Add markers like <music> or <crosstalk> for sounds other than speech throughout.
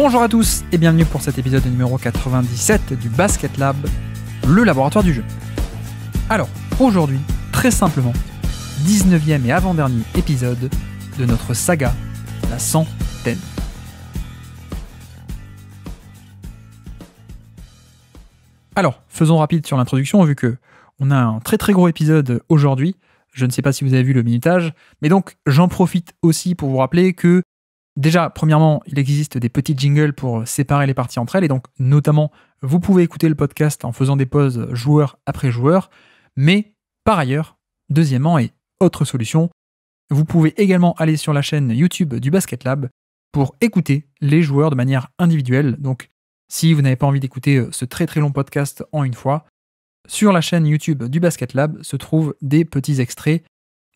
Bonjour à tous et bienvenue pour cet épisode numéro 97 du Basket Lab, le laboratoire du jeu. Alors, aujourd'hui, très simplement, 19e et avant-dernier épisode de notre saga, la centaine. Alors, faisons rapide sur l'introduction vu que on a un très très gros épisode aujourd'hui. Je ne sais pas si vous avez vu le minutage, mais donc j'en profite aussi pour vous rappeler que Déjà, premièrement, il existe des petits jingles pour séparer les parties entre elles, et donc notamment, vous pouvez écouter le podcast en faisant des pauses joueur après joueur, mais par ailleurs, deuxièmement, et autre solution, vous pouvez également aller sur la chaîne YouTube du Basket Lab pour écouter les joueurs de manière individuelle, donc si vous n'avez pas envie d'écouter euh, ce très très long podcast en une fois, sur la chaîne YouTube du Basket Lab se trouvent des petits extraits,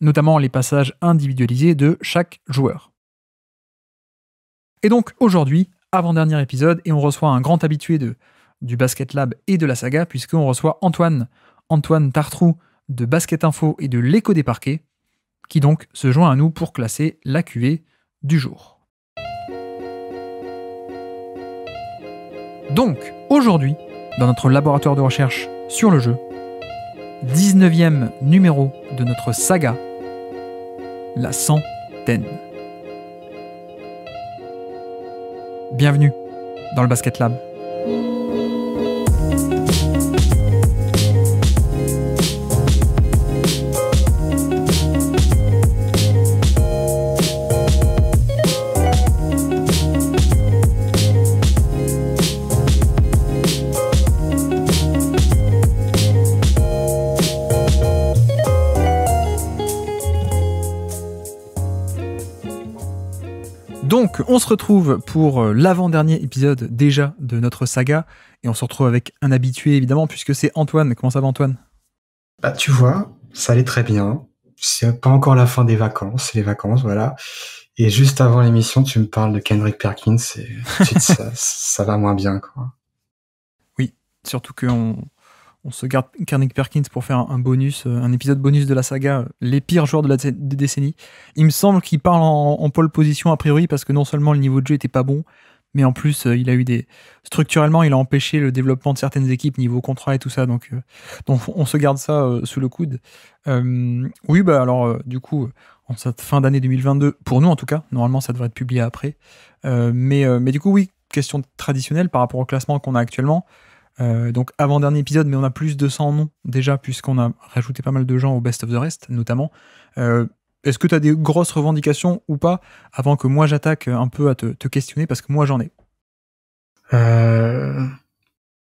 notamment les passages individualisés de chaque joueur. Et donc aujourd'hui, avant-dernier épisode, et on reçoit un grand habitué de, du Basket Lab et de la saga, puisqu'on reçoit Antoine, Antoine Tartrou de Basket Info et de l'écho des parquets, qui donc se joint à nous pour classer la cuvée du jour. Donc, aujourd'hui, dans notre laboratoire de recherche sur le jeu, 19e numéro de notre saga, la centaine. Bienvenue dans le Basket Lab. On se retrouve pour euh, l'avant-dernier épisode déjà de notre saga. Et on se retrouve avec un habitué, évidemment, puisque c'est Antoine. Comment ça va, Antoine Bah, tu vois, ça allait très bien. C'est pas encore la fin des vacances. les vacances, voilà. Et juste avant l'émission, tu me parles de Kendrick Perkins et <laughs> ça, ça va moins bien, quoi. Oui, surtout qu'on on se garde Karnick Perkins pour faire un bonus, euh, un épisode bonus de la saga euh, Les pires joueurs de la décennie ». Il me semble qu'il parle en, pole position a priori parce que non seulement le niveau de jeu était pas bon, mais en plus euh, il a eu des structurellement il a empêché le développement de certaines équipes niveau contrat et tout ça donc, on se garde ça sous le coude. oui bah alors du coup en cette fin d'année 2022 pour nous en tout cas normalement ça devrait être publié après mais mais du coup oui question traditionnelle par rapport au classement qu'on a actuellement euh, donc avant-dernier épisode, mais on a plus de 100 noms déjà, puisqu'on a rajouté pas mal de gens au Best of the Rest, notamment. Euh, est-ce que tu as des grosses revendications ou pas, avant que moi j'attaque un peu à te, questionner, parce que moi j'en ai euh...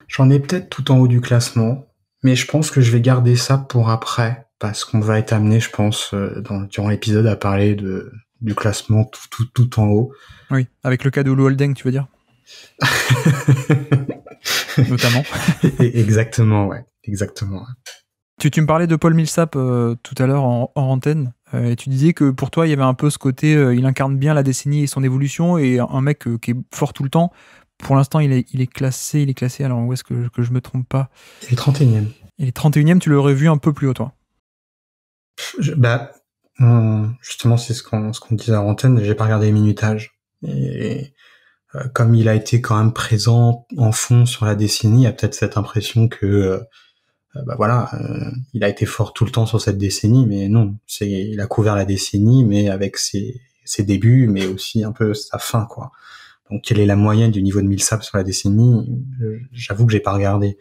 J'en ai peut-être tout en haut du classement, mais je pense que je vais garder ça pour après, parce qu'on va être amené, je pense, euh, dans, durant l'épisode à parler de, du classement tout, tout, en haut. Oui, avec le cas de Lou Holding, tu veux dire <laughs> <laughs> notamment. exactement, ouais. Exactement. Tu, tu, me parlais de Paul Millsap euh, tout à l'heure en, antenne, euh, et tu disais que pour toi, il y avait un peu ce côté, euh, il incarne bien la décennie et son évolution, et un mec qui est fort tout le temps. Pour l'instant, il est, il est, classé, il est classé, alors où est-ce que, que, je me trompe pas Il est 31e. Il est 31e, tu l'aurais vu un peu plus haut, toi Bah, hum, justement, c'est ce qu'on ce qu'on disait en antenne, j'ai pas regardé les minutages. Et euh, comme il a été quand même présent en fond sur la décennie, il y a peut-être cette impression que euh, euh, bah voilà, il a été fort tout le temps sur cette décennie, mais non, c'est il a couvert la décennie, mais avec ses, ses débuts, mais aussi un peu sa fin, quoi. Donc quelle est la moyenne du niveau de Milsap sur la décennie J'avoue que j'ai pas regardé,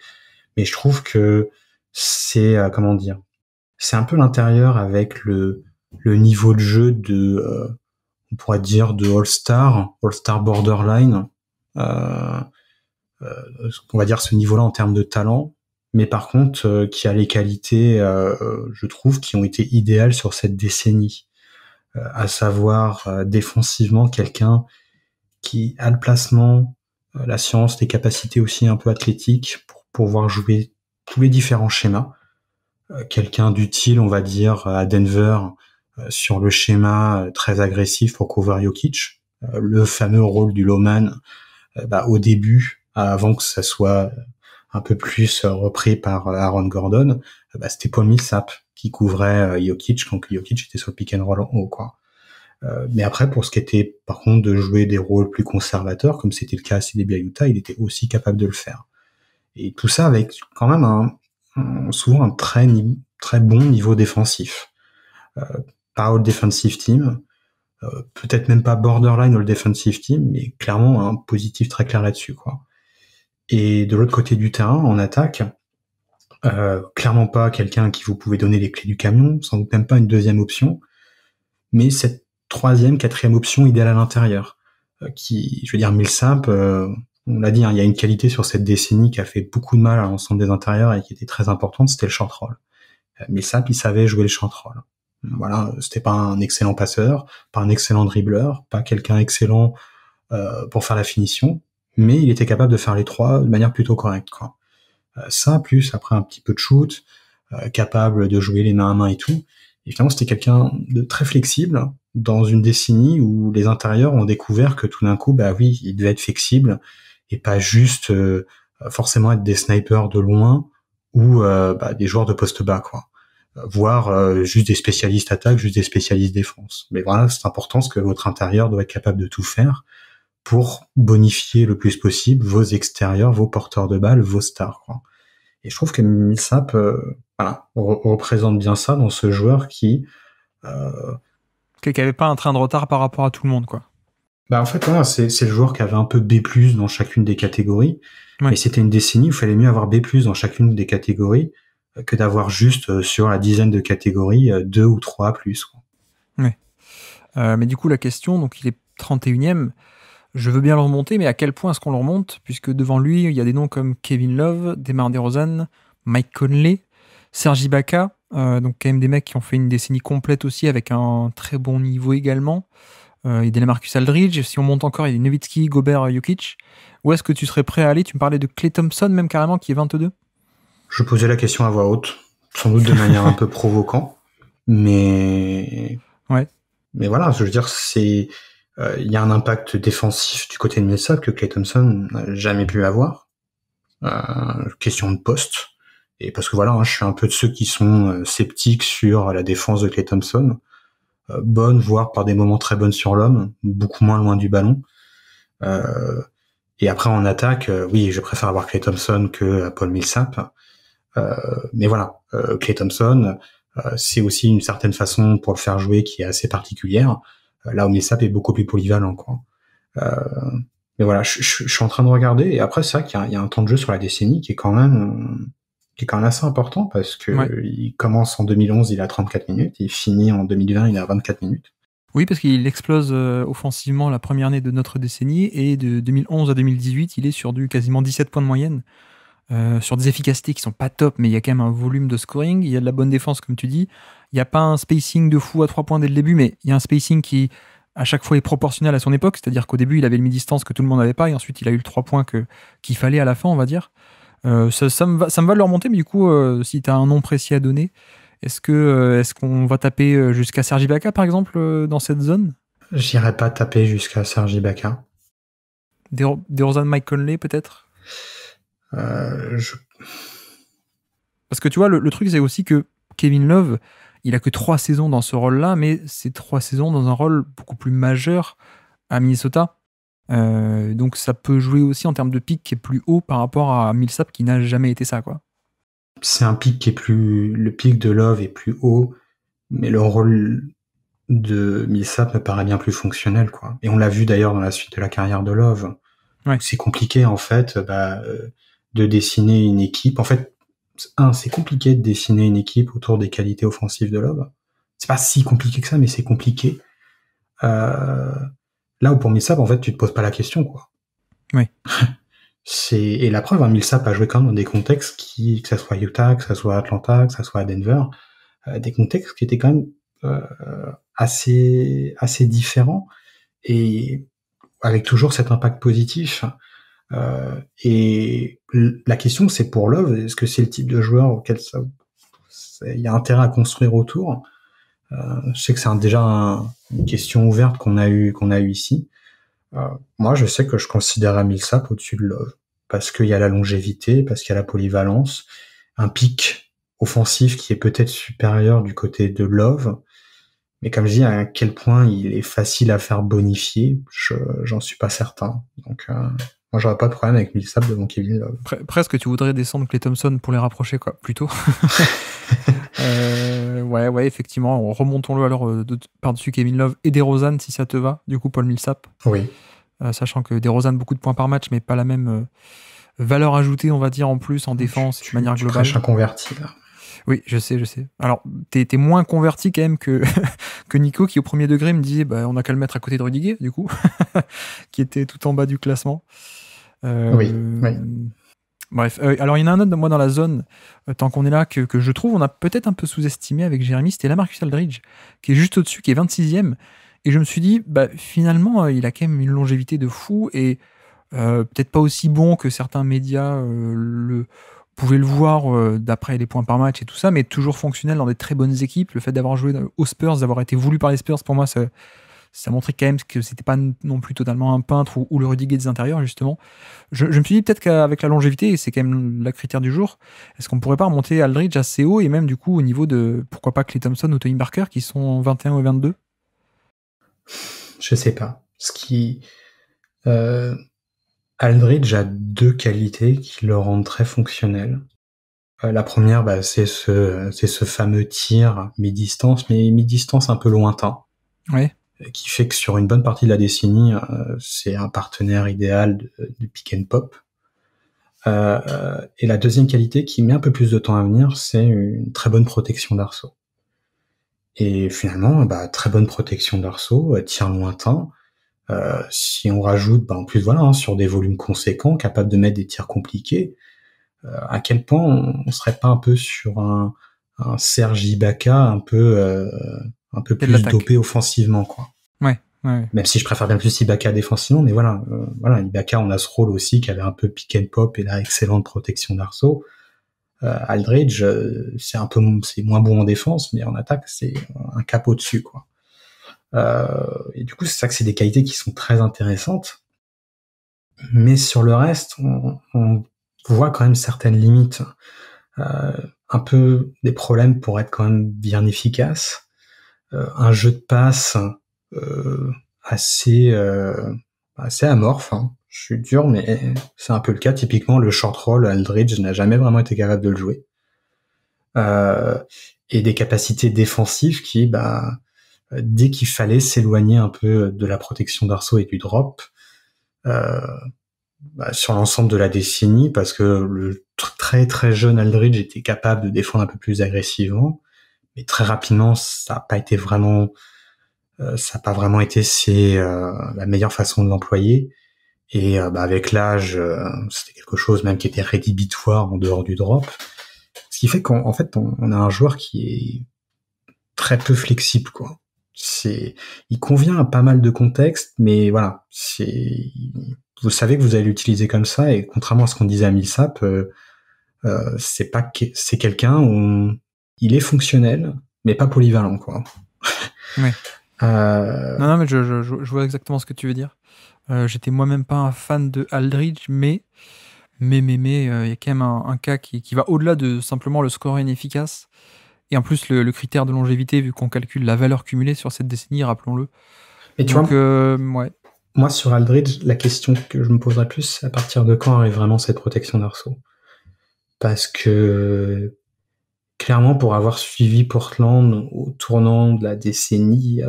mais je trouve que c'est comment dire, c'est un peu l'intérieur avec le le niveau de jeu de on pourrait dire de All-Star, All-Star borderline. Euh, euh, on va dire ce niveau-là en termes de talent, mais par contre euh, qui a les qualités, je trouve, qui ont été idéales sur cette décennie, à savoir défensivement quelqu'un qui a le placement, la science, les capacités aussi un peu athlétiques pour pouvoir jouer tous les différents schémas, quelqu'un d'utile, on va dire, à Denver euh, sur le schéma euh, très agressif pour couvrir Jokic, euh, le fameux rôle du Loman bah, au début, avant que ça soit un peu plus repris par Aaron Gordon, bah, c'était Paul Millsap qui couvrait Jokic quand Jokic était sur le pick and roll en haut, quoi. Euh, mais après, pour ce qui était, par contre, de jouer des rôles plus conservateurs, comme c'était le cas à CDB à il était aussi capable de le faire. Et tout ça avec quand même un souvent un très, très bon niveau défensif. Euh, pas All Defensive Team, euh, peut-être même pas borderline All Defensive Team, mais clairement un positif très clair là-dessus. quoi. Et de l'autre côté du terrain, en attaque, euh, clairement pas quelqu'un qui vous pouvait donner les clés du camion, sans doute même pas une deuxième option, mais cette troisième, quatrième option idéale à l'intérieur, euh, qui, je veux dire, Millsap, on l'a dit, hein, il y a une qualité sur cette décennie qui a fait beaucoup de mal à l'ensemble des intérieurs et qui était très importante, c'était le short roll. Millsap, il savait jouer le short voilà, c'était pas un excellent passeur, pas un excellent dribbleur, pas quelqu'un excellent euh, pour faire la finition, mais il était capable de faire les trois de manière plutôt correcte. Quoi. Euh, ça, plus après un petit peu de shoot, euh, capable de jouer les mains à main et tout. Et finalement, c'était quelqu'un de très flexible dans une décennie où les intérieurs ont découvert que tout d'un coup, bah oui, il devait être flexible et pas juste forcément être des snipers de loin ou bah, des joueurs de poste bas, quoi voire euh, juste des spécialistes attaque, juste des spécialistes défense. Mais voilà, c'est important, ce que votre intérieur doit être capable de tout faire pour bonifier le plus possible vos extérieurs, vos porteurs de balles, vos stars. Et je trouve que Milsap euh, voilà, représente bien ça dans ce joueur qui... Euh, qui n'avait pas un train de retard par rapport à tout le monde. quoi. Bah en fait, voilà, c'est le joueur qui avait un peu B+, dans chacune des catégories. Et c'était une décennie où il fallait mieux avoir B+, dans chacune des catégories que d'avoir juste euh, sur la dizaine de catégories euh, deux ou trois plus. Euh, mais du coup, la question, donc il est 31e. Je veux bien le remonter, mais à quel point est-ce qu'on le remonte Puisque devant lui, il y a des noms comme Kevin Love, Demar DeRozan, Mike Conley, Sergi Baca, donc quand même des mecs qui ont fait une décennie complète aussi avec un très bon niveau également. il y a Marcus Aldridge, si on monte encore, il y a Nowitzki, Gobert, Jokic. Où est-ce que tu serais prêt à aller Tu me parlais de Clay Thompson même carrément qui est 22 je posais la question à voix haute, sans doute de manière un peu <laughs> provocante, mais. Ouais. Mais voilà, je veux dire, c'est. Euh, il y a un impact défensif du côté de Millsap que Clay Thompson n'a jamais pu avoir. Euh, question de poste. Et parce que voilà, hein, je suis un peu de ceux qui sont euh, sceptiques sur la défense de Clay Thompson. bonne, voire par des moments très bonnes sur l'homme, beaucoup moins loin du ballon. et après en attaque, oui, je préfère avoir Clay Thompson que Paul Millsap. Euh, mais voilà, euh, Clay Thompson, euh, c'est aussi une certaine façon pour le faire jouer qui est assez particulière. là, Messap est beaucoup plus polyvalent, quoi. mais voilà, je, suis en train de regarder. Et après, ça, vrai qu'il y, a un temps de jeu sur la décennie qui est quand même qui est quand même assez important parce que il commence en 2011, il a 34 minutes, il finit en 2020, il a 24 minutes. Oui, parce qu'il explose offensivement la première année de notre décennie et de 2011 à 2018, il est sur du quasiment 17 points de moyenne. Euh, sur des efficacités qui sont pas top, mais il y a quand même un volume de scoring. Il y a de la bonne défense, comme tu dis. Il n'y a pas un spacing de fou à trois points dès le début, mais il y a un spacing qui, à chaque fois, est proportionnel à son époque. C'est-à-dire qu'au début, il avait le mi-distance que tout le monde n'avait pas, et ensuite, il a eu le 3 points qu'il fallait à la fin, on va dire. Euh, ça, me va, ça de leur mais du coup, euh, si tu as un nom précis à donner, est-ce que est-ce qu'on va taper jusqu'à Sergi Baca, par exemple, dans cette zone J'irai pas taper jusqu'à Sergi Baca. Des, des Rosanne Mike Conley, peut-être euh, Parce que tu vois, le, truc, c'est aussi que Kevin Love, il a que trois saisons dans ce rôle-là, mais c'est trois saisons dans un rôle beaucoup plus majeur à Minnesota. Euh, donc ça peut jouer aussi en termes de pic qui est plus haut par rapport à Millsap qui n'a jamais été ça, quoi. C'est un pic qui est plus. Le pic de Love est plus haut, mais le rôle de Millsap me paraît bien plus fonctionnel, quoi. Et on l'a vu d'ailleurs dans la suite de la carrière de Love. C'est compliqué en fait. Bah, euh, de dessiner une équipe. En fait, un, c'est compliqué de dessiner une équipe autour des qualités offensives de Love. C'est pas si compliqué que ça, mais c'est compliqué. Euh, là où pour Millsap, en fait, tu te poses pas la question, quoi. Oui. <laughs> c'est et la preuve, hein, Milsap a joué quand même dans des contextes qui, que ça soit Utah, que ça soit Atlanta, que ça soit Denver, euh, des contextes qui étaient quand même euh, assez assez différents et avec toujours cet impact positif. Euh, et la question, c'est pour Love, est-ce que c'est le type de joueur auquel ça, il y a intérêt à construire autour euh, Je sais que c'est déjà une question ouverte qu'on a eu qu'on a eu ici. Euh, moi, je sais que je considère Sap au-dessus de Love parce qu'il y a la longévité, parce qu'il y a la polyvalence, un pic offensif qui est peut-être supérieur du côté de Love. Mais comme je dis, à quel point il est facile à faire bonifier, je, j'en suis pas certain. Donc, moi, j'aurais pas de problème avec Milsap devant Kevin Love. Euh. presque, tu voudrais descendre Clay Thompson pour les rapprocher, quoi, plutôt. <laughs> Euh, ouais, ouais, effectivement. Remontons-le alors euh, par-dessus Kevin Love et DeRozan, si ça te va, du coup, Paul Milsap. Oui. sachant que DeRozan, beaucoup de points par match, mais pas la même valeur ajoutée, on va dire, en plus, en défense, de manière globale. Tu un converti, là. Oui, je sais, je sais. Alors, t'es moins converti quand même que, <laughs> que Nico qui, au premier degré, me disait bah, on a qu'à le mettre à côté de Rudiger, du coup, <laughs> qui était tout en bas du classement. Euh, oui, Bref, euh, alors il y en a un autre, moi, dans la zone, euh, tant qu'on est là, que, je trouve, on a peut-être un peu sous-estimé avec Jérémy, c'était marcus Aldridge, qui est juste au-dessus, qui est 26e. Et je me suis dit, bah, finalement, il a quand même une longévité de fou, et peut-être pas aussi bon que certains médias le, pouvaient le voir d'après les points par match et tout ça, mais toujours fonctionnel dans des très bonnes équipes. Le fait d'avoir joué aux Spurs, d'avoir été voulu par les Spurs, pour moi, ça, ça montrait quand même que c'était pas non plus totalement un peintre ou, le Rudiger des intérieurs, justement. Je, me suis dit peut-être qu'avec la longévité, et c'est quand même la critère du jour, est-ce qu'on pourrait pas remonter Aldridge assez haut et même du coup au niveau de pourquoi pas Clay Thompson ou Tony Barker, qui sont 21 ou 22 Je sais pas. Ce qui. Euh, Aldridge a deux qualités qui le rendent très fonctionnel. Euh, la première, bah, c'est ce, ce fameux tir mi-distance, mais mi-distance un peu lointain. Ouais euh, qui fait que sur une bonne partie de la décennie, euh, c'est un partenaire idéal du pick and pop. Euh, et la deuxième qualité qui met un peu plus de temps à venir, c'est une très bonne protection d'arceau. Et finalement, bah, très bonne protection d'arceau, tir lointain. si on rajoute, bah, en plus voilà, hein, sur des volumes conséquents, capable de mettre des tirs compliqués, à quel point on, on, serait pas un peu sur un, un Serge Ibaka un peu un peu plus dopé offensivement, quoi. Ouais, Même si je préfère bien plus Ibaka défensivement, mais voilà, euh, voilà, Ibaka, on a ce rôle aussi qui avait un peu pick and pop et la excellente protection d'arceau. Euh, Aldridge, euh, c'est un peu, c'est moins bon en défense, mais en attaque, c'est un cap au-dessus, quoi. Euh, et du coup, c'est ça que c'est des qualités qui sont très intéressantes. Mais sur le reste, on, on voit quand même certaines limites, euh, un peu des problèmes pour être quand même bien efficace. Euh, un jeu de passe euh, assez euh, assez amorphe. Hein. Je suis dur, mais c'est un peu le cas. Typiquement, le short roll, Aldridge n'a jamais vraiment été capable de le jouer. et des capacités défensives qui, bah, dès qu'il fallait s'éloigner un peu de la protection d'arceau et du drop, bah, sur l'ensemble de la décennie, parce que le très très jeune Aldridge était capable de défendre un peu plus agressivement, mais très rapidement, ça n'a pas été vraiment, euh, ça pas vraiment été c'est euh, la meilleure façon de l'employer. Et euh, bah, avec l'âge, c'était quelque chose même qui était rédhibitoire en dehors du drop. Ce qui fait qu'en fait, on, a un joueur qui est très peu flexible, quoi. C'est, il convient à pas mal de contextes, mais voilà, c'est, vous savez que vous allez l'utiliser comme ça, et contrairement à ce qu'on disait à Millsap, c'est pas c'est quelqu'un où il est fonctionnel, mais pas polyvalent, quoi. <laughs> Euh, non, non, mais je, vois exactement ce que tu veux dire. Euh, j'étais moi-même pas un fan de Aldridge, mais mais mais euh, il y a quand même un, cas qui, va au-delà de simplement le score inefficace et en plus le, critère de longévité vu qu'on calcule la valeur cumulée sur cette décennie, rappelons-le. tu vois, ouais. moi sur Aldridge, la question que je me poserai plus, c'est à partir de quand arrive vraiment cette protection d'arceau Parce que clairement, pour avoir suivi Portland au tournant de la décennie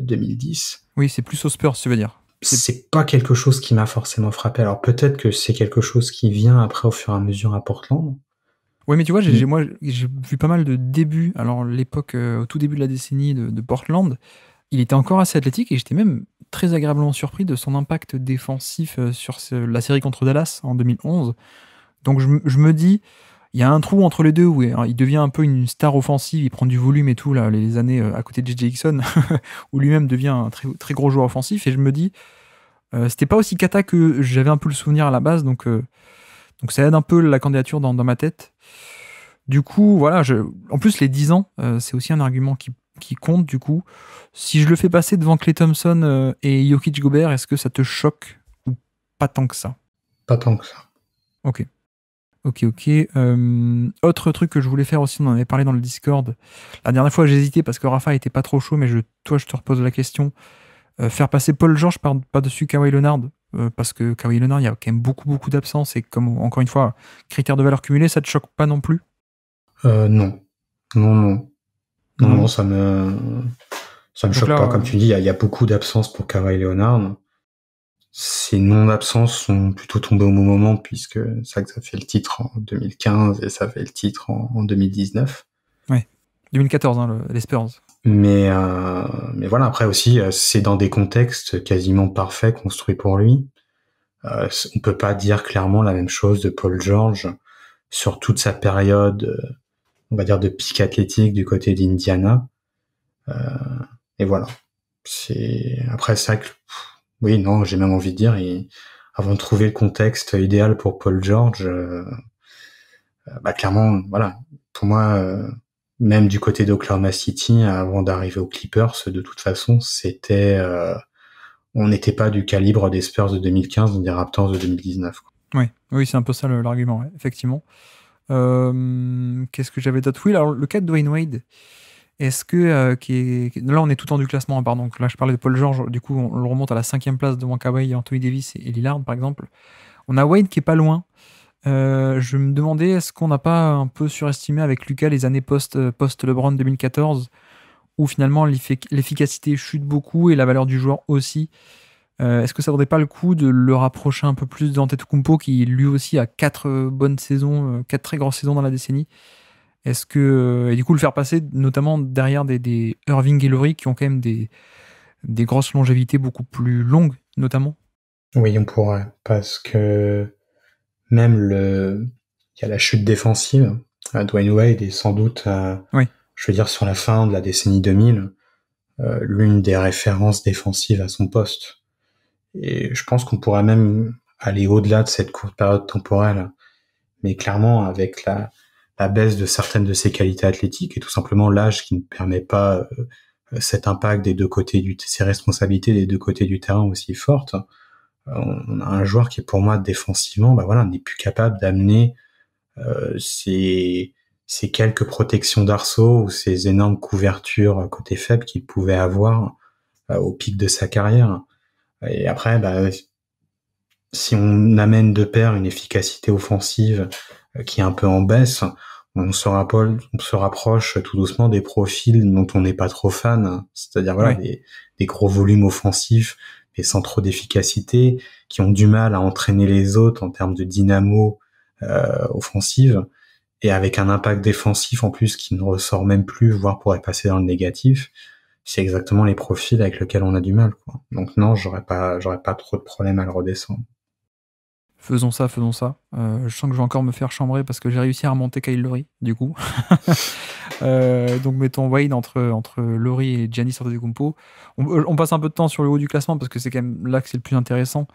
2010. Euh, oui, c'est plus aux Spurs, tu veux dire. C'est pas quelque chose qui m'a forcément frappé. Alors peut-être que c'est quelque chose qui vient après au fur et à mesure à Portland. Oui, mais tu vois, j'ai, moi, j'ai vu pas mal de débuts. Alors, l'époque, euh, au tout début de la décennie de, Portland, il était encore assez athlétique et j'étais même très agréablement surpris de son impact défensif euh, sur la série contre Dallas en 2011. Donc, je me dis, il y a un trou entre les deux où il devient un peu une star offensive, il prend du volume et tout, les années euh, à côté de JJ Hickson, <laughs> où lui-même devient un très, très gros joueur offensif. Et je me dis, euh, c'était pas aussi cata que j'avais un peu le souvenir à la base, donc, euh, donc ça aide un peu la candidature dans, ma tête. Du coup, voilà, en plus, les 10 ans, c'est aussi un argument qui, compte, du coup. Si je le fais passer devant Clay Thompson et Jokic Gobert, est-ce que ça te choque ou pas tant que ça Pas tant que ça. Ok. Ok, ok. Euh, autre truc que je voulais faire aussi, on en avait parlé dans le Discord. La dernière fois, j'hésitais parce que Rafa était pas trop chaud, mais je, toi, je te repose la question. Euh, faire passer Paul George par-dessus Kawhi Leonard, euh, parce que Kawhi Leonard, il y a quand même beaucoup, beaucoup d'absence, et comme, encore une fois, critère de valeur cumulée, ça te choque pas non plus Non. Non, non. Non, non, ça me, ça me choque pas. Comme tu dis, il y, y, a beaucoup d'absence pour Kawhi Leonard. Ces noms d'absence sont plutôt tombés au bon moment puisque ça, ça fait le titre en 2015 et ça fait le titre en, 2019. Ouais, 2014, hein, l'Espérance. mais, euh, mais voilà, après aussi, euh, c'est dans des contextes quasiment parfaits construits pour lui. Euh, on peut pas dire clairement la même chose de Paul George sur toute sa période, euh, on va dire, de pic athlétique du côté d'Indiana. Euh, et voilà. C'est après ça que oui, non, j'ai même envie de dire, avant de trouver le contexte idéal pour Paul George, euh, euh, bah, clairement, voilà, pour moi, euh, même du côté d'Oklahoma City, avant d'arriver aux Clippers, de toute façon, c'était, on n'était pas du calibre des Spurs de 2015 ni des Raptors de 2019. Oui, oui, c'est un peu ça l'argument, effectivement. Qu'est-ce que j'avais d'autre Oui, alors le cas de Dwayne Wade. Est-ce que. Euh, là, on est tout en du classement, pardon. là, je parlais de Paul George. Du coup, on le remonte à la cinquième place devant Kawhi, Anthony Davis et Lillard, par exemple. On a Wade qui est pas loin. Euh, je me demandais, est-ce qu'on n'a pas un peu surestimé avec Lucas les années post-LeBron euh, 2014, où finalement l'efficacité chute beaucoup et la valeur du joueur aussi Est-ce que ça ne vaudrait pas le coup de le rapprocher un peu plus d'Antetokounmpo, qui lui aussi a quatre bonnes saisons, quatre très grosses saisons dans la décennie est-ce que euh, et du coup le faire passer notamment derrière des, Irving et qui ont quand même des, des grosses longévités beaucoup plus longues notamment Oui, on pourrait parce que même le il y a la chute défensive. Euh, Dwayne Wade est sans doute, euh, oui. je veux dire, sur la fin de la décennie 2000, l'une des références défensives à son poste. Et je pense qu'on pourrait même aller au-delà de cette courte période temporelle. Mais clairement, avec la, la baisse de certaines de ses qualités athlétiques et tout simplement l'âge qui ne permet pas euh, cet impact des deux côtés du ses responsabilités des deux côtés du terrain aussi fortes. On a un joueur qui pour moi défensivement, bah voilà, n'est plus capable d'amener ces euh, quelques protections d'arceaux ou ces énormes couvertures côté faible qu'il pouvait avoir euh, au pic de sa carrière. Et après, bah, si on amène de pair une efficacité offensive euh, qui est un peu en baisse, on se, rapproche tout doucement des profils dont on n'est pas trop fan, hein. c'est-à-dire voilà, des, gros volumes offensifs et sans trop d'efficacité, qui ont du mal à entraîner les autres en termes de dynamo euh, offensive, et avec un impact défensif en plus qui ne ressort même plus, voire pourrait passer dans le négatif, c'est exactement les profils avec lesquels on a du mal. Donc non, j'aurais pas, j'aurais pas trop de problème à le redescendre faisons ça, faisons ça. Euh, je sens que je vais encore me faire chambrer parce que j'ai réussi à remonter Kyle Lowry, du coup. <laughs> Euh, donc mettons Wade entre, entre Lowry et Giannis Antetokounmpo. On, euh, on passe un peu de temps sur le haut du classement parce que c'est quand même là que c'est le plus intéressant.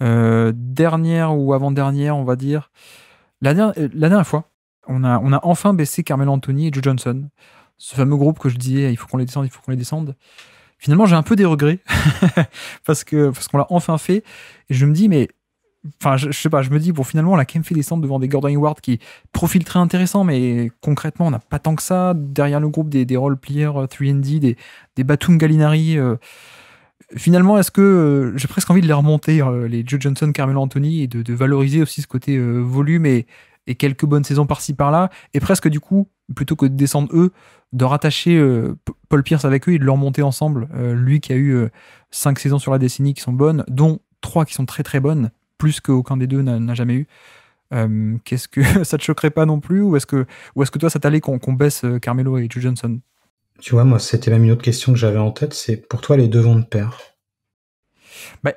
dernière ou avant-dernière, on va dire. La dernière, la dernière fois, on a, on a enfin baissé Carmel Anthony et Joe Johnson. Ce fameux groupe que je disais, il faut qu'on les descende, il faut qu'on les descende finalement j'ai un peu des regrets <laughs> parce que parce qu'on l'a enfin fait et je me dis mais Enfin, je, sais pas, je me dis, bon, finalement, on l'a quand même fait descendre devant des Gordon Hayward qui profil très intéressant, mais concrètement, on n'a pas tant que ça. Derrière le groupe des, des role 3D, euh, des, des Batum Gallinari. Euh, finalement, est-ce que euh, j'ai presque envie de les remonter, les Joe Johnson, Carmelo Anthony, et de, valoriser aussi ce côté volume et, et, quelques bonnes saisons par-ci par-là, et presque du coup, plutôt que de descendre eux, de rattacher Paul Pierce avec eux et de leur monter ensemble. lui qui a eu cinq saisons sur la décennie qui sont bonnes, dont trois qui sont très très bonnes plus qu'aucun des deux n'a jamais eu. Euh, qu'est-ce que <laughs> ça te choquerait pas non plus ou est-ce que ou est-ce que toi ça t'allait qu'on baisse euh, Carmelo et Joe Johnson Tu vois, moi c'était même une autre question que j'avais en tête, c'est pour toi les deux vont de pair. Bah,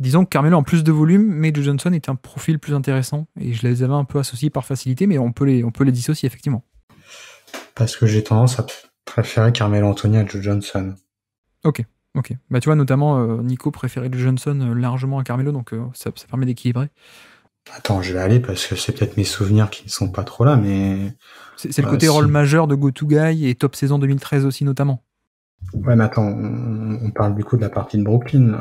disons que Carmelo en plus de volume, mais Joe Johnson est un profil plus intéressant et je les avais un peu associés par facilité, mais on peut les on peut les dissocier effectivement. Parce que j'ai tendance à préférer Carmelo Anthony à Joe Johnson. Ok. Ok. Bah, tu vois, notamment, euh, Nico préférait le Johnson euh, largement à Carmelo, donc euh, ça, permet d'équilibrer. Attends, je vais aller parce que c'est peut-être mes souvenirs qui ne sont pas trop là, mais. C'est le côté rôle majeur de Go To Guy et top saison 2013 aussi, notamment. Ouais, mais attends, on, parle du coup de la partie de Brooklyn,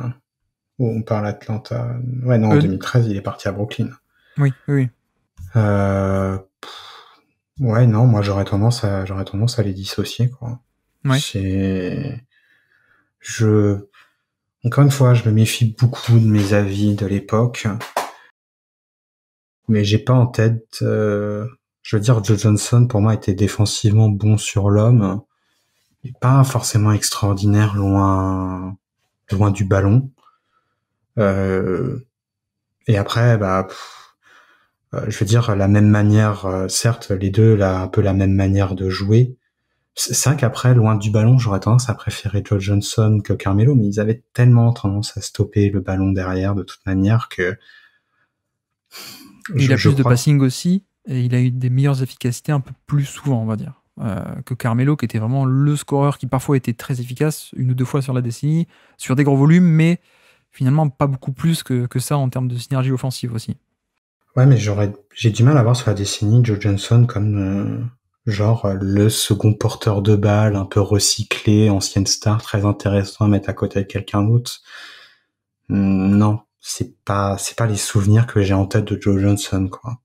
Où on parle Atlanta. Ouais, non, en 2013, il est parti à Brooklyn. Oui, oui. ouais, non, moi j'aurais tendance à j'aurais tendance à les dissocier quoi. Ouais. C'est je, encore une fois, je me méfie beaucoup de mes avis de l'époque, mais j'ai pas en tête. Euh, je veux dire, Joe Johnson pour moi était défensivement bon sur l'homme, pas forcément extraordinaire loin, loin du ballon. Euh, et après, bah, euh, je veux dire, la même manière, certes, les deux, là, un peu la même manière de jouer, c'est vrai qu'après, loin du ballon, j'aurais tendance à préférer Joe Johnson que Carmelo, mais ils avaient tellement tendance à stopper le ballon derrière de toute manière que. il a plus de passing aussi, et il a eu des meilleures efficacités un peu plus souvent, on va dire, euh, que Carmelo, qui était vraiment le scoreur qui parfois était très efficace, une ou deux fois sur la décennie, sur des gros volumes, mais finalement pas beaucoup plus que, ça en termes de synergie offensive aussi. Ouais, mais j'aurais, j'ai du mal à voir sur la décennie Joe Johnson comme. Euh, genre euh, le second porteur de balle, un peu recyclé, ancienne star, très intéressant à mettre à côté de quelqu'un d'autre. Hmm, non, c'est pas c'est pas les souvenirs que j'ai en tête de Joe Johnson, quoi.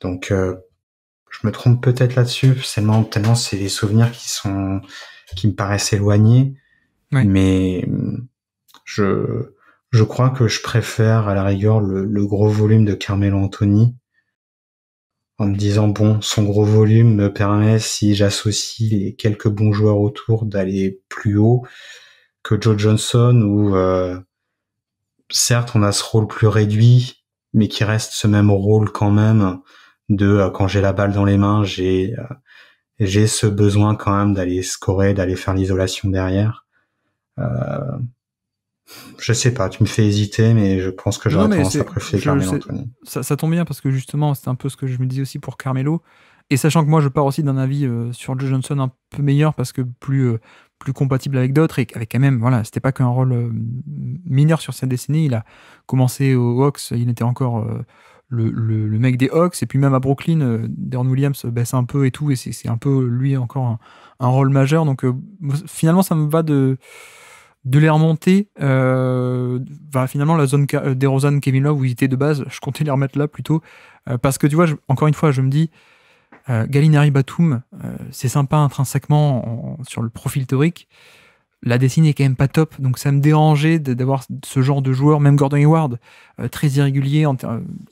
Donc euh, je me trompe peut-être là-dessus, tellement tellement c'est les souvenirs qui sont qui me paraissent éloignés, mais je je crois que je préfère à la rigueur le, le gros volume de Carmelo Anthony en me disant bon, son gros volume me permet, si j'associe les quelques bons joueurs autour, d'aller plus haut que Joe Johnson ou euh, certes on a ce rôle plus réduit, mais qui reste ce même rôle quand même de euh, quand j'ai la balle dans les mains, j'ai euh, j'ai ce besoin quand même d'aller scorer, d'aller faire l'isolation derrière. Je sais pas, tu me fais hésiter, mais je pense que j'aurais tendance à préférer Carmelo Anthony. Ça, tombe bien parce que justement, c'est un peu ce que je me disais aussi pour Carmelo. Et sachant que moi, je pars aussi d'un avis euh, sur Joe Johnson un peu meilleur parce que euh, plus, compatible avec d'autres et avec quand même, voilà, c'était pas qu'un rôle euh, mineur sur cette décennie. Il a commencé aux Hawks, il était encore le, mec des Hawks. Et puis même à Brooklyn, Dern Williams baisse un peu et tout. Et c'est un peu lui encore un rôle majeur. Donc finalement, ça me va de de les remonter euh, bah, finalement la zone euh, d'Erosan Kevin Love où ils étaient de base je comptais les remettre là plutôt euh, parce que tu vois encore une fois je me dis euh, Galinari Batum c'est sympa intrinsèquement sur le profil théorique la dessine est quand même pas top donc ça me dérangeait d'avoir ce genre de joueur même Gordon Hayward très irrégulier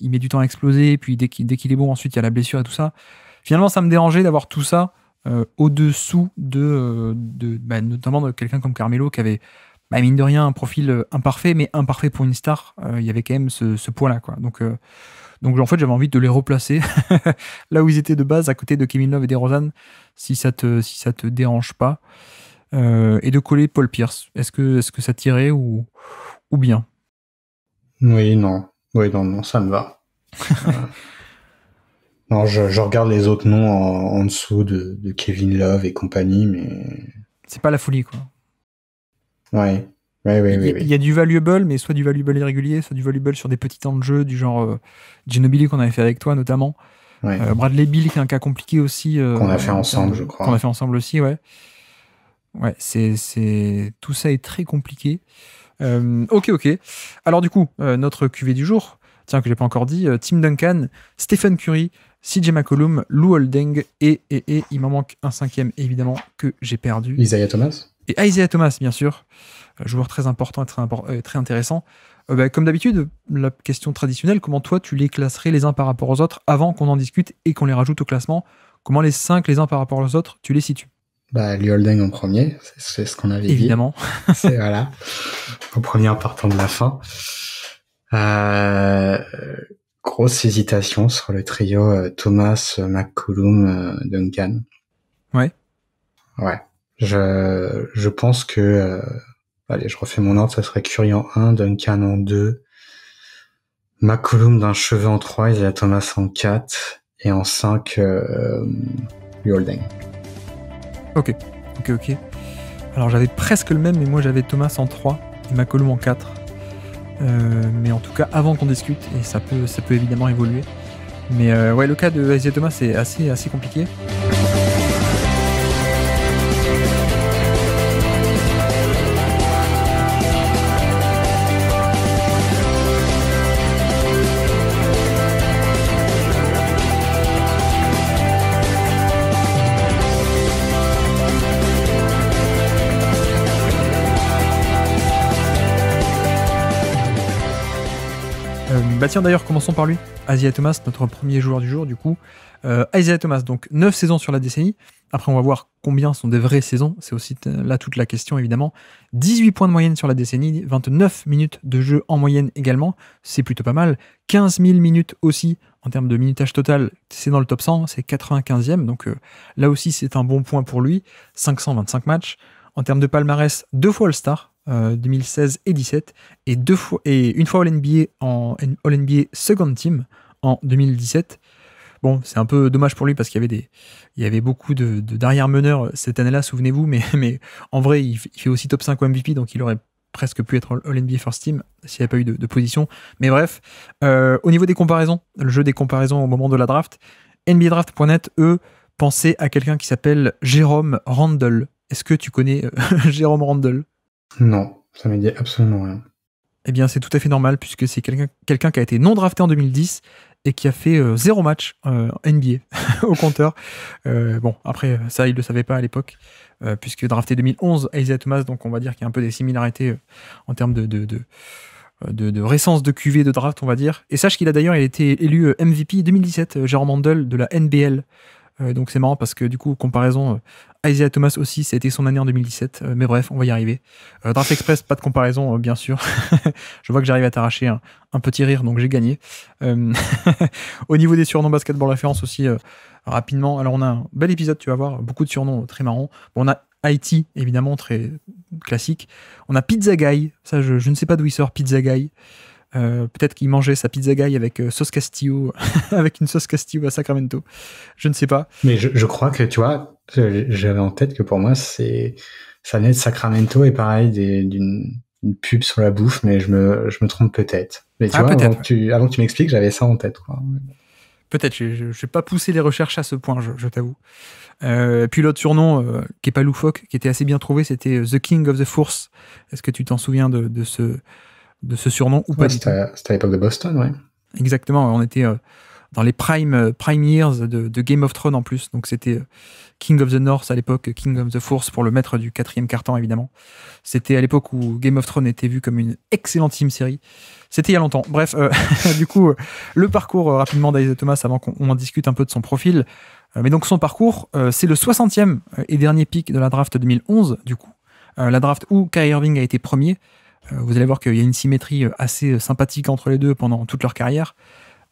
il met du temps à exploser puis dès qu'il est bon ensuite il y a la blessure et tout ça finalement ça me dérangeait d'avoir tout ça euh, au-dessous de, euh, de bah, notamment de quelqu'un comme Carmelo qui avait, bah, mine de rien, un profil euh, imparfait, mais imparfait pour une star. Il y avait quand même ce, ce point-là. Quoi. Donc, donc en fait, j'avais envie de les replacer <laughs> là où ils étaient de base, à côté de Kevin Love et des Rosanne, si ça te, si ça te dérange pas. et de coller Paul Pierce. Est-ce que, est que ça tirait ou, ou bien Oui, non. Oui, non, non, ça me va. <laughs> Non, je, regarde les autres noms en, dessous de, Kevin Love et compagnie, mais. C'est pas la folie, quoi. Ouais. il, y a, il y du valuable, mais soit du valuable irrégulier, soit du valuable sur des petits temps de jeu, du genre euh, Ginobili qu'on avait fait avec toi notamment. Euh, Bradley Bill, qui est un cas compliqué aussi. Euh, qu'on a fait ensemble, je crois. Qu'on a fait ensemble aussi, ouais. Ouais, c'est, tout ça est très compliqué. ok, ok. Alors, du coup, notre QV du jour, tiens, que j'ai pas encore dit, euh, Tim Duncan, Stephen Curry, CJ McCollum, Lou Holding et, et, et il m'en manque un cinquième évidemment que j'ai perdu. Isaiah Thomas Et Isaiah Thomas, bien sûr, euh, joueur très important et très, euh, très intéressant. Bah, comme d'habitude, la question traditionnelle, comment toi tu les classerais les uns par rapport aux autres avant qu'on en discute et qu'on les rajoute au classement Comment les cinq les uns par rapport aux autres, tu les situes bah, Lou Holding en premier, c'est ce qu'on avait évidemment. dit. Évidemment. <laughs> voilà, au premier partant de la fin. Euh, grosse hésitation sur le trio euh, Thomas, McCollum, euh, Duncan. Ouais. Ouais. Je, pense que, allez, je refais mon ordre, ça serait Curie en 1, Duncan en 2, McCollum d'un cheveu en 3, il Thomas en 4, et en 5, euh, Holding. Ok, ok, ok. Alors j'avais presque le même, mais moi j'avais Thomas en 3 et McCollum en 4. Euh, mais en tout cas, avant qu'on discute, et ça peut, ça peut évidemment évoluer. Mais euh, ouais, le cas de Isaiah Thomas, c'est assez, assez compliqué. Bah tiens d'ailleurs, commençons par lui. Asia Thomas, notre premier joueur du jour du coup. Euh, Thomas, donc 9 saisons sur la décennie. Après, on va voir combien sont des vraies saisons. C'est aussi là toute la question, évidemment. 18 points de moyenne sur la décennie, 29 minutes de jeu en moyenne également. C'est plutôt pas mal. 15 000 minutes aussi en termes de minutage total. C'est dans le top 100, c'est 95e. Donc euh, là aussi, c'est un bon point pour lui. 525 matchs. En termes de palmarès, deux fois All-Star, 2016 euh, et 17 et deux fois et une fois All NBA en All NBA Second Team en 2017. Bon, c'est un peu dommage pour lui parce qu'il y avait des, il y avait beaucoup de, derrière meneurs euh, cette année-là, souvenez-vous. Mais, <laughs> mais en vrai, il, fait aussi top 5 MVP, donc il aurait presque pu être All NBA First Team s'il n'y avait pas eu de, position. Mais bref, euh, au niveau des comparaisons, le jeu des comparaisons au moment de la draft, NBADraft.net, eux, pensaient à quelqu'un qui s'appelle Jérôme Randle Est-ce que tu connais <laughs> Jérôme Randle non, ça me dit absolument rien. Eh bien, c'est tout à fait normal puisque c'est quelqu'un qui a été non drafté en 2010 et qui a fait euh, zéro match euh, NBA <laughs> au compteur. Euh, bon, après, ça, il ne le savait pas à l'époque, puisque drafté 2011, Isaiah Thomas, donc on va dire qu'il y a un peu des similarités en termes de de, de, de, récence de QV de draft, on va dire. Et sache qu'il a d'ailleurs été élu MVP 2017, Jérôme Mandel, de la NBL, euh, donc c'est marrant parce que du coup, comparaison, euh, Isaiah Thomas aussi, c'était son année en 2017. Euh, mais bref, on va y arriver. Draft Express, pas de comparaison, bien sûr. <laughs> je vois que j'arrive à t'arracher un, petit rire, donc j'ai gagné. <laughs> Au niveau des surnoms basketball référence aussi, rapidement. Alors on a un bel épisode, tu vas voir, beaucoup de surnoms très marrants. on a IT, évidemment, très classique. On a Pizza Guy, ça je, je ne sais pas d'où il sort Pizza Guy. Euh, peut-être qu'il mangeait sa pizza guy avec euh, sauce castillo, <laughs> avec une sauce castillo à Sacramento. Je ne sais pas. Mais je, crois que, tu vois, j'avais en tête que pour moi, c'est ça venait de Sacramento et pareil, d'une pub sur la bouffe, mais je me, je me trompe peut-être. Mais tu ah, avant, que tu, m'expliques, j'avais ça en tête. Peut-être, je n'ai pas poussé les recherches à ce point, je, t'avoue. Euh, puis l'autre surnom, qui est pas loufoque, qui était assez bien trouvé, c'était The King of the Force. Est-ce que tu t'en souviens de, ce, de ce surnom ou pas. C'était à, l'époque de Boston, oui. Exactement, on était euh, dans les prime, euh, prime years de, Game of Thrones en plus. Donc c'était euh, King of the North à l'époque, King of the Force pour le maître du quatrième carton évidemment. C'était à l'époque où Game of Thrones était vu comme une excellente team série. C'était il y a longtemps. Bref, <laughs> du coup, le parcours rapidement d'Aïsa Thomas avant qu'on en discute un peu de son profil. Mais donc son parcours, c'est le 60e et dernier pic de la draft 2011 du coup. La draft où Kai Irving a été premier euh, vous allez voir qu'il y a une symétrie euh, assez euh, sympathique entre les deux pendant toute leur carrière.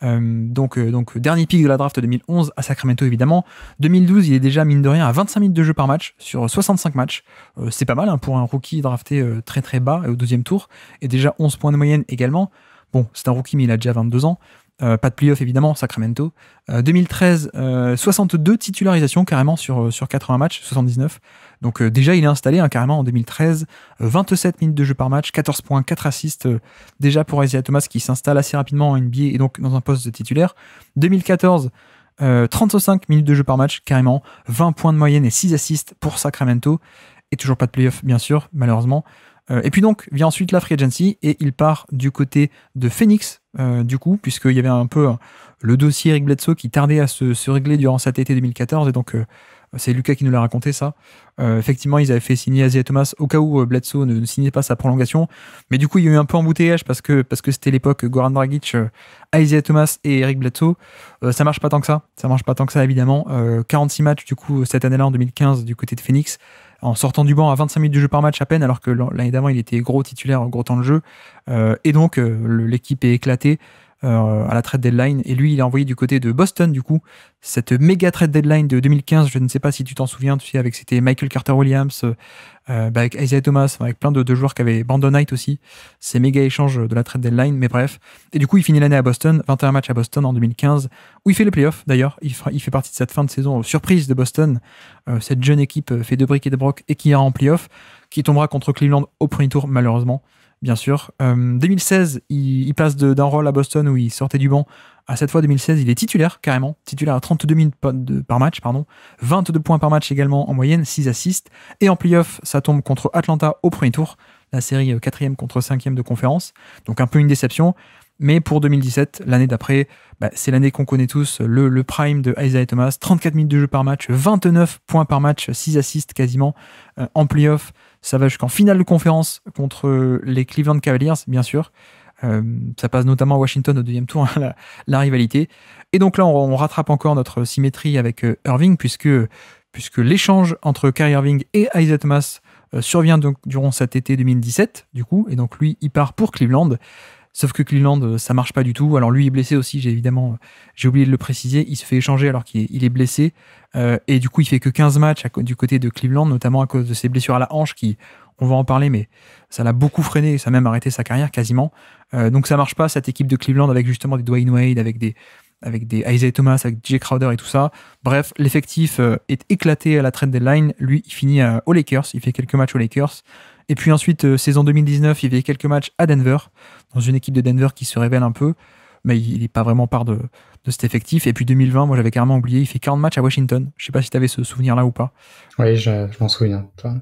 donc, dernier pic de la draft 2011 à Sacramento, évidemment. 2012, il est déjà, mine de rien, à 25 minutes de jeu par match sur 65 matchs. c'est pas mal hein, pour un rookie drafté très très bas au deuxième tour. Et déjà 11 points de moyenne également. Bon, c'est un rookie, mais il a déjà 22 ans. Euh, pas de playoff évidemment, Sacramento. 2013, euh, 62 euh, titularisations carrément sur, sur 80 matchs, 79. Donc déjà il est installé hein, carrément en 2013, 27 minutes de jeu par match, 14 points, 4 assists déjà pour Isaiah Thomas qui s'installe assez rapidement en NBA et donc dans un poste de titulaire. 2014, 35 minutes de jeu par match carrément, 20 points de moyenne et 6 assists pour Sacramento. Et toujours pas de playoff bien sûr, malheureusement. Et puis donc vient ensuite la free agency et il part du côté de Phoenix euh, du coup, puisqu'il y avait un peu euh, le dossier Eric Bledsoe qui tardait à se, régler durant cet été 2014, et donc euh, c'est Lucas qui nous l'a raconté ça. effectivement, ils avaient fait signer Isaiah Thomas au cas où Bledsoe ne, signait pas sa prolongation, mais du coup il y a eu un peu embouteillage parce que parce que c'était l'époque Goran Dragic, Isaiah Thomas et Eric Bledsoe. ça marche pas tant que ça, ça marche pas tant que ça évidemment. 46 matchs du coup cette année-là en 2015 du côté de Phoenix en sortant du banc à 25 minutes du jeu par match à peine, alors que l'année d'avant il était gros titulaire, en gros temps de jeu. Euh, et donc euh, l'équipe est éclatée. Euh, à la trade deadline. Et lui, il est envoyé du côté de Boston, du coup. Cette méga trade deadline de 2015, je ne sais pas si tu t'en souviens, tu sais, avec c'était Michael Carter Williams, euh, euh, bah, avec Isaiah Thomas, avec plein de, deux joueurs qui avaient Brandon Knight aussi. Ces méga échanges de la trade deadline, mais bref. Et du coup, il finit l'année à Boston, 21 matchs à Boston en 2015, où il fait les playoffs d'ailleurs. Il, il, fait partie de cette fin de saison surprise de Boston. cette jeune équipe fait de briques et de broc et qui ira en playoff qui tombera contre Cleveland au premier tour, malheureusement bien sûr. 2016, euh, il, passe d'un rôle à Boston où il sortait du banc à cette fois 2016, il est titulaire carrément, titulaire à 32 minutes par match, pardon, 22 points par match également en moyenne, 6 assists. Et en playoff, ça tombe contre Atlanta au premier tour, la série 4e euh, contre 5e de conférence, donc un peu une déception. Mais pour 2017, l'année d'après, bah, c'est l'année qu'on connaît tous, le, prime de Isaiah Thomas, 34 minutes de jeu par match, 29 points par match, 6 assists quasiment euh, en playoff. Ça va jusqu'en finale de conférence contre les Cleveland Cavaliers, bien sûr. Euh, ça passe notamment à Washington au deuxième tour, <laughs> la, rivalité. Et donc là, on, rattrape encore notre symétrie avec euh, Irving, puisque, puisque l'échange entre Kyrie Irving et Isaiah mass euh, survient donc durant cet été 2017, du coup. Et donc lui, il part pour Cleveland. Sauf que Cleveland, euh, ça marche pas du tout. Alors lui est blessé aussi, j'ai évidemment, euh, j'ai oublié de le préciser. Il se fait échanger alors qu'il est, blessé. Euh, et du coup, il fait que 15 matchs du côté de Cleveland, notamment à cause de ses blessures à la hanche qui, on va en parler, mais ça l'a beaucoup freiné. Ça a même arrêté sa carrière quasiment. donc ça marche pas, cette équipe de Cleveland avec justement des Dwayne Wade, avec des, avec des Isaiah Thomas, avec Jay Crowder et tout ça. Bref, l'effectif est éclaté à la des deadline. Lui, il finit aux Lakers. Il fait quelques matchs aux Lakers. Et puis ensuite, euh, saison 2019, il avait quelques matchs à Denver, dans une équipe de Denver qui se révèle un peu, mais il n'est pas vraiment part de, de, cet effectif. Et puis 2020, moi j'avais carrément oublié, il fait 40 matchs à Washington. Je ne sais pas si tu avais ce souvenir-là ou pas. Oui, je, je m'en souviens. Toi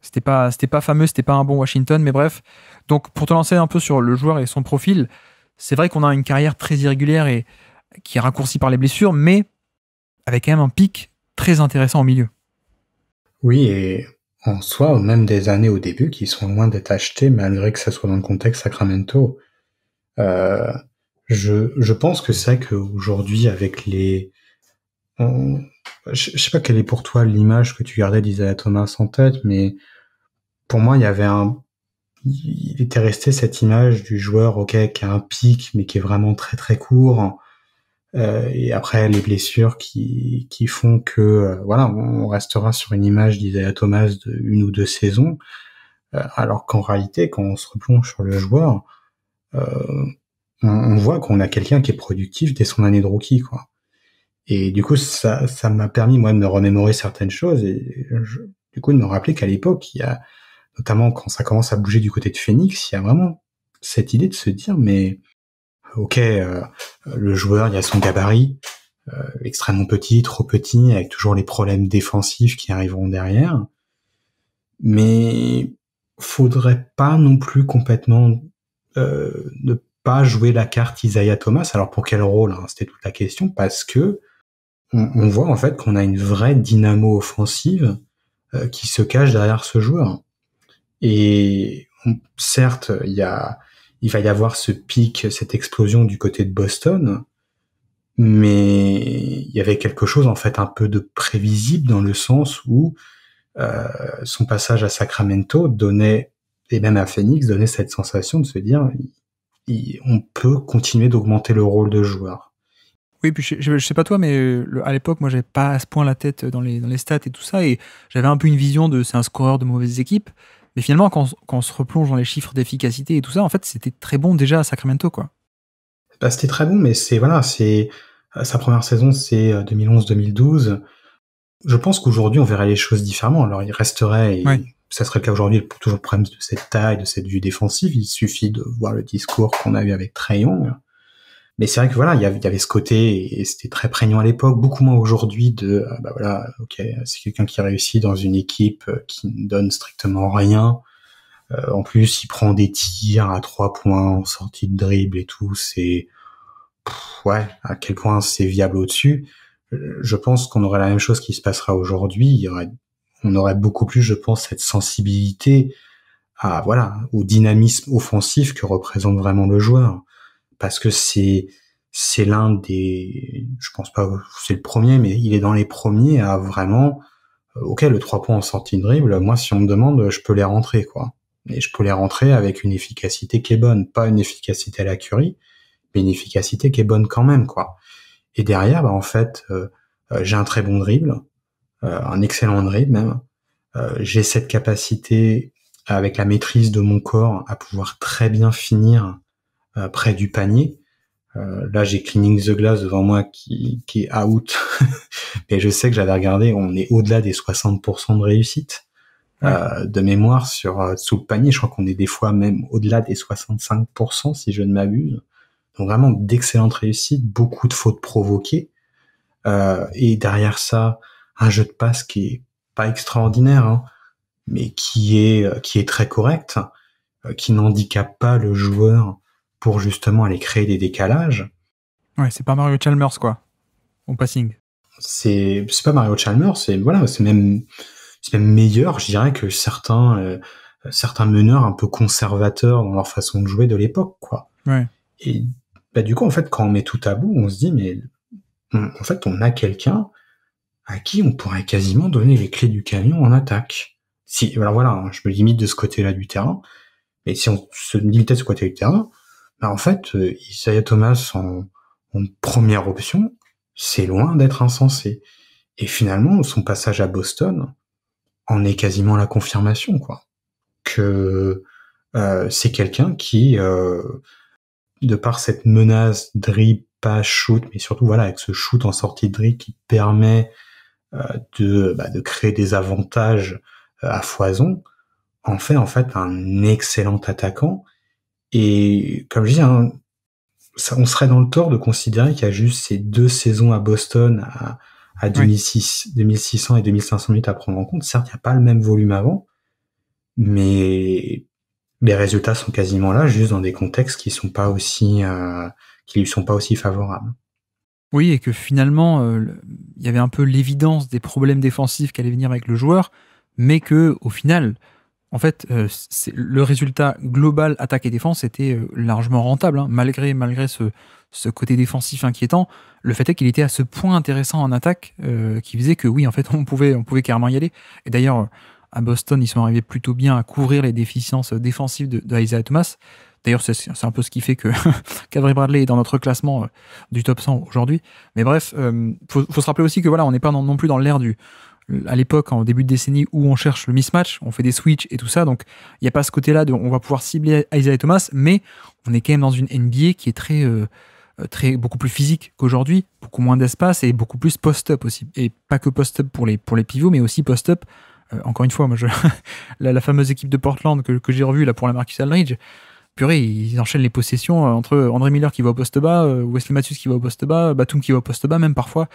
c'était pas c'était pas fameux c'était pas un bon Washington mais bref donc pour te lancer un peu sur le joueur et son profil c'est vrai qu'on a une carrière très irrégulière et qui est raccourcie par les blessures mais avec quand même un pic très intéressant au milieu oui et en soi, même des années au début qui sont loin d'être achetées, malgré que ça soit dans le contexte Sacramento. Euh, je, je pense que c'est vrai qu'aujourd'hui, avec les... Je, sais pas quelle est pour toi l'image que tu gardais d'Isaiah Thomas en tête, mais pour moi, il y avait un... Il était resté cette image du joueur, ok, qui a un pic, mais qui est vraiment très très court, euh, et après les blessures qui, qui font que euh, voilà on restera sur une image disait Thomas de une ou deux saisons euh, alors qu'en réalité quand on se replonge sur le joueur on, on, voit qu'on a quelqu'un qui est productif dès son année de rookie quoi et du coup ça ça m'a permis moi de me remémorer certaines choses et du coup de me rappeler qu'à l'époque il y a notamment quand ça commence à bouger du côté de Phoenix il y a vraiment cette idée de se dire mais ok, euh, le joueur, il a son gabarit, euh, extrêmement petit, trop petit, avec toujours les problèmes défensifs qui arriveront derrière. Mais faudrait pas non plus complètement euh, ne pas jouer la carte Isaiah Thomas. Alors pour quel rôle hein, C'était toute la question parce que on, on voit en fait qu'on a une vraie dynamo offensive euh, qui se cache derrière ce joueur. Et on, certes, il y a il va y avoir ce pic, cette explosion du côté de Boston, mais il y avait quelque chose en fait un peu de prévisible dans le sens où euh, son passage à Sacramento donnait, et même à Phoenix, donnait cette sensation de se dire on peut continuer d'augmenter le rôle de joueur. Oui, puis je, sais pas toi, mais euh, à l'époque, moi, j'avais pas à ce point la tête euh, dans les, dans les stats et tout ça, et j'avais un peu une vision de c'est un scoreur de mauvaises équipes. Mais finalement, quand, on se replonge dans les chiffres d'efficacité et tout ça, en fait, c'était très bon déjà à Sacramento, quoi. Bah, c'était très bon, mais c'est voilà, c'est euh, sa première saison, c'est 2011-2012. Euh, Je pense qu'aujourd'hui, on verrait les choses différemment. Alors, il resterait, ça serait le cas aujourd'hui, pour toujours problème de cette taille, de cette vue défensive. Il suffit de voir le discours qu'on a eu avec Trayon mais c'est vrai que voilà, il y avait ce côté et c'était très prégnant à l'époque, beaucoup moins aujourd'hui de euh, bah voilà, ok, c'est quelqu'un qui réussit dans une équipe euh, qui ne donne strictement rien. Euh, en plus, il prend des tirs à trois points en sortie de dribble et tout. C'est ouais, à quel point c'est viable au-dessus. Je pense qu'on aurait la même chose qui se passera aujourd'hui. Il y aurait, on aurait beaucoup plus, je pense, cette sensibilité à voilà au dynamisme offensif que représente vraiment le joueur parce que c'est c'est l'un des, je pense pas c'est le premier, mais il est dans les premiers à vraiment, euh, ok, le trois points en sortie de dribble, moi si on me demande, je peux les rentrer, quoi. Et je peux les rentrer avec une efficacité qui est bonne, pas une efficacité à la curie, mais une efficacité qui est bonne quand même, quoi. Et derrière, bah, en fait, euh, euh, j'ai un très bon dribble, un excellent dribble même, j'ai cette capacité avec la maîtrise de mon corps à pouvoir très bien finir euh, près du panier. Euh, là, j'ai Cleaning the Glass devant moi qui, qui est out. <laughs> Mais je sais que j'avais regardé, on est au-delà des 60% de réussite euh, de mémoire sur sous le panier. Je crois qu'on est des fois même au-delà des 65% si je ne m'abuse. Donc vraiment d'excellentes réussites, beaucoup de fautes provoquées. et derrière ça, un jeu de passe qui est pas extraordinaire, hein, mais qui est qui est très correct, qui n'handicape pas le joueur pour justement aller créer des décalages. Ouais, c'est pas Mario Chalmers, quoi, au passing. C'est pas Mario Chalmers, c'est voilà, c'est même, même meilleur, je dirais, que certains, euh, certains meneurs un peu conservateurs dans leur façon de jouer de l'époque, quoi. Ouais. Et bah, du coup, en fait, quand on met tout à bout, on se dit, mais en fait, on a quelqu'un à qui on pourrait quasiment donner les clés du camion en attaque. Si, alors voilà, hein, je me limite de ce côté-là du terrain, mais si on se limitait de ce côté du terrain, bah, en fait, euh, Isaiah Thomas en, première option, c'est loin d'être insensé. Et finalement, son passage à Boston en est quasiment la confirmation, quoi. Que euh, c'est quelqu'un qui, euh, de par cette menace drip, pas shoot, mais surtout voilà avec ce shoot en sortie de drip qui permet de, bah, de créer des avantages à foison, en fait en fait un excellent attaquant et comme je dis, hein, on serait dans le tort de considérer qu'il y a juste ces deux saisons à Boston à, 2006, 2600 et 2500 minutes à prendre en compte. Certes, il n'y a pas le même volume avant, mais les résultats sont quasiment là, juste dans des contextes qui sont pas aussi, euh, qui lui sont pas aussi favorables. Oui, et que finalement, euh, il y avait un peu l'évidence des problèmes défensifs allaient venir avec le joueur, mais que au final, en fait, euh, le résultat global attaque et défense était euh, largement rentable, hein. malgré, malgré ce, ce, côté défensif inquiétant. Le fait est qu'il était à ce point intéressant en attaque euh, qui faisait que oui, en fait, <laughs> on pouvait, on pouvait carrément y aller. Et d'ailleurs, à Boston, ils sont arrivés plutôt bien à couvrir les déficiences défensives de, de Isaiah Thomas. D'ailleurs, c'est un peu ce qui fait que <laughs> Cavry Bradley est dans notre classement du top 100 aujourd'hui. Mais bref, il faut, se rappeler aussi que voilà, on n'est pas non, non plus dans l'ère du, à l'époque, en début de décennie, où on cherche le mismatch, on fait des switches et tout ça. Donc, il n'y a pas ce côté-là de on va pouvoir cibler Isaiah Thomas, mais on est quand même dans une NBA qui est très, euh, euh, très beaucoup plus physique qu'aujourd'hui, beaucoup moins d'espace et beaucoup plus post-up aussi. Et pas que post-up pour les, pour les pivots, mais aussi post-up. Euh, encore une fois, moi, <laughs> la, fameuse équipe de Portland que, j'ai revue là, pour la Marcus Aldridge, purée, ils enchaînent les possessions entre André Miller qui va au poste bas, Wesley Matthews qui va au poste bas, Batum qui va au poste bas, même parfois,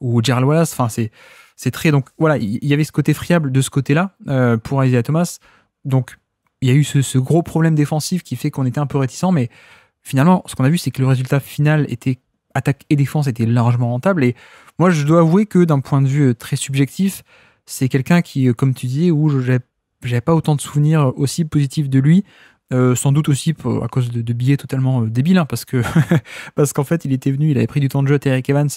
ou Gerald Wallace. Enfin, c'est c'est très. Donc voilà, il y, avait ce côté friable de ce côté-là euh, pour Isaiah Thomas. Donc il y a eu ce, gros problème défensif qui fait qu'on était un peu réticent, mais finalement, ce qu'on a vu, c'est que le résultat final était attaque et défense était largement rentable. Et moi, je dois avouer que d'un point de vue euh, très subjectif, c'est quelqu'un qui, euh, comme tu dis, où j'avais pas autant de souvenirs aussi positifs de lui. sans doute aussi à cause de, billets totalement débiles, hein, parce que <laughs> parce qu'en fait, il était venu, il avait pris du temps de jeu à Eric Evans,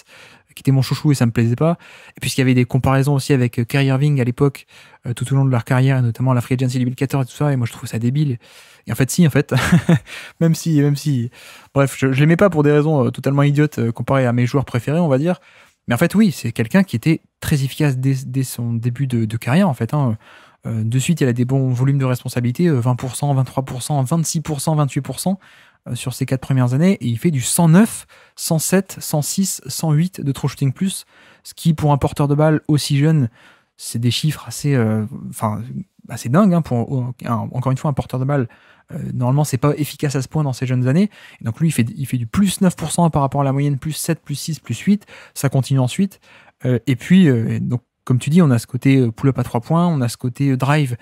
qui était mon chouchou et ça me plaisait pas. Et puisqu'il y avait des comparaisons aussi avec euh, Kyrie Irving à l'époque, euh, tout au long de leur carrière, et notamment la Free Agency 2014 et tout ça, et moi je trouve ça débile. Et en fait, si, en fait, <laughs> même si, même si, bref, je, ne l'aimais pas pour des raisons euh, totalement idiotes comparées à mes joueurs préférés, on va dire. Mais en fait, oui, c'est quelqu'un qui était très efficace dès, son début de, carrière, en fait. Hein. De suite, il a des bons volumes de responsabilité, 20%, 23%, 26%, 28%. Euh, sur ces quatre premières années et il fait du 109, 107, 106, 108 de true shooting plus, ce qui pour un porteur de balle aussi jeune, c'est des chiffres assez, euh, assez dingues hein, pour encore une fois un porteur de balle. Euh, normalement, c'est pas efficace à ce point dans ces jeunes années. donc lui, il fait, il fait du plus 9% par rapport à la moyenne, plus 7, plus 6, plus 8. Ça continue ensuite. et puis, donc, comme tu dis, on a ce côté pull-up à trois points, on a ce côté drive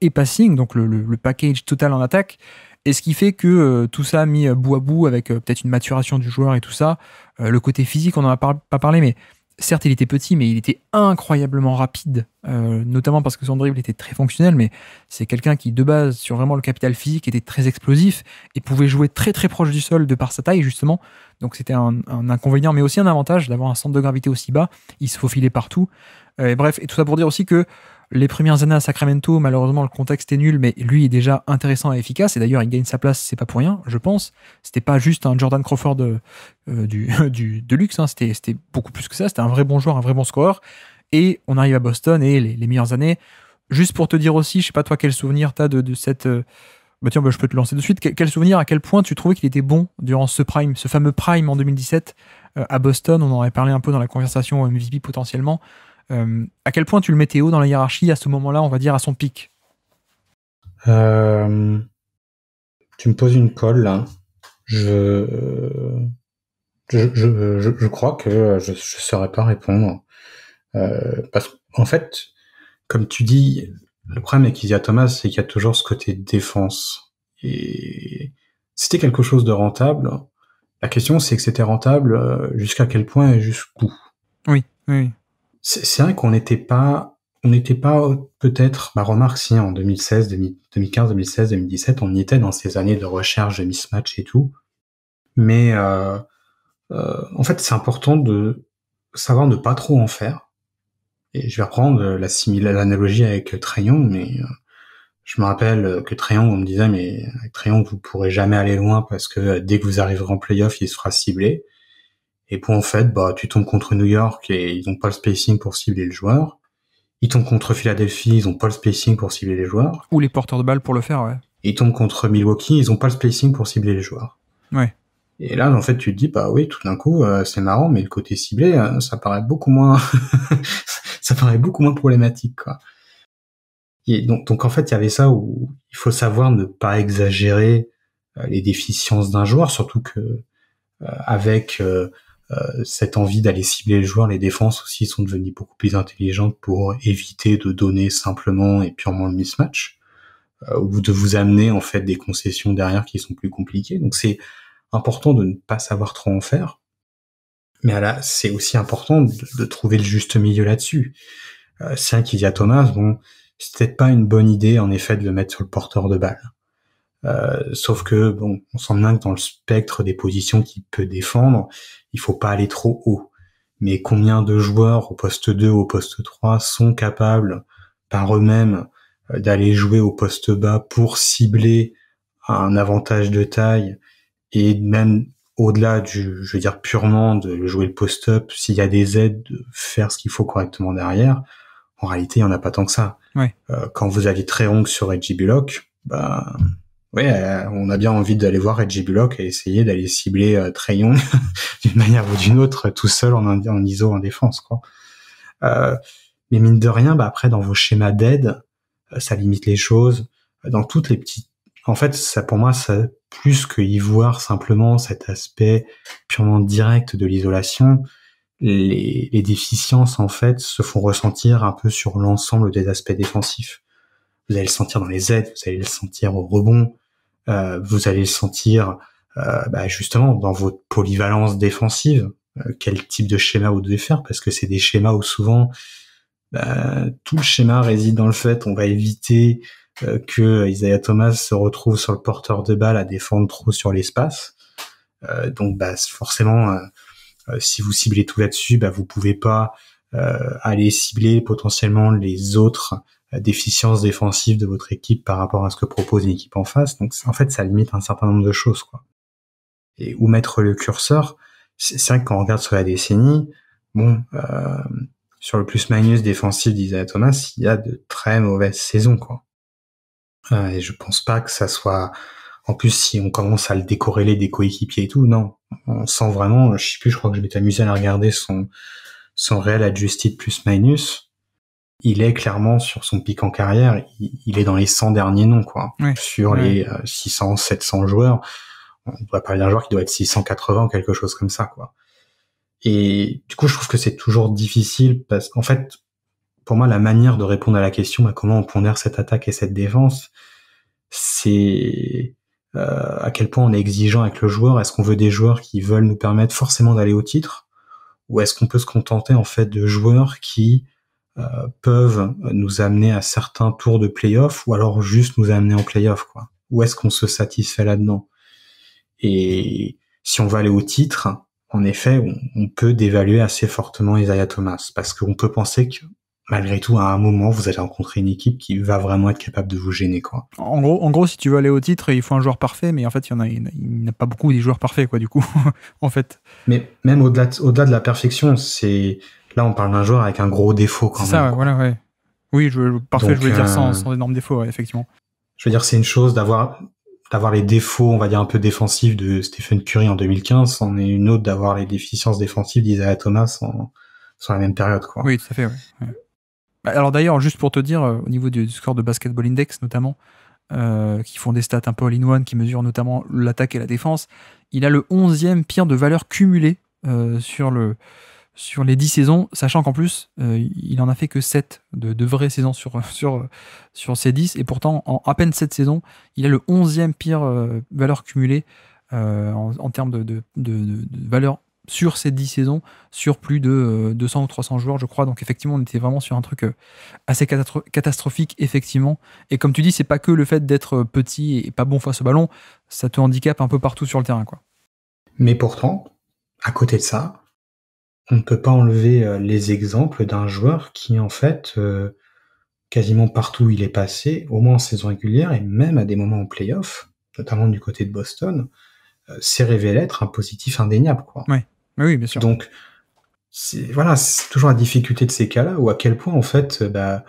et passing, donc le package total en attaque. Et ce qui fait que euh, tout ça mis euh, bout à bout avec euh, peut-être une maturation du joueur et tout ça, le côté physique, on n'en a pas parlé, mais certes, il était petit, mais il était incroyablement rapide, notamment parce que son dribble était très fonctionnel, mais c'est quelqu'un qui, de base, sur vraiment le capital physique, était très explosif et pouvait jouer très très proche du sol de par sa taille, justement. Donc c'était un, un, inconvénient, mais aussi un avantage d'avoir un centre de gravité aussi bas. Il se faufilait partout. bref, et tout ça pour dire aussi que les premières années à Sacramento, malheureusement, le contexte est nul, mais lui est déjà intéressant et efficace. Et d'ailleurs, il gagne sa place, c'est pas pour rien, je pense. C'était pas juste un Jordan Crawford euh, euh, de, <laughs> du, de luxe, hein. c'était beaucoup plus que ça. C'était un vrai bon joueur, un vrai bon scoreur. Et on arrive à Boston et les, meilleures années. Juste pour te dire aussi, je sais pas toi quel souvenir t'as de, de cette. Euh, bah tiens, bah, je peux te lancer de suite. Quel souvenir, à quel point tu trouvais qu'il était bon durant ce prime, ce fameux prime en 2017 à Boston On en avait parlé un peu dans la conversation MVP potentiellement. Euh, à quel point tu le mettais haut dans la hiérarchie à ce moment-là, on va dire à son pic euh, Tu me poses une colle Je, je, crois que je ne saurais pas répondre. Euh, parce qu'en fait, comme tu dis, le problème avec Isia Thomas, c'est qu'il y a toujours ce côté défense. Et c'était quelque chose de rentable. La question, c'est que c'était rentable euh, jusqu'à quel point et jusqu'où. Oui, oui. C'est vrai qu'on n'était pas, on n'était pas euh, peut-être, ma remarque, si en 2016, 2015, 2016, 2017, on y était dans ces années de recherche de mismatch et tout. Mais euh, euh, en fait, c'est important de savoir ne pas trop en faire. Et je vais reprendre l'analogie avec Trayon, mais je me rappelle que Trayon, on me disait, mais avec Trayon, vous pourrez jamais aller loin parce que dès que vous arriverez en playoff, il sera ciblé. Et pour, en fait, bah, tu tombes contre New York et ils n'ont pas le spacing pour cibler le joueur. Ils tombent contre Philadelphie, ils n'ont pas le spacing pour cibler les joueurs. Ou les porteurs de balles pour le faire, ouais. Ils tombent contre Milwaukee, ils n'ont pas le spacing pour cibler les joueurs. Ouais. Et là, en fait, tu te dis, bah oui, tout d'un coup, euh, c'est marrant, mais le côté ciblé, euh, ça paraît beaucoup moins, <laughs> ça paraît beaucoup moins problématique, quoi. Et donc, en fait, il y avait ça où il faut savoir ne pas exagérer euh, les déficiences d'un joueur, surtout que avec euh, cette envie d'aller cibler le joueur les défenses aussi sont devenues beaucoup plus intelligentes pour éviter de donner simplement et purement le mismatch euh, ou de vous amener en fait des concessions derrière qui sont plus compliquées. Donc c'est important de ne pas savoir trop en faire, mais là c'est aussi important de, trouver le juste milieu là-dessus. Euh, c'est un qu'il y a Thomas, bon, c'est peut-être pas une bonne idée en effet de le mettre sur le porteur de balle. Euh, sauf que bon, on s'en que dans le spectre des positions qu'il peut défendre, il faut pas aller trop haut. Mais combien de joueurs au poste 2, au poste 3 sont capables par eux-mêmes euh, d'aller jouer au poste bas pour cibler un avantage de taille et même au-delà du, je veux dire purement de jouer le post-up, s'il y a des aides, de faire ce qu'il faut correctement derrière. En réalité, il n'y en a pas tant que ça. Euh, quand vous avez très long sur Edgy Bullock, bah, ouais, euh, on a bien envie d'aller voir Edgy Bullock et essayer d'aller cibler euh, Trayon <laughs> d'une manière ou d'une autre tout seul en, en ISO en défense, quoi. Euh, mais mine de rien, bah après dans vos schémas d'aide, euh, ça limite les choses. Dans toutes les petites, en fait, ça pour moi, ça plus que y voir simplement cet aspect purement direct de l'isolation. Les, les déficiences en fait se font ressentir un peu sur l'ensemble des aspects défensifs vous allez le sentir dans les aides, vous allez le sentir au rebond, euh, vous allez le sentir euh, bah justement dans votre polyvalence défensive euh, quel type de schéma vous devez faire parce que c'est des schémas où souvent bah, tout le schéma réside dans le fait on va éviter que Isaiah Thomas se retrouve sur le porteur de balle à défendre trop sur l'espace. donc bah, forcément, si vous ciblez tout là-dessus, bah, vous pouvez pas aller cibler potentiellement les autres déficience défensive de votre équipe par rapport à ce que propose une équipe en face. Donc en fait, ça limite un certain nombre de choses. Quoi. Et où mettre le curseur C'est vrai que quand on regarde sur la décennie, bon, euh, sur le plus-minus défensif d'Isaiah Thomas, il y a de très mauvaises saisons. Quoi. Euh, et je pense pas que ça soit... En plus, si on commence à le décorréler des coéquipiers et tout, non, on sent vraiment, je sais plus, je crois que je m'étais amusé à regarder son, son réel adjusted plus-minus il est clairement sur son pic en carrière. Il, est dans les 100 derniers noms, quoi. Sur les 600, euh, 700 joueurs, on pourrait parler d'un joueur qui doit être 680, quelque chose comme ça, quoi. Et du coup, je trouve que c'est toujours difficile parce qu'en fait, pour moi, la manière de répondre à la question bah, comment on pondère cette attaque et cette défense, c'est euh, à quel point on est exigeant avec le joueur. Est-ce qu'on veut des joueurs qui veulent nous permettre forcément d'aller au titre, ou est-ce qu'on peut se contenter en fait de joueurs qui euh, peuvent nous amener à certains tours de playoffs ou alors juste nous amener en playoffs quoi. Où est-ce qu'on se satisfait là-dedans Et si on va aller au titre, en effet, on, peut dévaluer assez fortement Isaiah Thomas parce qu'on peut penser que malgré tout, à un moment, vous allez rencontrer une équipe qui va vraiment être capable de vous gêner, quoi. En gros, en gros si tu veux aller au titre, il faut un joueur parfait, mais en fait, il n'y en a, il a, pas beaucoup des joueurs parfaits, quoi, du coup, <laughs> en fait. Mais même au-delà au-delà de la perfection, c'est Là, on parle d'un joueur avec un gros défaut quand même. Ça, voilà, ouais. Oui, parfait, je voulais dire sans, euh, énorme défaut, effectivement. Je veux dire, c'est une chose d'avoir d'avoir les défauts, on va dire un peu défensifs de Stephen Curry en 2015, c'en est une autre d'avoir les déficiences défensives d'Isaiah Thomas sur la même période, quoi. Oui, tout à fait. Ouais. Bah, alors d'ailleurs, juste pour te dire, euh, au niveau du score de Basketball Index notamment, euh, qui font des stats un peu all-in-one, qui mesurent notamment l'attaque et la défense, il a le 11e pire de valeur cumulée sur le sur les 10 saisons, sachant qu'en plus, euh, il en a fait que 7 de, vraies saisons sur, <laughs> sur, sur ces 10, et pourtant, en à peine 7 saisons, il a le 11e pire euh, valeur cumulée euh, en, termes de, valeur sur ces 10 saisons, sur plus de 200 ou 300 joueurs, je crois. Donc, effectivement, on était vraiment sur un truc assez catastrophique, effectivement. Et comme tu dis, c'est pas que le fait d'être petit et pas bon face au ballon, ça te handicape un peu partout sur le terrain, quoi. Mais pourtant, à côté de ça, on ne peut pas enlever euh, les exemples d'un joueur qui, en fait, euh, quasiment partout où il est passé, au moins en saison régulière et même à des moments en playoff, notamment du côté de Boston, euh, s'est révélé être un positif indéniable. Quoi. Oui. oui, bien sûr. Donc, voilà, c'est toujours la difficulté de ces cas-là, ou à quel point, en fait, bah,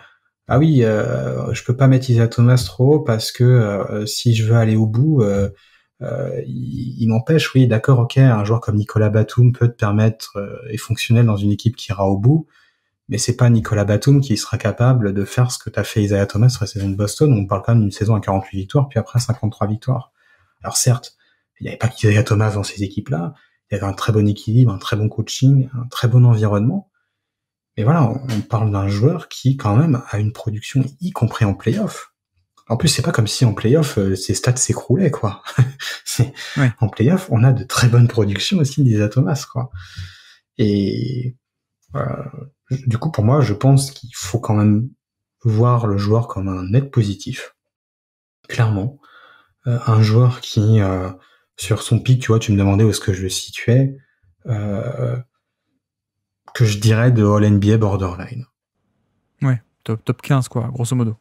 ah oui, euh, je peux pas mettre à Thomas trop parce que si je veux aller au bout, euh, il, m'empêche, oui, d'accord, ok, un joueur comme Nicolas Batum peut te permettre et euh, fonctionner fonctionnel dans une équipe qui ira au bout, mais c'est pas Nicolas Batum qui sera capable de faire ce que t'as fait Isaiah Thomas sur la saison de Boston. On parle quand même d'une saison à 48 victoires, puis après 53 victoires. Alors certes, il n'y avait pas qu'Isaiah Thomas dans ces équipes-là, il y avait un très bon équilibre, un très bon coaching, un très bon environnement. Mais voilà, on, on parle d'un joueur qui quand même a une production, y compris en playoff, en plus, c'est pas comme si en playoff, euh, ces stats s'écroulaient, quoi. <laughs> En playoff, on a de très bonnes productions aussi des atomas quoi. Et euh, du coup, pour moi, je pense qu'il faut quand même voir le joueur comme un net positif. Clairement. Euh, un joueur qui, sur son pic, tu vois, tu me demandais où est-ce que je le situais, que je dirais de All NBA Borderline. Ouais, top, top 15, quoi, grosso modo.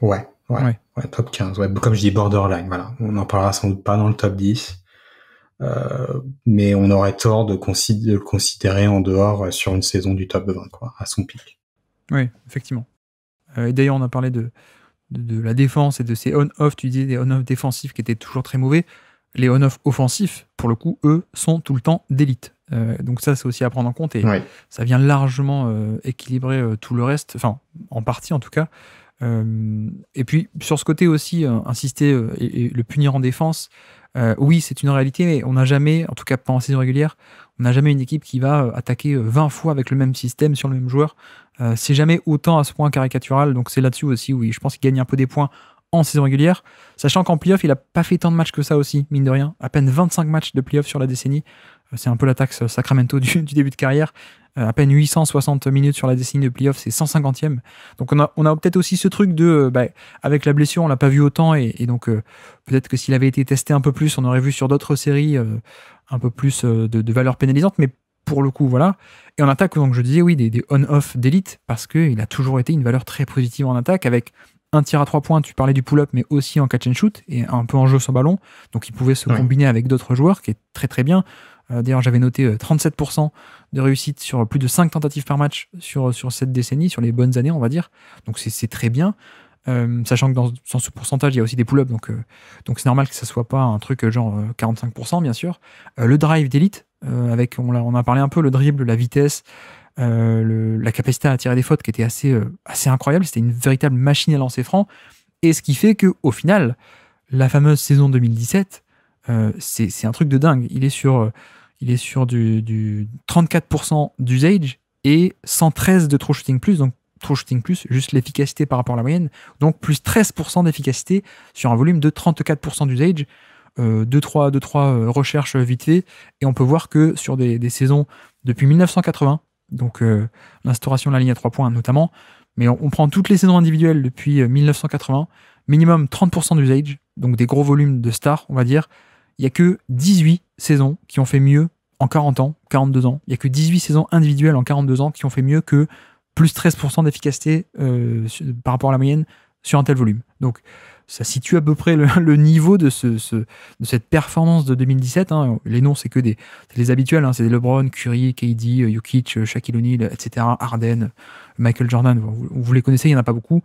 Ouais. Ouais, top 15. Ouais, comme je dis, borderline. Voilà. On n'en parlera sans doute pas dans le top 10. Euh, mais on aurait tort de, le considérer en dehors euh, sur une saison du top 20, quoi, à son pic. Oui, effectivement. Euh, et d'ailleurs, on a parlé de, de, la défense et de ces on-off. Tu disais des on-off défensifs qui étaient toujours très mauvais. Les on-off offensifs, pour le coup, eux, sont tout le temps d'élite. donc ça, c'est aussi à prendre en compte et ça vient largement équilibrer tout le reste, enfin, en partie en tout cas. Euh, et puis, sur ce côté aussi, euh, insister euh, et, le punir en défense, oui, c'est une réalité, mais on n'a jamais, en tout cas pas en saison régulière, on n'a jamais une équipe qui va attaquer 20 fois avec le même système sur le même joueur. c'est jamais autant à ce point caricatural, donc c'est là-dessus aussi, oui, je pense qu'il gagne un peu des points en saison régulière, sachant qu'en playoff, il n'a pas fait tant de matchs que ça aussi, mine de rien. À peine 25 matchs de playoff sur la décennie. C'est un peu la taxe Sacramento du, début de carrière. Euh, à peine 860 minutes sur la décennie de playoff, c'est 150e. Donc on a, on a peut-être aussi ce truc de, euh, bah, avec la blessure, on l'a pas vu autant, et, donc euh, peut-être que s'il avait été testé un peu plus, on aurait vu sur d'autres séries un peu plus de, valeurs valeur pénalisante, mais pour le coup, voilà. Et en attaque, donc je disais, oui, des, des on-off d'élite, parce qu'il a toujours été une valeur très positive en attaque, avec un tir à trois points, tu parlais du pull-up, mais aussi en catch and shoot, et un peu en jeu sans ballon, donc il pouvait se combiner avec d'autres joueurs, qui est très très bien. Euh, d'ailleurs, j'avais noté 37% euh, de réussite sur plus de 5 tentatives par match sur, sur cette décennie, sur les bonnes années, on va dire. Donc c'est très bien. Euh, sachant que dans, ce pourcentage, il y a aussi des pull-ups, donc donc c'est normal que ça soit pas un truc genre 45%, bien sûr. le drive d'élite, avec on a, on a parlé un peu, le dribble, la vitesse, la capacité à tirer des fautes qui était assez, assez incroyable, c'était une véritable machine à lancer franc, et ce qui fait que au final, la fameuse saison 2017, c'est un truc de dingue. Il est sur il est sur du, du 34% d'usage et 113 de true shooting plus, donc true shooting plus, juste l'efficacité par rapport à la moyenne, donc plus 13% d'efficacité sur un volume de 34% d'usage. 2-3 euh, trois, euh, recherches vite fait, et on peut voir que sur des, saisons depuis 1980, donc euh, l'instauration de la ligne à 3 points notamment, mais on, on, prend toutes les saisons individuelles depuis 1980, minimum 30% d'usage, donc des gros volumes de stars, on va dire, il n'y a que 18 saisons qui ont fait mieux en 40 ans, 42 ans. Il n'y a que 18 saisons individuelles en 42 ans qui ont fait mieux que plus 13% d'efficacité euh, par rapport à la moyenne sur un tel volume. Donc, ça situe à peu près le, niveau de, cette performance de 2017. Hein. Les noms, c'est que des les habituels. C'est hein. C'est LeBron, Curry, KD, Jokic, Shaquille O'Neal, etc. Arden, Michael Jordan. Vous, les connaissez, il n'y en a pas beaucoup.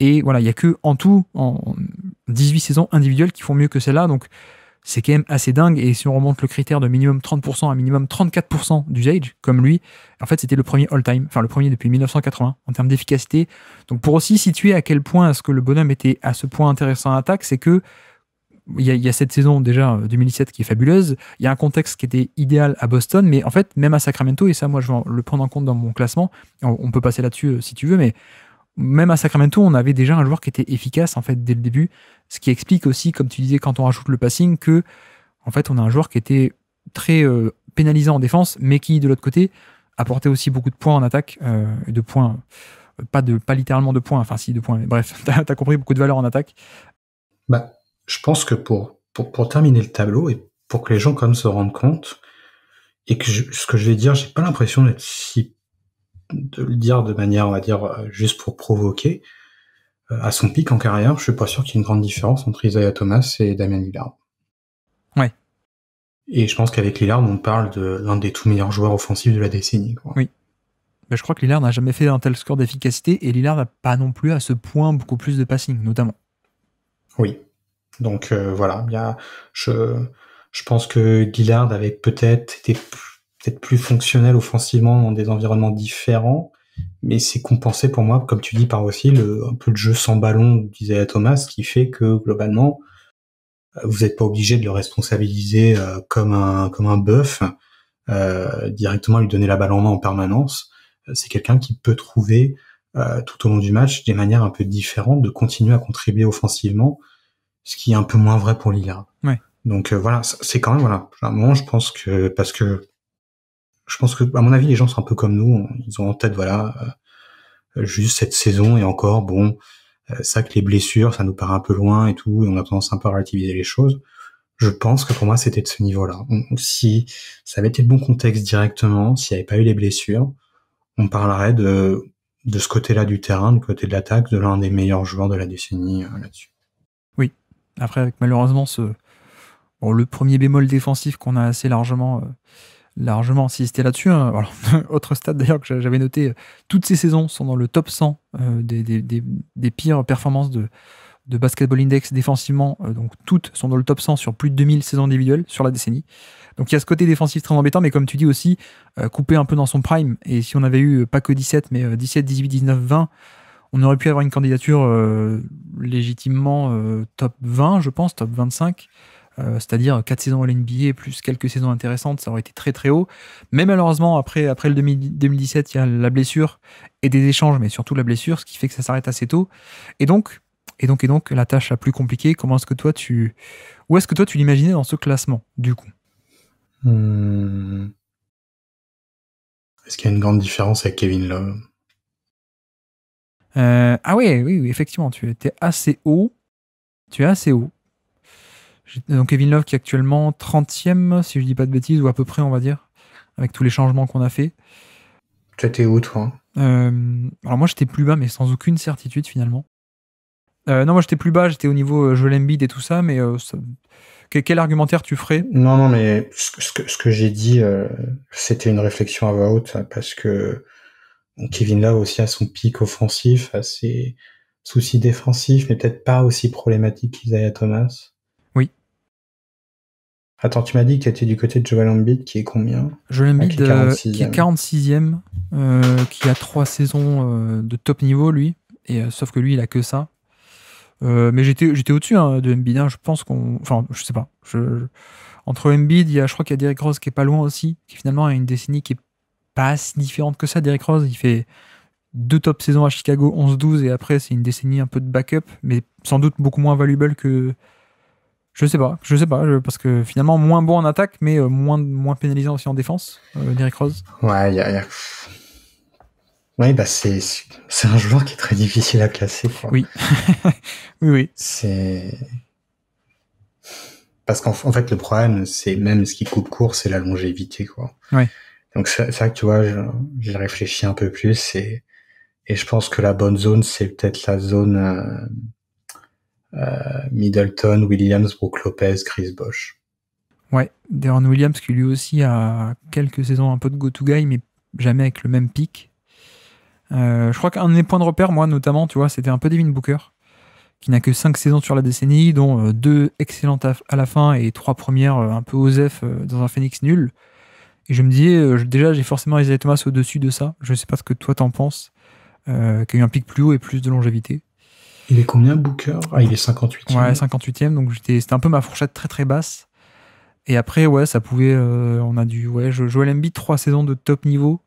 Et voilà, il n'y a que en tout, 18 saisons individuelles qui font mieux que celle-là. Donc, c'est quand même assez dingue. Et si on remonte le critère de minimum 30% à minimum 34% d'usage, comme lui, en fait, c'était le premier all-time, enfin le premier depuis 1980 en termes d'efficacité. Donc pour aussi situer à quel point est-ce que le bonhomme était à ce point intéressant à attaque, c'est que il y, a, cette saison déjà 2017 euh, qui est fabuleuse. Il y a un contexte qui était idéal à Boston, mais en fait, même à Sacramento, et ça, moi, je vais le prendre en compte dans mon classement. On, peut passer là-dessus euh, si tu veux, mais même à Sacramento, on avait déjà un joueur qui était efficace en fait dès le début, ce qui explique aussi, comme tu disais, quand on rajoute le passing, que en fait on a un joueur qui était très pénalisé euh, pénalisant en défense, mais qui de l'autre côté apportait aussi beaucoup de points en attaque, euh, de points, euh, pas de pas littéralement de points, enfin si de points, mais bref, <laughs> t'as as compris beaucoup de valeur en attaque. Bah, je pense que pour, pour, terminer le tableau et pour que les gens se rendent compte et que ce que je vais dire, j'ai pas l'impression d'être si de le dire de manière, on va dire, euh, juste pour provoquer, euh, à son pic en carrière, je suis pas sûr qu'il y ait une grande différence entre Isaiah Thomas et Damien Lillard. Ouais. Et je pense qu'avec Lillard, on parle de l'un des tout meilleurs joueurs offensifs de la décennie. Oui. Mais bah, je crois que Lillard n'a jamais fait un tel score d'efficacité et Lillard n'a pas non plus à ce point beaucoup plus de passing, notamment. Oui. Donc euh, voilà, y je, je pense que Lillard avait peut-être été plus peut-être plus fonctionnel offensivement dans des environnements différents, mais c'est compensé pour moi, comme tu dis, par aussi le, un peu de jeu sans ballon, disait Thomas, qui fait que globalement, euh, vous n'êtes pas obligé de le responsabiliser euh, comme un comme un bœuf, euh, directement lui donner la balle en main en permanence. Euh, c'est quelqu'un qui peut trouver tout au long du match des manières un peu différentes de continuer à contribuer offensivement, ce qui est un peu moins vrai pour Lillard. Ouais. Donc voilà, c'est quand même voilà. À un moment, je pense que parce que je pense que, à mon avis, les gens sont un peu comme nous. Ils ont en tête, voilà, euh, juste cette saison et encore, bon, euh, ça que les blessures, ça nous paraît un peu loin et tout, et on a tendance un peu à relativiser les choses. Je pense que pour moi, c'était de ce niveau-là. Si ça avait été le bon contexte directement, s'il n'y avait pas eu les blessures, on parlerait de, de ce côté-là du terrain, du côté de l'attaque, de l'un des meilleurs joueurs de la décennie euh, là-dessus. Oui. Après, avec malheureusement ce, le premier bémol défensif qu'on a assez largement largement c'était là-dessus. Hein. <laughs> autre stade d'ailleurs que j'avais noté, euh, toutes ces saisons sont dans le top 100 euh, des, pires performances de, de Basketball Index défensivement. Euh, donc toutes sont dans le top 100 sur plus de 2000 saisons individuelles sur la décennie. Donc il y a ce côté défensif très embêtant, mais comme tu dis aussi, coupé un peu dans son prime. Et si on avait eu pas que 17, mais 17, 18, 19, 20, on aurait pu avoir une candidature légitimement top 20, je pense, top 25. Euh, c'est-à-dire 4 saisons à l'NBA plus quelques saisons intéressantes, ça aurait été très très haut. Mais malheureusement, après, après le 2017, il y a la blessure et des échanges, mais surtout la blessure, ce qui fait que ça s'arrête assez tôt. Et donc, et donc, et donc, la tâche la plus compliquée, comment est-ce que toi tu. Où est-ce que toi tu l'imaginais dans ce classement, du coup hmm. Est-ce qu'il y a une grande différence avec Kevin Love euh, Ah oui, oui, oui, effectivement, tu étais assez haut. Tu es assez haut. Donc Kevin Love qui est actuellement 30e, si je dis pas de bêtises, ou à peu près, on va dire, avec tous les changements qu'on a fait. étais où, toi euh, Alors moi, j'étais plus bas, mais sans aucune certitude, finalement. Euh, non, moi, j'étais plus bas, j'étais au niveau euh, Joel Embiid et tout ça, mais quel argumentaire tu ferais Non, non, mais ce que, j'ai dit, c'était une réflexion à voix haute, hein, parce que Kevin Love aussi a son pic offensif, a ses soucis défensifs, mais peut-être pas aussi problématique qu'Isaiah Thomas. Attends, tu m'as dit que tu étais du côté de Joel Embiid, qui est combien Joel Embiid, ah, qui est 46e, euh, euh, qui a trois saisons euh, de top niveau, lui. Et, sauf que lui, il a que ça. mais j'étais, j'étais au-dessus hein, de Embiid. Hein. je pense qu'on. Enfin, je sais pas. Entre Embiid, il y a, je crois qu'il y a Derrick Rose qui est pas loin aussi, qui finalement a une décennie qui est pas si différente que ça. Derrick Rose, il fait deux top saisons à Chicago, 11-12, et après, c'est une décennie un peu de backup, mais sans doute beaucoup moins valuable que je sais pas, je sais pas, parce que finalement moins bon en attaque, mais euh, moins, moins pénalisant aussi en défense, euh, Derek Rose. Ouais, il y a... Oui, bah c'est, c'est un joueur qui est très difficile à classer. Quoi. Oui. <laughs> oui, oui. C'est. Parce qu'en fait, le problème, c'est même ce qui coupe court, c'est la longévité. Quoi. Ouais. Donc, c'est ça que tu vois, j'ai réfléchi un peu plus et, et je pense que la bonne zone, c'est peut-être la zone. Euh, euh, Middleton, Williams, Brooke Lopez, Chris Bosch. Ouais, Deron Williams qui lui aussi a quelques saisons un peu de go-to-guy, mais jamais avec le même pic. Euh, je crois qu'un des points de repère, moi notamment, tu vois, c'était un peu Devin Booker, qui n'a que 5 saisons sur la décennie, dont euh, deux excellentes à la fin et trois premières un peu OZEF dans un Phoenix nul. Et je me disais, déjà j'ai forcément Isaiah Thomas au-dessus de ça, je sais pas ce que toi t'en penses, euh, qui a eu un pic plus haut et plus de longévité. Il est combien, Booker Ah, il est 58e. Ouais, 58e, donc c'était un peu ma fourchette très très basse. Et après, ouais, ça pouvait. Euh, on a dû. Ouais, je jouais l'MB trois saisons de top niveau.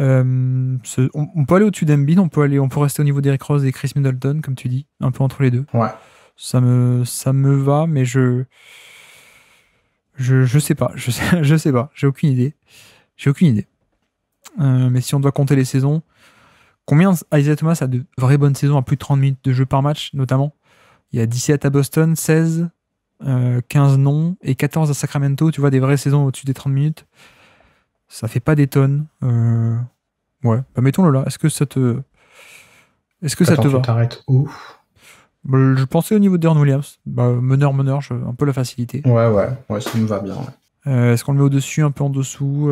Euh, on, peut aller au-dessus d'Embiid, on peut aller, on peut rester au niveau d'Eric Rose et Chris Middleton, comme tu dis, un peu entre les deux. Ouais. Ça me, ça me va, mais je, je, sais pas, je sais, <laughs> je sais pas, j'ai aucune idée, j'ai aucune idée. Euh, mais si on doit compter les saisons, Combien Isaiah Thomas a de vraies bonnes saisons à plus de 30 minutes de jeu par match, notamment Il y a 17 à Boston, 16, 15 euh, non, et 14 à Sacramento, tu vois, des vraies saisons au-dessus des 30 minutes. Ça fait pas des tonnes. Euh, ouais, bah, mettons-le là. Est-ce que ça te. Est-ce que ça te va T'arrêtes bah, je pensais au niveau de Darren Williams. Bah, meneur, meneur, un peu la facilité. Ouais, ouais, ouais, ça me va bien. Euh, est-ce qu'on le met au-dessus, un peu en dessous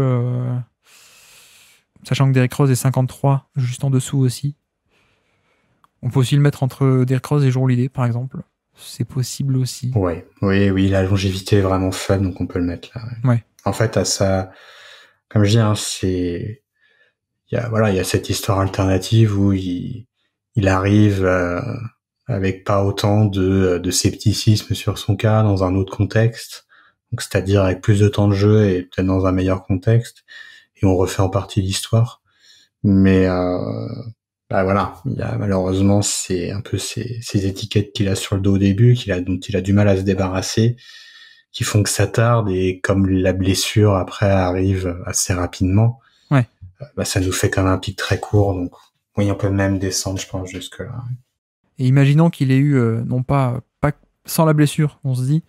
Sachant que Derrick Rose est 53, juste en dessous aussi. On peut aussi le mettre entre Derrick Rose et Jean Lidé, par exemple. C'est possible aussi. Ouais, oui, oui, la longévité est vraiment faible, donc on peut le mettre là. En fait, à ça, comme je dis, hein, c'est, il y a, voilà, il y a cette histoire alternative où il, arrive euh, avec pas autant de, euh, de scepticisme sur son cas dans un autre contexte, donc c'est-à-dire avec plus de temps de jeu et peut-être dans un meilleur contexte et on refait en partie l'histoire. Mais euh, bah voilà, il malheureusement c'est un peu ces, étiquettes qu'il a sur le dos au début, qu'il a dont il a du mal à se débarrasser, qui font que ça tarde et comme la blessure après arrive assez rapidement, ouais. Euh, bah, ça nous fait quand même un pic très court. Donc oui, on peut même descendre, je pense, jusque là. Et imaginons qu'il ait eu euh, non pas pas sans la blessure, on se dit,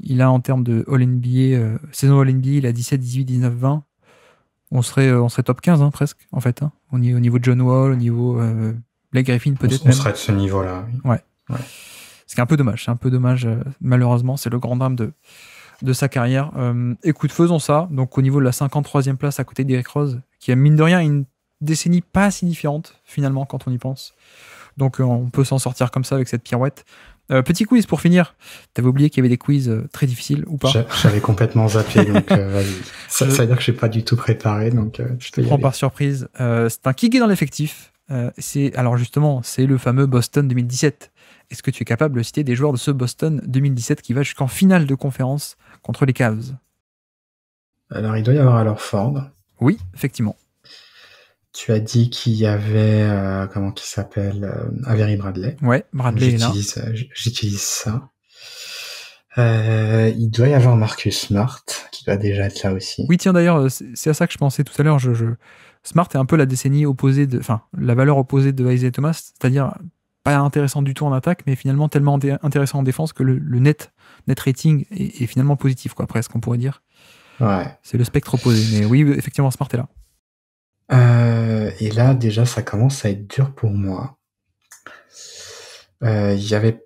il a en termes de All NBA, saison All NBA, il a 17, 18, 19, 20 on serait, euh, on serait top 15 hein, presque, en fait. Hein, au niveau de John Wall, au niveau de euh, Blake Griffin peut-être. On, serait de ce niveau-là. Ouais. ouais. un peu dommage. C'est un peu dommage, euh, malheureusement. C'est le grand drame de, de sa carrière. écoute, faisons ça. Donc au niveau de la 53e place à côté d'Eric Rose, qui a mine de rien une décennie pas si différente finalement quand on y pense. Donc on peut s'en sortir comme ça avec cette pirouette. Euh, petit quiz pour finir. T'avais oublié qu'il y avait des quiz euh, très difficiles ou pas J'avais complètement zappé, <laughs> donc euh, ça, veut dire que je n'ai pas du tout préparé, donc je te prends par surprise. c'est un kick dans l'effectif. c'est alors justement, c'est le fameux Boston 2017. Est-ce que tu es capable de citer des joueurs de ce Boston 2017 qui va jusqu'en finale de conférence contre les Cavs Alors il doit y avoir alors Ford. Oui, effectivement. Tu as dit qu'il y avait euh, comment qui s'appelle euh, Avery Bradley. Ouais, Bradley j'utilise, est là. J'utilise euh, ça. il doit y avoir Marcus Smart qui doit déjà être là aussi. Oui, tiens d'ailleurs, c'est à ça que je pensais tout à l'heure. Je, Smart est un peu la décennie opposée de, enfin, la valeur opposée de Isaiah Thomas, c'est-à-dire pas intéressant du tout en attaque, mais finalement tellement intéressant en défense que le, net, net rating est, est, finalement positif, quoi, presque, on pourrait dire. Ouais. C'est le spectre opposé. Mais oui, effectivement, Smart est là. Euh, et là, déjà, ça commence à être dur pour moi. Euh, il y avait.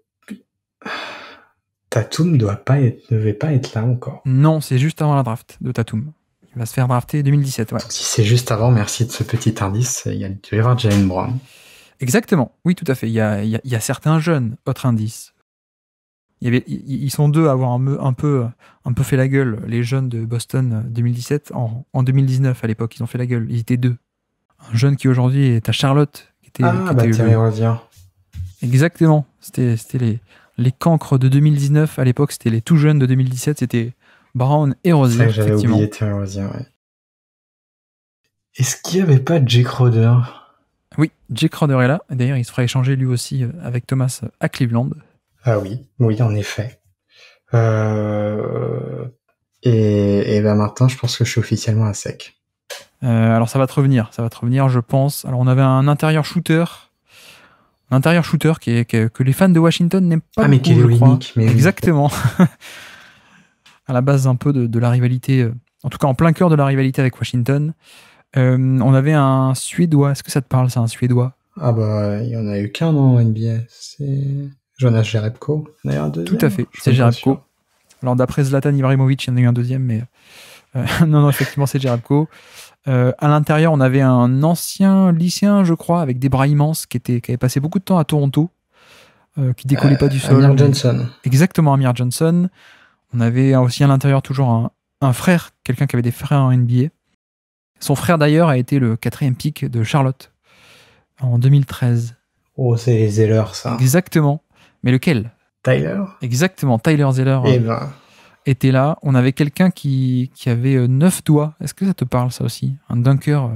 Tatum doit pas être, ne devait pas être là encore. Non, c'est juste avant la draft de Tatum. Il va se faire drafter 2017. Si c'est juste avant, merci de ce petit indice. Il y a, tu vas voir Jane Brown. Exactement, oui, tout à fait. Il y il y a certains jeunes, autre indice avait, ils sont deux à avoir un, un, peu, un peu fait la gueule, les jeunes de Boston 2017. Euh, en, 2019, à l'époque, ils ont fait la gueule. Ils étaient deux. Un jeune qui aujourd'hui est à Charlotte. Qui était, ah, bah, était Rosier Exactement. C'était les, les cancres de 2019. À l'époque, c'était les tout jeunes de 2017. C'était Brown et Rosier. J'avais oublié Rosier, Est-ce qu'il n'y avait pas Jake Roder Oui, Jake Roder est là. D'ailleurs, il se fera échanger lui aussi euh, avec Thomas euh, à Cleveland. Ah oui, oui, en effet. Euh, et, et ben Martin, je pense que je suis officiellement à sec. Euh, alors ça va te revenir, ça va te revenir, je pense. Alors on avait un intérieur shooter, un intérieur shooter qui est, que les fans de Washington n'aiment pas. Ah mais qui est unique, mais exactement. <laughs> à la base un peu de, la rivalité, euh, en tout cas en plein cœur de la rivalité avec Washington. on avait un suédois. Est-ce que ça te parle, c'est un suédois Ah bah il y en a eu qu'un dans NBA. C'est Jonas Jerebko, d'ailleurs, Tout à fait, c'est Jerebko. Alors d'après Zlatan Ibrahimovic, il y en a eu un deuxième, mais euh, <laughs> non, non, effectivement, c'est Jerebko. Euh, à l'intérieur, on avait un ancien lycéen, je crois, avec des bras immenses, qui, était, qui avait passé beaucoup de temps à Toronto, euh, qui décollait pas du sol. Amir Johnson. Exactement, Amir Johnson. On avait aussi à l'intérieur toujours un, un frère, quelqu'un qui avait des frères en NBA. Son frère d'ailleurs a été le quatrième pick de Charlotte en 2013. Oh, c'est les ça. Exactement. Mais lequel Tyler Exactement, Tyler Zeller eh euh, ben. était là. On avait quelqu'un qui, avait euh, neuf doigts. Est-ce que ça te parle, ça aussi Un dunker. Euh.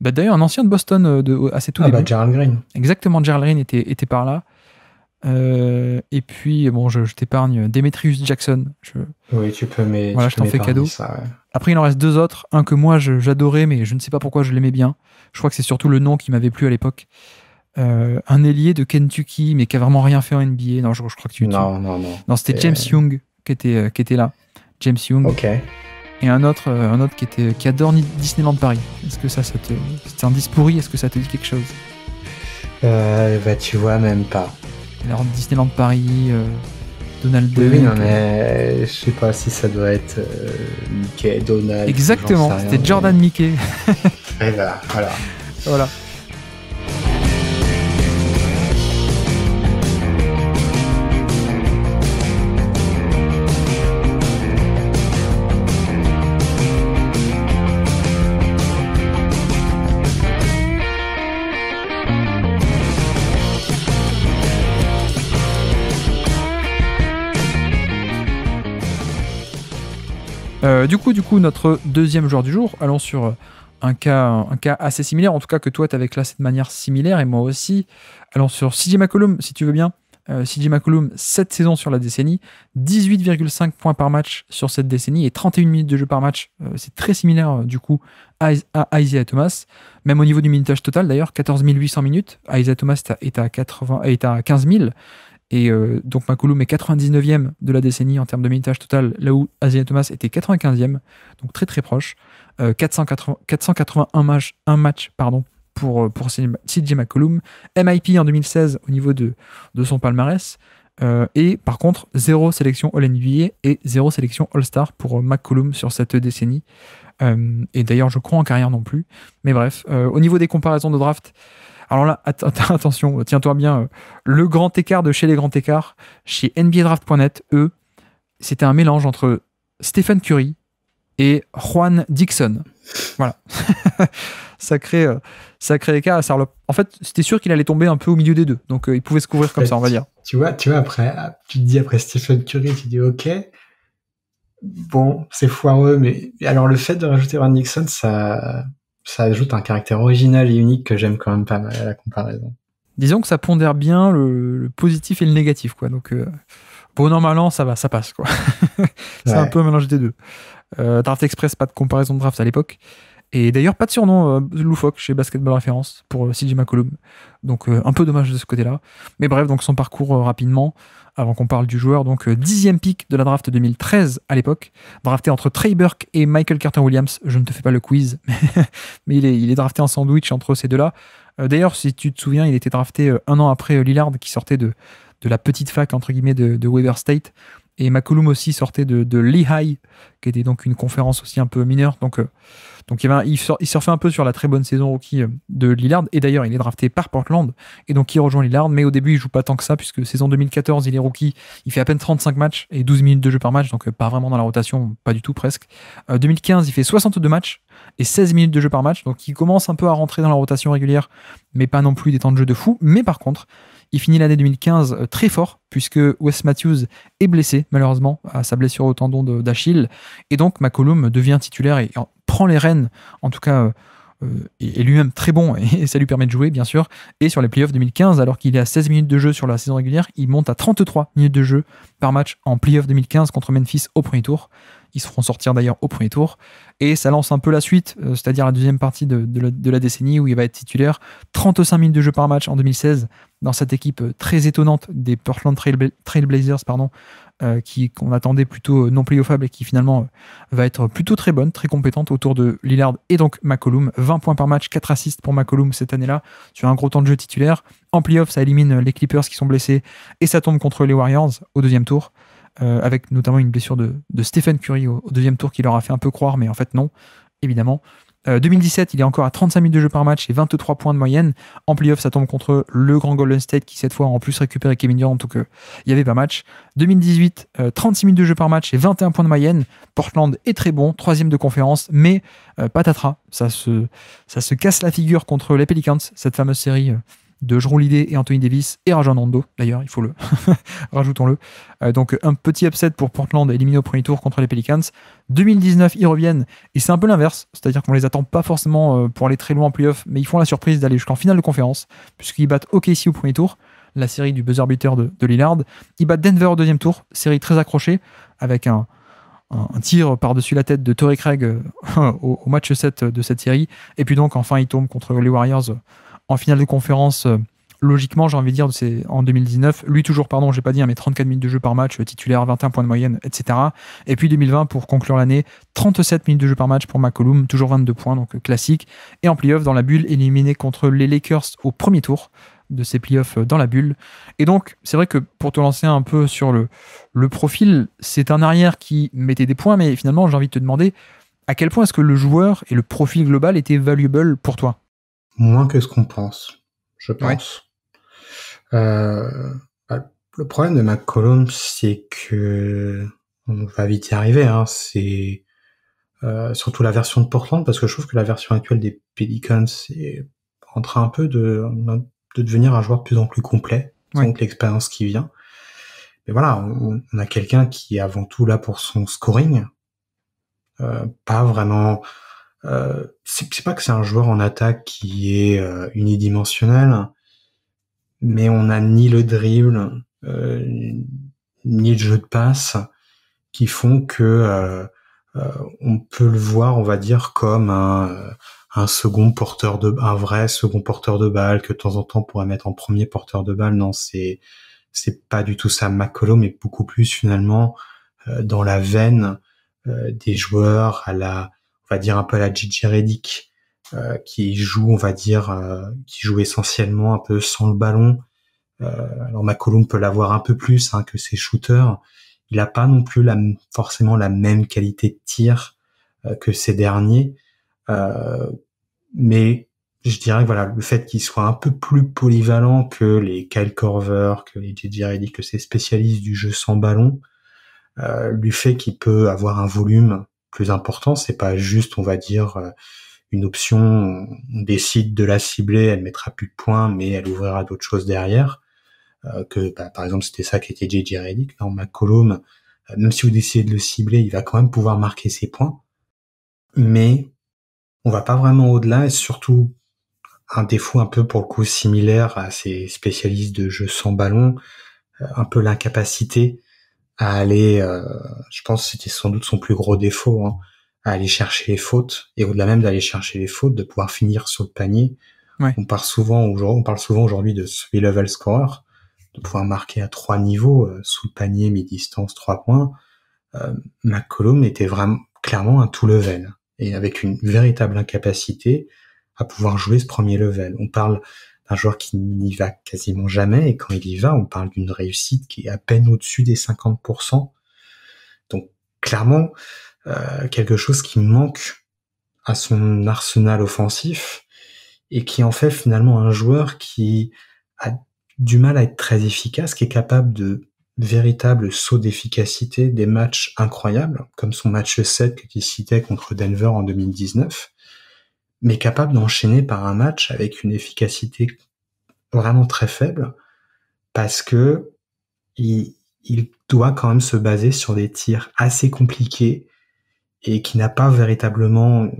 Bah, d'ailleurs, un ancien de Boston de, assez tout ah, bah, Gerald Green. Exactement, Gerald Green était, était par là. et puis, bon, je, t'épargne Demetrius Jackson. Je... Oui, tu peux, mais. je t'en fais cadeau. Après, il en reste deux autres. Un que moi, j'adorais, mais je ne sais pas pourquoi je l'aimais bien. Je crois que c'est surtout le nom qui m'avait plu à l'époque. Euh, un ailier de Kentucky, mais qui a vraiment rien fait en NBA. Non, je, crois que tu. Non, non, non. Non, c'était James euh, Young qui était, euh, qui était là. James Young. Ok. Et un autre, un autre qui, était, qui adore Disneyland Paris. Est-ce que ça, ça te. C'était un dispourri, est-ce que ça te dit quelque chose euh, Bah, tu vois, même pas. Alors, Disneyland Paris. Donald oui, non, mais je sais pas si ça doit être Mickey, Donald. Exactement, c'était Jordan Mickey. Et eh ben, voilà. Voilà. Euh, du coup, du coup, notre deuxième joueur du jour, allons sur euh, un cas, un cas assez similaire, en tout cas que toi, tu avais classé de manière similaire et moi aussi. Allons sur CJ McCollum, si tu veux bien. Euh, CJ McCollum, 7 saisons sur la décennie, 18,5 points par match sur cette décennie et 31 minutes de jeu par match. c'est très similaire du coup à, à Isaiah Thomas. Même au niveau du minutage total d'ailleurs, 14 800 minutes. Isaiah Thomas est à, 80, est à 15 000. Et euh, donc McCollum est 99e de la décennie en termes de minutage total, là où Asia Thomas était 95e, donc très très proche. 481 euh, matchs, un match pardon, pour, euh, pour CJ McCollum. MIP en 2016 au niveau de, de son palmarès. et par contre, zéro sélection All-NBA et zéro sélection All-Star pour McCollum sur cette décennie. et d'ailleurs, je crois en carrière non plus. Mais bref, au niveau des comparaisons de draft, alors là, <laughs> attention, tiens-toi bien. Euh, le grand écart de chez les grands écarts, chez NBADraft.net, eux, c'était un mélange entre Stephen Curry et Juan Dixon. Voilà. <laughs> sacré, euh, sacré écart. Sarlop. en fait, c'était sûr qu'il allait tomber un peu au milieu des deux. Donc, euh, il pouvait se couvrir comme ça, on va dire. <laughs> Tu vois, tu vois, après, tu te dis après Stephen Curry, tu dis OK. Bon, c'est foireux, mais alors le fait de rajouter Juan Dixon, ça, ça ajoute un caractère original et unique que j'aime quand même pas mal à la comparaison. Disons que ça pondère bien le, positif et le négatif, quoi. Donc, euh, bon, normalement, ça va, ça passe, quoi. <laughs> c'est un peu un mélange des deux. Euh, draft Express, pas de comparaison de draft à l'époque. Et d'ailleurs, pas de surnom euh, loufoque chez Basketball Référence pour euh, CJ McCollum. Donc, un peu dommage de ce côté-là. Mais bref, donc son parcours rapidement avant qu'on parle du joueur, donc euh, dixième pick de la draft 2013 à l'époque, drafté entre Trey Burke et Michael Carter Williams. Je ne te fais pas le quiz, <laughs> mais, il, est, drafté en sandwich entre ces deux-là. Euh, d'ailleurs, si tu te souviens, il était drafté euh, un an après Lillard qui sortait de, de la petite fac entre guillemets de, de Weber State. Et McCollum aussi sortait de, Lehigh, qui était donc une conférence aussi un peu mineure. Donc, euh, donc il, il, surfait un peu sur la très bonne saison rookie euh, de Lillard. Et d'ailleurs, il est drafté par Portland. Et donc, il rejoint Lillard. Mais au début, il joue pas tant que ça, puisque saison 2014, il est rookie. Il fait à peine 35 matchs et 12 minutes de jeu par match. Donc, euh, pas vraiment dans la rotation, pas du tout presque. 2015, il fait 62 matchs et 16 minutes de jeu par match. Donc, il commence un peu à rentrer dans la rotation régulière, mais pas non plus des temps de jeu de fou. Mais par contre, il finit l'année 2015 euh, très fort, puisque Wes Matthews est blessé, malheureusement, à sa blessure au tendon d'Achille. Et donc, McCollum devient titulaire et prend les rênes, en tout cas est euh, euh, lui-même très bon <laughs> et ça lui permet de jouer bien sûr. Et sur les playoffs 2015, alors qu'il est à 16 minutes de jeu sur la saison régulière, il monte à 33 minutes de jeu par match en playoffs 2015 contre Memphis au premier tour. Ils se feront sortir d'ailleurs au premier tour. Et ça lance un peu la suite, euh, c'est-à-dire la deuxième partie de, la, décennie où il va être titulaire. 35 minutes de jeu par match en 2016 dans cette équipe euh, très étonnante des Portland Trailblazers, pardon, euh, qui qu'on attendait plutôt non playoffable et qui finalement va être plutôt très bonne, très compétente autour de Lillard et donc McCollum. 20 points par match, 4 assists pour McCollum cette année-là sur un gros temps de jeu titulaire. En playoff, ça élimine les Clippers qui sont blessés et ça tombe contre les Warriors au deuxième tour. Euh, avec notamment une blessure de, Stephen Curry au, deuxième tour qui leur a fait un peu croire, mais en fait non, évidemment. 2017, euh, il est encore à 35 minutes de jeu par match et 23 points de moyenne. En playoff, ça tombe contre le grand Golden State qui, cette fois, en plus récupéré Kevin Durant, donc euh, il y avait pas match. 2018, 36 minutes de jeu par match et 21 points de moyenne. Portland est très bon, troisième de conférence, mais patatras, ça se, ça se casse la figure contre les Pelicans, cette fameuse série de Jérôme Lidé et Anthony Davis et Rajon Rondo, d'ailleurs, il faut le, <laughs> rajoutons-le. Euh, donc un petit upset pour Portland éliminé au premier tour contre les Pelicans. 2019, ils reviennent et c'est un peu l'inverse, c'est-à-dire qu'on les attend pas forcément euh, pour aller très loin en off, mais ils font la surprise d'aller jusqu'en finale de conférence, puisqu'ils battent OKC au premier tour, la série du buzzer beater de, Lillard. Ils battent Denver au deuxième tour, série très accrochée, avec un, tir par-dessus la tête de Torrey Craig euh, <laughs> au, match 7 de cette série. Et puis donc, enfin, ils tombent contre les Warriors en finale de conférence, euh, logiquement, j'ai envie de dire, c'est en 2019. Lui, toujours, pardon, n'ai pas dit, hein, mais 34 minutes de jeu par match, euh, titulaire, 21 points de moyenne, etc. Et puis 2020, pour conclure l'année, 37 minutes de jeu par match pour McCollum, toujours 22 points, donc euh, classique. Et en play-off dans la bulle, éliminé contre les Lakers au premier tour de ces play-offs dans la bulle. Et donc, c'est vrai que pour te lancer un peu sur le, le profil, c'est un arrière qui mettait des points, mais finalement, j'ai envie de te demander à quel point est-ce que le joueur et le profil global étaient valuable pour toi moins que ce qu'on pense, je pense. Euh, bah, le problème de colonne c'est que on va vite y arriver. Hein, c'est euh, surtout la version de Portland, parce que je trouve que la version actuelle des Pelicans est en train un peu de, de devenir un joueur de plus en plus complet, donc l'expérience qui vient. Mais voilà, on, a quelqu'un qui est avant tout là pour son scoring, euh, pas vraiment euh, c'est pas que c'est un joueur en attaque qui est euh, unidimensionnel, mais on a ni le dribble, euh, ni le jeu de passe qui font que euh, euh, on peut le voir, on va dire, comme un, un second porteur de, un vrai second porteur de balle que de temps en temps on pourrait mettre en premier porteur de balle. Non, c'est c'est pas du tout ça McCollum, mais beaucoup plus finalement dans la veine des joueurs à la on va dire un peu la Gigi Reddick, euh, qui joue, on va dire, euh, qui joue essentiellement un peu sans le ballon. Euh, alors McCollum peut l'avoir un peu plus hein, que ses shooters. Il n'a pas non plus forcément la même qualité de tir euh, que ces derniers, mais je dirais que voilà, le fait qu'il soit un peu plus polyvalent que les Kyle Corver, que les JJ Reddick, que ces spécialistes du jeu sans ballon, lui fait qu'il peut avoir un volume plus important. C'est pas juste, on va dire, euh, une option, on décide de la cibler, elle mettra plus de points, mais elle ouvrira d'autres choses derrière. Euh, que bah, par exemple, c'était ça qui était JJ Reddick. Dans McCollum, euh, même si vous décidez de le cibler, il va quand même pouvoir marquer ses points. Mais on va pas vraiment au-delà et surtout un défaut un peu pour le coup similaire à ces spécialistes de jeux sans ballon, un peu l'incapacité à aller, euh, je pense que c'était sans doute son plus gros défaut, hein, à aller chercher les fautes, et au-delà même d'aller chercher les fautes, de pouvoir finir sur le panier. On, parle souvent on parle souvent aujourd'hui de celui level scorer, de pouvoir marquer à trois niveaux, euh, sous le panier, mi-distance, trois points. Euh, McCollum était vraiment clairement un tout level, et avec une véritable incapacité à pouvoir jouer ce premier level. On parle un joueur qui n'y va quasiment jamais, et quand il y va, on parle d'une réussite qui est à peine au-dessus des 50%. Donc clairement, euh, quelque chose qui manque à son arsenal offensif, et qui en fait finalement un joueur qui a du mal à être très efficace, qui est capable de véritables sauts d'efficacité, des matchs incroyables, comme son match 7 que tu citais contre Denver en 2019, mais capable d'enchaîner par un match avec une efficacité vraiment très faible parce que il, doit quand même se baser sur des tirs assez compliqués et qui n'a pas véritablement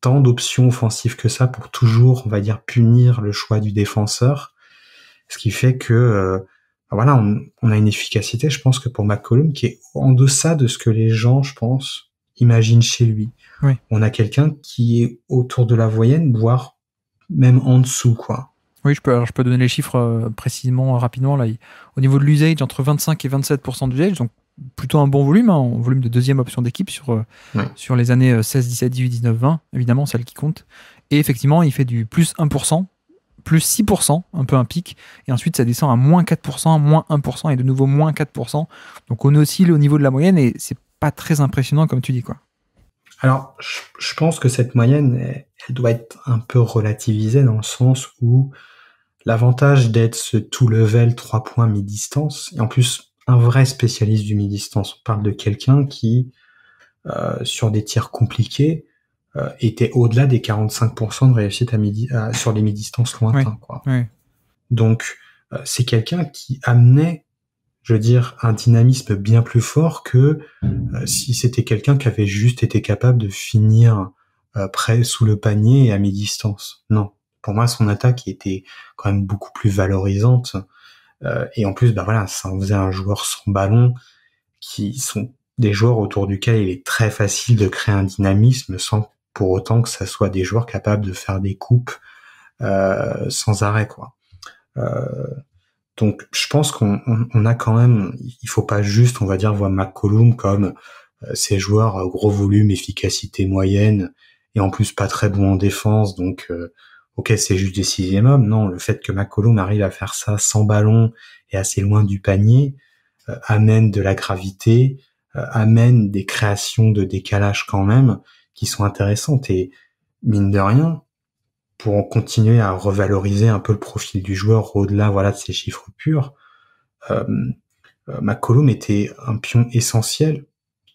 tant d'options offensives que ça pour toujours, on va dire, punir le choix du défenseur. Ce qui fait que, euh, voilà, on, on, a une efficacité, je pense que pour McCollum, qui est en deçà de ce que les gens, je pense, imagine chez lui. On a quelqu'un qui est autour de la moyenne, voire même en dessous, quoi. Oui, je peux, je peux donner les chiffres euh, précisément, rapidement. Là. Au niveau de l'usage, entre 25 et 27 d'usage, donc plutôt un bon volume, hein, un volume de deuxième option d'équipe sur, euh, sur les années 16, 17, 18, 19, 20, évidemment, celle qui compte. Et effectivement, il fait du plus 1%, plus 6%, un peu un pic, et ensuite ça descend à moins 4%, moins 1%, et de nouveau moins 4%. Donc on oscille au niveau de la moyenne, et c'est pas très impressionnant comme tu dis quoi. Alors, je pense que cette moyenne, elle, doit être un peu relativisée dans le sens où l'avantage d'être ce tout level 3 points mi-distance, et en plus un vrai spécialiste du mi-distance, on parle de quelqu'un qui, euh, sur des tirs compliqués, euh, était au-delà des 45% de réussite à midi, sur les mi-distances lointains. quoi. Oui. Donc, euh, c'est quelqu'un qui amenait je veux dire, un dynamisme bien plus fort que euh, si c'était quelqu'un qui avait juste été capable de finir euh, près sous le panier et à mi-distance. Non, pour moi, son attaque était quand même beaucoup plus valorisante. Euh, et en plus, bah voilà, ça faisait un joueur sans ballon, qui sont des joueurs autour duquel il est très facile de créer un dynamisme sans pour autant que ça soit des joueurs capables de faire des coupes sans arrêt, quoi. Euh, donc, je pense qu'on a quand même, il faut pas juste, on va dire, voir McCollum comme euh, ces joueurs gros volume, efficacité moyenne, et en plus pas très bon en défense. Donc, euh, ok, c'est juste des sixième hommes. Non, le fait que McCollum arrive à faire ça sans ballon et assez loin du panier euh, amène de la gravité, amène des créations de décalage quand même qui sont intéressantes. Et mine de rien, pour continuer à revaloriser un peu le profil du joueur au-delà voilà de ces chiffres purs. Euh, euh McCollum était un pion essentiel.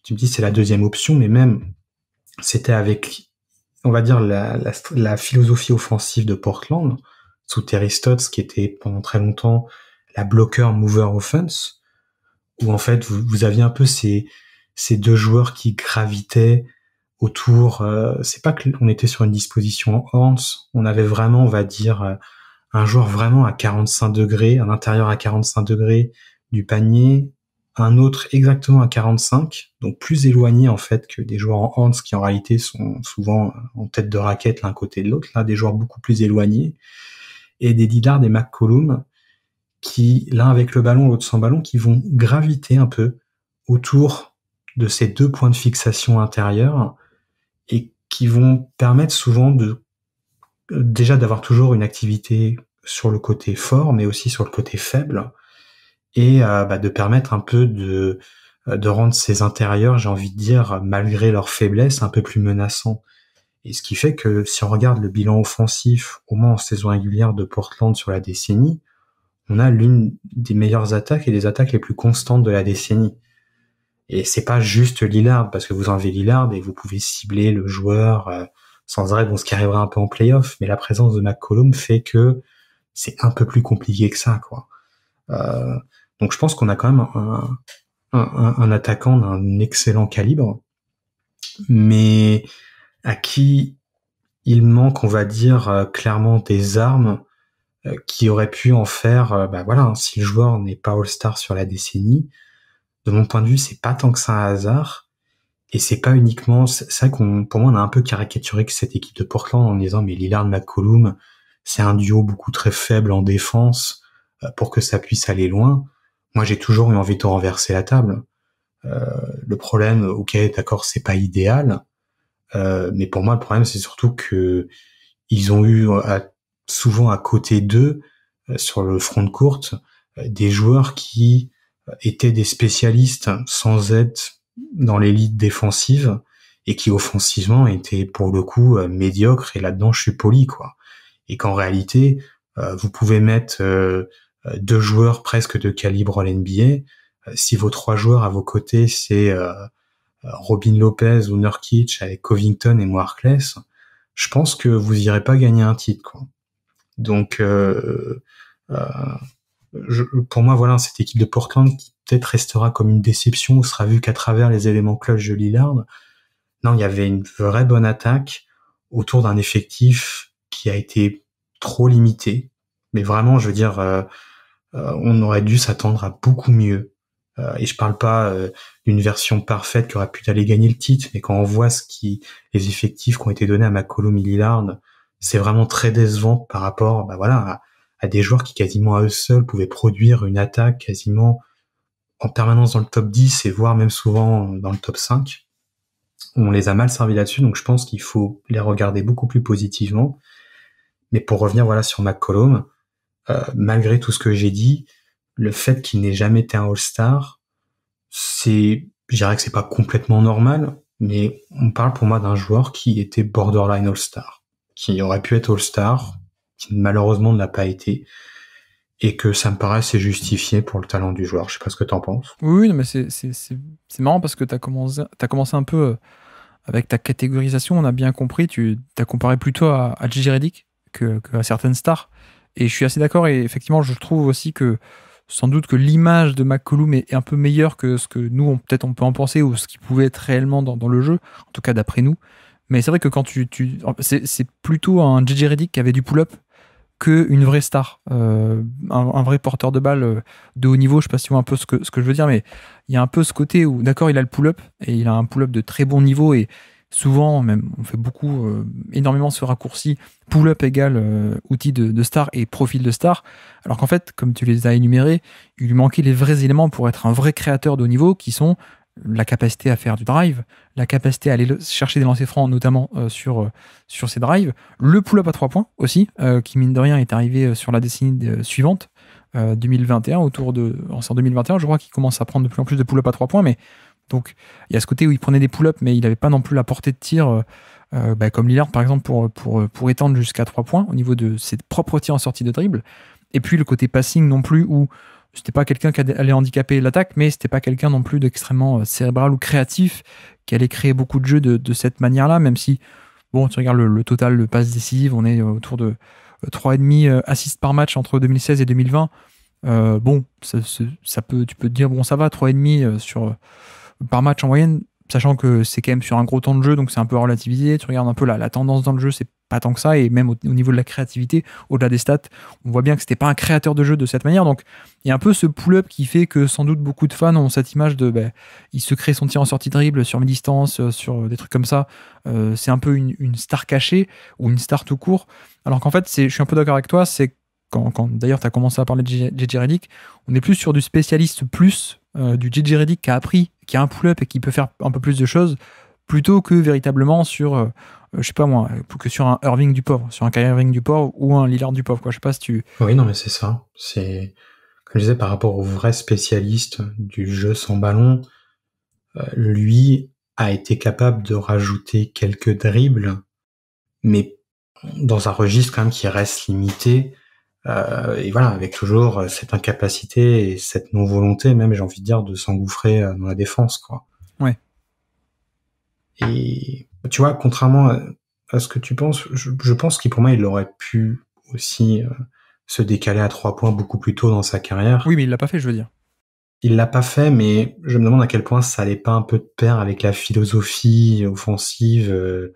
Tu me dis c'est la deuxième option, mais même c'était avec, on va dire la, philosophie offensive de Portland sous Terry Stotts qui était pendant très longtemps la bloqueur mover offense, où en fait vous, vous aviez un peu ces ces deux joueurs qui gravitaient autour. Euh, c'est pas que on était sur une disposition en Hans, on avait vraiment, on va dire, euh, un joueur vraiment à 45 degrés, un intérieur à 45 degrés du panier, un autre exactement à 45, donc plus éloigné en fait que des joueurs en Hans qui en réalité sont souvent euh, en tête de raquette l'un côté de l'autre, là des joueurs beaucoup plus éloignés, et des Dillard et McCollum qui, l'un avec le ballon, l'autre sans ballon, qui vont graviter un peu autour de ces deux points de fixation intérieurs qui vont permettre souvent de euh, déjà d'avoir toujours une activité sur le côté fort, mais aussi sur le côté faible, et euh, bah, de permettre un peu de euh, de rendre ces intérieurs, j'ai envie de dire, malgré leur faiblesse, un peu plus menaçants. Et ce qui fait que si on regarde le bilan offensif, au moins en saison régulière de Portland sur la décennie, on a l'une des meilleures attaques et des attaques les plus constantes de la décennie. Et c'est pas juste Lillard, parce que vous enlevez Lillard et vous pouvez cibler le joueur euh, sans arrêt, bon, ce qui arrivera un peu en playoff, mais la présence de McCollum fait que c'est un peu plus compliqué que ça, quoi. Euh, donc je pense qu'on a quand même un, attaquant d'un excellent calibre, mais à qui il manque, on va dire, euh, clairement des armes qui auraient pu en faire, bah voilà, hein, si le joueur n'est pas All-Star sur la décennie, de mon point de vue, c'est pas tant que ça un hasard. Et c'est pas uniquement, ça qu'on, pour moi, on a un peu caricaturé que cette équipe de Portland en disant, mais Lillard, McCollum, c'est un duo beaucoup très faible en défense euh, pour que ça puisse aller loin. Moi, j'ai toujours eu envie de renverser la table. Euh, le problème, ok, d'accord, c'est pas idéal, euh, mais pour moi, le problème, c'est surtout que ils ont eu souvent à côté d'eux, sur le front de courte, des joueurs qui euh, étaient des spécialistes sans être dans l'élite défensive et qui offensivement étaient pour le coup euh, médiocres et là-dedans je suis poli quoi. Et qu'en réalité euh, vous pouvez mettre deux joueurs presque de calibre à l'NBA si vos trois joueurs à vos côtés c'est Robin Lopez ou Nurkic avec Covington et Markless, je pense que vous irez pas gagner un titre quoi. Donc euh, pour moi, voilà, cette équipe de Portland qui peut-être restera comme une déception ou sera vue qu'à travers les éléments clutch de Lillard. Non, il y avait une vraie bonne attaque autour d'un effectif qui a été trop limité. Mais vraiment, je veux dire, euh, euh, on aurait dû s'attendre à beaucoup mieux. Euh, et je parle pas d'une version parfaite qui aurait pu aller gagner le titre, mais quand on voit ce qui, les effectifs qui ont été donnés à McCollum et Lillard, c'est vraiment très décevant par rapport, bah voilà, à, à des joueurs qui quasiment à eux seuls pouvaient produire une attaque quasiment en permanence dans le top 10 et voire même souvent dans le top 5. On les a mal servis là-dessus, donc je pense qu'il faut les regarder beaucoup plus positivement. Mais pour revenir voilà sur McCollum, euh, malgré tout ce que j'ai dit, le fait qu'il n'ait jamais été un All-Star, c'est, je dirais que c'est pas complètement normal, mais on parle pour moi d'un joueur qui était borderline All-Star, qui aurait pu être All-Star, qui malheureusement n'a pas été et que ça me paraît assez justifié pour le talent du joueur. Je sais pas ce que tu en penses. Oui, mais c'est marrant parce que tu as commencé, as commencé un peu euh, avec ta catégorisation, on a bien compris, tu t'as comparé plutôt à, à Reddick que, à certaines stars. Et je suis assez d'accord et effectivement, je trouve aussi que sans doute que l'image de McCollum est un peu meilleure que ce que nous, peut-être on peut en penser ou ce qui pouvait être réellement dans, le jeu, en tout cas d'après nous. Mais c'est vrai que quand tu... tu c'est plutôt un JJ Reddick qui avait du pull-up qu'une vraie star, euh, un, vrai porteur de balle euh, de haut niveau. Je ne sais pas si vous un peu ce que, ce que je veux dire, mais il y a un peu ce côté où, d'accord, il a le pull-up, et il a un pull-up de très bon niveau, et souvent, même, on fait beaucoup, euh, énormément ce raccourci, pull-up égale outil de, de, star et profil de star, alors qu'en fait, comme tu les as énumérés, il lui manquait les vrais éléments pour être un vrai créateur de haut niveau, qui sont la capacité à faire du drive, la capacité à aller chercher des lancers francs, notamment euh, sur, euh, sur ces drives. Le pull-up à trois points aussi, euh, qui mine de rien est arrivé sur la décennie suivante, 2021, autour de. En 2021, je crois qu'il commence à prendre de plus en plus de pull-up à trois points, mais donc il y a ce côté où il prenait des pull-up, mais il n'avait pas non plus la portée de tir. Bah, comme Lillard par exemple pour, pour, pour étendre jusqu'à trois points au niveau de ses propres tirs en sortie de dribble et puis le côté passing non plus où c'était pas quelqu'un qui allait handicaper l'attaque, mais c'était pas quelqu'un non plus d'extrêmement euh, cérébral ou créatif qui allait créer beaucoup de jeux de, cette manière-là, même si, bon, tu regardes le, total de passes décisives, on est autour de 3,5 euh, euh, assists par match entre 2016 et 2020. bon, ça, peut, tu peux te dire, bon, ça va, 3,5 sur, par match en moyenne, sachant que c'est quand même sur un gros temps de jeu, donc c'est un peu relativisé. Tu regardes un peu la, la tendance dans le jeu, c'est pas tant que ça, et même au, niveau de la créativité, au-delà des stats, on voit bien que c'était pas un créateur de jeu de cette manière. Donc il y a un peu ce pull-up qui fait que sans doute beaucoup de fans ont cette image de ben, il se crée son tir en sortie dribble sur mes distances, euh, sur euh, des trucs comme ça. Euh, c'est un peu une, star cachée ou une star tout court. Alors qu'en fait, je suis un peu d'accord avec toi, c'est quand, d'ailleurs tu as commencé à parler de JJ Reddick, on est plus sur du spécialiste plus, du JJ Reddick qui a appris, qui a un pull-up et qui peut faire un peu plus de choses plutôt que véritablement sur euh, je sais pas moi, que sur un Irving du pauvre, sur un Kyrie Irving du pauvre ou un Lillard du pauvre, quoi. Je sais pas si tu. Oui, non, mais c'est ça. C'est, comme je disais, par rapport au vrai spécialiste du jeu sans ballon, euh, lui a été capable de rajouter quelques dribbles, mais dans un registre quand même qui reste limité. Euh, et voilà, avec toujours cette incapacité et cette non-volonté, même, j'ai envie de dire, de s'engouffrer dans la défense, quoi. Ouais. Et tu vois, contrairement à, ce que tu penses, je, pense qu'il pour moi, il aurait pu aussi euh, se décaler à trois points beaucoup plus tôt dans sa carrière. Oui, mais il l'a pas fait, je veux dire. Il l'a pas fait, mais je me demande à quel point ça allait pas un peu de pair avec la philosophie offensive euh,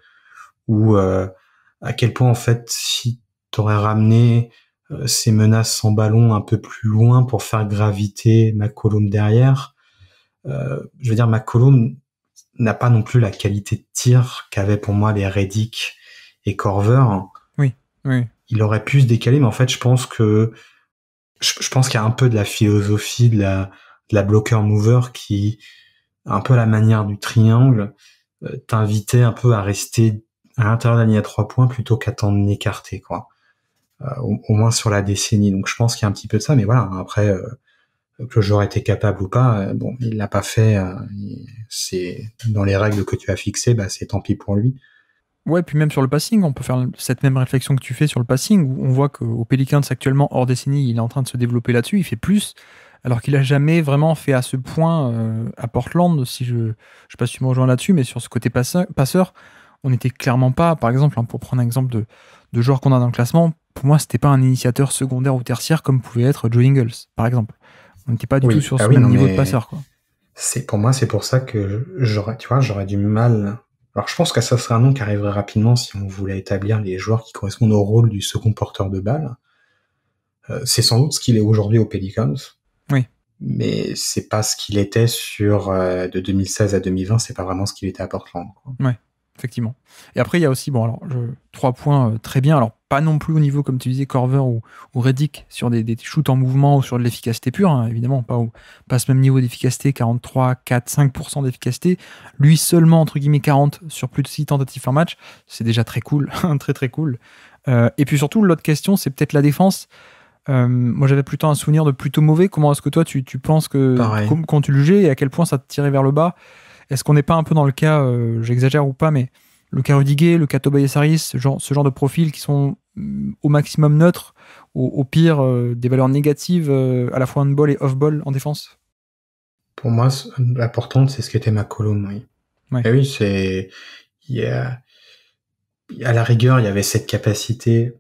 ou euh, à quel point en fait si t'aurais ramené ces menaces sans ballon un peu plus loin pour faire graviter colonne derrière. je veux dire, colonne, n'a pas non plus la qualité de tir qu'avaient pour moi les Reddick et Corver. Oui, oui. Il aurait pu se décaler, mais en fait, je pense que je, pense qu'il y a un peu de la philosophie de la, la blocker mover qui, un peu à la manière du triangle, euh, t'invitait un peu à rester à l'intérieur de la à trois points plutôt qu'à t'en écarter, quoi. Euh, au, moins sur la décennie. Donc je pense qu'il y a un petit peu de ça, mais voilà. Hein, après, euh, que le joueur était capable ou pas, euh, bon, il l'a pas fait. Euh, c'est dans les règles que tu as fixées, bah, c'est tant pis pour lui. Ouais, puis même sur le passing, on peut faire cette même réflexion que tu fais sur le passing, où on voit qu'au Pelicans actuellement, hors décennie, il est en train de se développer là-dessus, il fait plus, alors qu'il a jamais vraiment fait à ce point euh, à Portland, si je ne sais pas si tu me rejoins là-dessus, mais sur ce côté passeur, on n'était clairement pas, par exemple, hein, pour prendre un exemple de, de joueur qu'on a dans le classement, pour moi, c'était pas un initiateur secondaire ou tertiaire comme pouvait être Joe Ingles, par exemple qui pas du tout sur ce ah niveau de passeur, quoi. C'est, pour moi, c'est pour ça que j'aurais, tu vois, j'aurais du mal. Alors, je pense que ça serait un nom qui arriverait rapidement si on voulait établir les joueurs qui correspondent au rôle du second porteur de balle. Euh, c'est sans doute ce qu'il est aujourd'hui au Pelicans. Oui. Mais c'est pas ce qu'il était sur euh, de 2016 à 2020, c'est pas vraiment ce qu'il était à Portland effectivement. Et après, il y a aussi, bon, alors, trois points euh, très bien. Alors, pas non plus au niveau, comme tu disais, Corver ou, ou Reddick sur des, shoots en mouvement ou sur de l'efficacité pure, hein, évidemment, pas, au, pas ce même niveau d'efficacité, 43, 4, 5% d'efficacité. Lui seulement, entre guillemets, 40 sur plus de 6 tentatives par match, c'est déjà très cool, <laughs> hein, très très cool. Euh, et puis surtout, l'autre question, c'est peut-être la défense. Euh, moi, j'avais plutôt un souvenir de plutôt mauvais. Comment est-ce que toi, tu, penses que, quand tu le et à quel point ça te tirait vers le bas est-ce qu'on n'est pas un peu dans le cas, euh, j'exagère ou pas, mais le cas Rudiger, le cas Tobias ce genre, de profils qui sont mm, au maximum neutres, au, au pire euh, des valeurs négatives euh, à la fois on-ball et off-ball en défense Pour moi, l'important, c'est ce qu'était McCollum, oui. Ouais. Eh oui, c'est. À la rigueur, il y avait cette capacité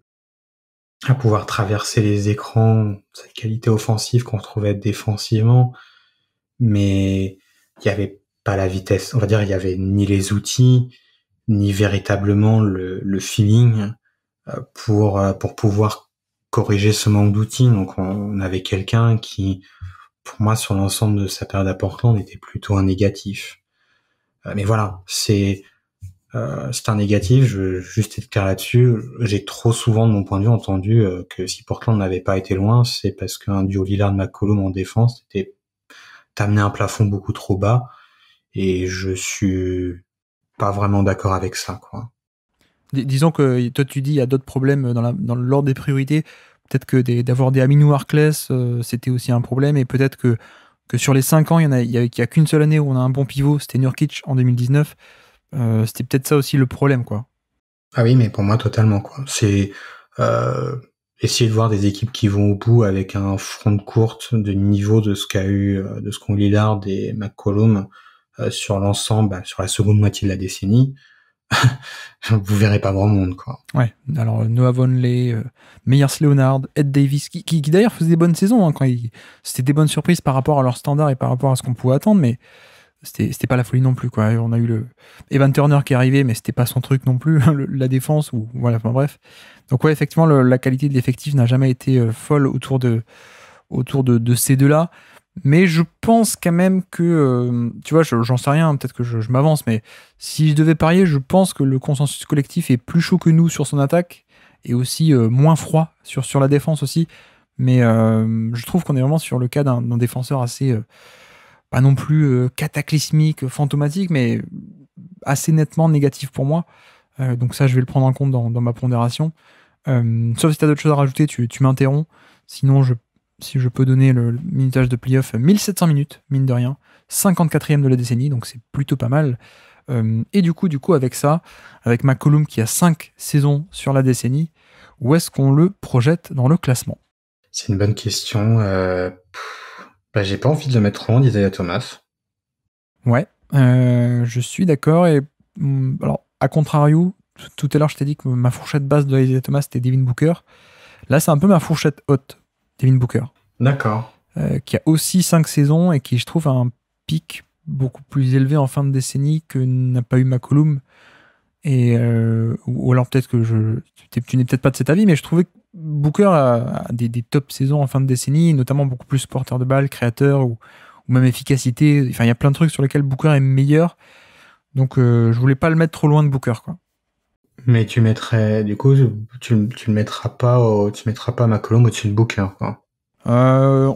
à pouvoir traverser les écrans, cette qualité offensive qu'on trouvait défensivement, mais il y avait à la vitesse. On va dire, il y avait ni les outils, ni véritablement le, le feeling euh, pour, euh, pour pouvoir corriger ce manque d'outils. Donc, on, avait quelqu'un qui, pour moi, sur l'ensemble de sa période à Portland, était plutôt un négatif. Euh, mais voilà, c'est, euh, c'est un négatif. Je veux juste être clair là-dessus. J'ai trop souvent, de mon point de vue, entendu que si Portland n'avait pas été loin, c'est parce qu'un duo Lillard-McCollum en défense était t'amener un plafond beaucoup trop bas et je suis pas vraiment d'accord avec ça, quoi. disons que toi tu dis il y a d'autres problèmes dans, l'ordre des priorités. Peut-être que d'avoir des, amis Aminu euh, c'était aussi un problème, et peut-être que, sur les 5 ans, il n'y a, y a, qu'une seule année où on a un bon pivot, c'était Nurkic en 2019. Euh, c'était peut-être ça aussi le problème, quoi. Ah oui, mais pour moi totalement, quoi. C'est euh, essayer de voir des équipes qui vont au bout avec un front de courte de niveau de ce qu'a eu, de ce qu'ont Lillard et McCollum euh, sur l'ensemble, bah, sur la seconde moitié de la décennie, <laughs> vous verrez pas grand monde, quoi. Ouais. Alors euh, Noah Vonley, euh, Meyers Leonard, Ed Davis, qui, d'ailleurs faisait des bonnes saisons. Hein, quand c'était des bonnes surprises par rapport à leur standard et par rapport à ce qu'on pouvait attendre, mais c'était c'était pas la folie non plus, quoi. On a eu le Evan Turner qui est arrivé, mais c'était pas son truc non plus, <laughs> la défense ou voilà. Enfin bref. Donc ouais, effectivement, la qualité de l'effectif n'a jamais été euh, folle autour de autour de ces deux-là. Mais je pense quand même que, euh, tu vois, j'en sais rien, hein, peut-être que je, m'avance, mais si je devais parier, je pense que le consensus collectif est plus chaud que nous sur son attaque et aussi euh, moins froid sur, sur la défense aussi. Mais euh, je trouve qu'on est vraiment sur le cas d'un défenseur assez, pas non plus cataclysmique, fantomatique, mais assez nettement négatif pour moi. donc ça, je vais le prendre en compte dans, dans ma pondération. sauf si tu as d'autres choses à rajouter, tu m'interromps. Sinon, je si je peux donner le, minutage de playoff, 1700 minutes, mine de rien, 54e de la décennie, donc c'est plutôt pas mal. Euh, et du coup, du coup, avec ça, avec ma column qui a 5 saisons sur la décennie, où est-ce qu'on le projette dans le classement C'est une bonne question. Euh, bah, J'ai pas envie de le mettre loin Isaiah Thomas. Ouais, euh, je suis d'accord. Et mm, alors, à contrario, tout à l'heure, je t'ai dit que ma fourchette basse de Isaiah Thomas, c'était Devin Booker. Là, c'est un peu ma fourchette haute Devin Booker. D'accord. Euh, qui a aussi cinq saisons et qui, je trouve, a un pic beaucoup plus élevé en fin de décennie que n'a pas eu McCollum. Et, euh, ou alors peut-être que je, tu n'es peut-être pas de cet avis, mais je trouvais que Booker a, des, top saisons en fin de décennie, notamment beaucoup plus porteur de balle, créateur ou, même efficacité. Enfin, il y a plein de trucs sur lesquels Booker est meilleur. Donc, je euh, je voulais pas le mettre trop loin de Booker. Quoi. Mais tu mettrais, du coup, tu, tu le mettras pas tu mettras pas McCollum au-dessus de Booker, quoi. Euh,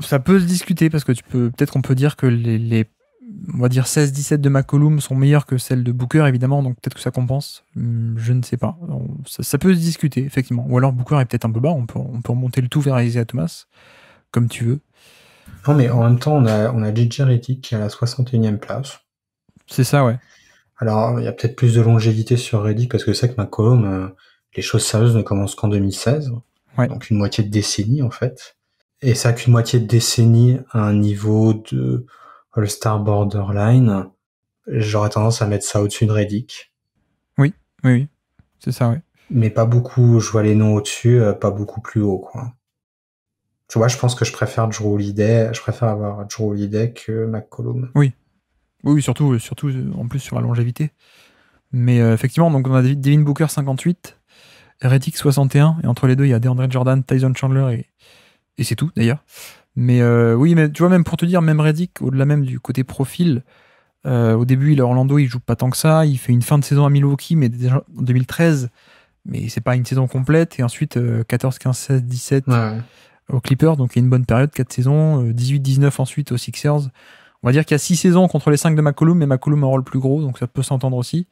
ça peut se discuter parce que tu peux, peut-être qu'on peut dire que les, les on va dire 16-17 de McCollum sont meilleurs que celles de Booker, évidemment, donc peut-être que ça compense. Hum, je ne sais pas. Ça, peut se discuter, effectivement. Ou alors Booker est peut-être un peu bas, on peut, on peut remonter le tout vers Isaiah Thomas, comme tu veux. Non, mais en même temps, on a, on a JJ qui est à la 61e place. C'est ça, ouais. Alors, il y a peut-être plus de longévité sur Reddick, parce que c'est que ma euh, les choses sérieuses ne commencent qu'en 2016. Donc une moitié de décennie en fait. Et ça qu'une moitié de décennie à un niveau de All-Star Borderline, j'aurais tendance à mettre ça au-dessus de Reddick. Oui, oui, oui. C'est ça, oui. Mais pas beaucoup, je vois les noms au-dessus, euh, pas beaucoup plus haut, quoi. Tu vois, je pense que je préfère Drew Holiday, je préfère avoir Drew Holiday que McCollum. Oui, oui, surtout, euh, surtout euh, en plus sur la longévité. Mais euh, effectivement, donc on a Devin Booker 58, Reddick, 61, et entre les deux, il y a DeAndre Jordan, Tyson Chandler, et, et c'est tout d'ailleurs. Mais oui, mais tu vois, même pour te dire, même Reddick, au-delà même du côté profil, au début, il est Orlando, il joue pas tant que ça, il fait une fin de saison à Milwaukee, mais déjà en 2013, mais c'est pas une saison complète, et ensuite 14, 15, 16, 17 au aux Clippers, donc il y a une bonne période, 4 saisons, 18, 19 ensuite aux Sixers. On va dire qu'il y a 6 saisons contre les 5 de McCollum, mais McCollum aura le plus gros, donc ça peut s'entendre aussi.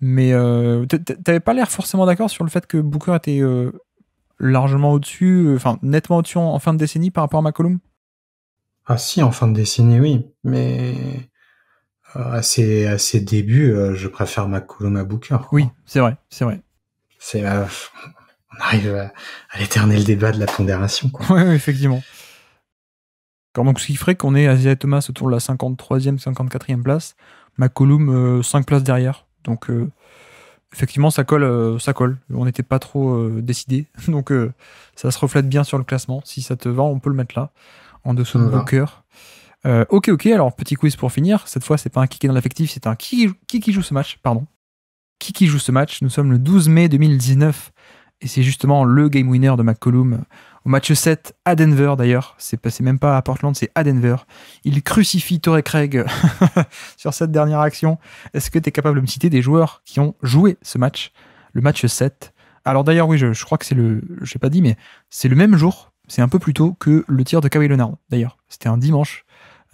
Mais euh, t'avais pas l'air forcément d'accord sur le fait que Booker était euh, largement au-dessus, euh, enfin nettement au-dessus en, fin de décennie par rapport à McCollum Ah si, en fin de décennie, oui. Mais euh, à ses, à débuts, je préfère McCollum à Booker. Oui, c'est vrai, c'est vrai. C'est... on arrive à, l'éternel débat de la pondération. <laughs> Oui, effectivement ce qui ferait qu'on est Asia Thomas autour de la 53e, 54e place. McCollum, 5 euh, places derrière. Donc, euh, effectivement, ça colle. Euh, ça colle. On n'était pas trop décidé. <laughs> Donc, ça se reflète bien sur le classement. Si ça te va, on peut le mettre là, en dessous de Booker. ok, ok. Alors, petit quiz pour finir. Cette fois, c'est pas un kicker dans l'affectif, c'est un qui, qui joue ce match. Pardon. Qui qui joue ce match Nous sommes le 12 mai 2019. Et c'est justement le game winner de McCollum au match 7, à Denver d'ailleurs, c'est même pas à Portland, c'est à Denver. Il crucifie Torrey Craig <laughs> sur cette dernière action. Est-ce que tu es capable de me citer des joueurs qui ont joué ce match, le match 7 Alors d'ailleurs, oui, je, crois que c'est le. Je pas dit, mais c'est le même jour, c'est un peu plus tôt que le tir de Kawhi Leonard d'ailleurs. C'était un dimanche.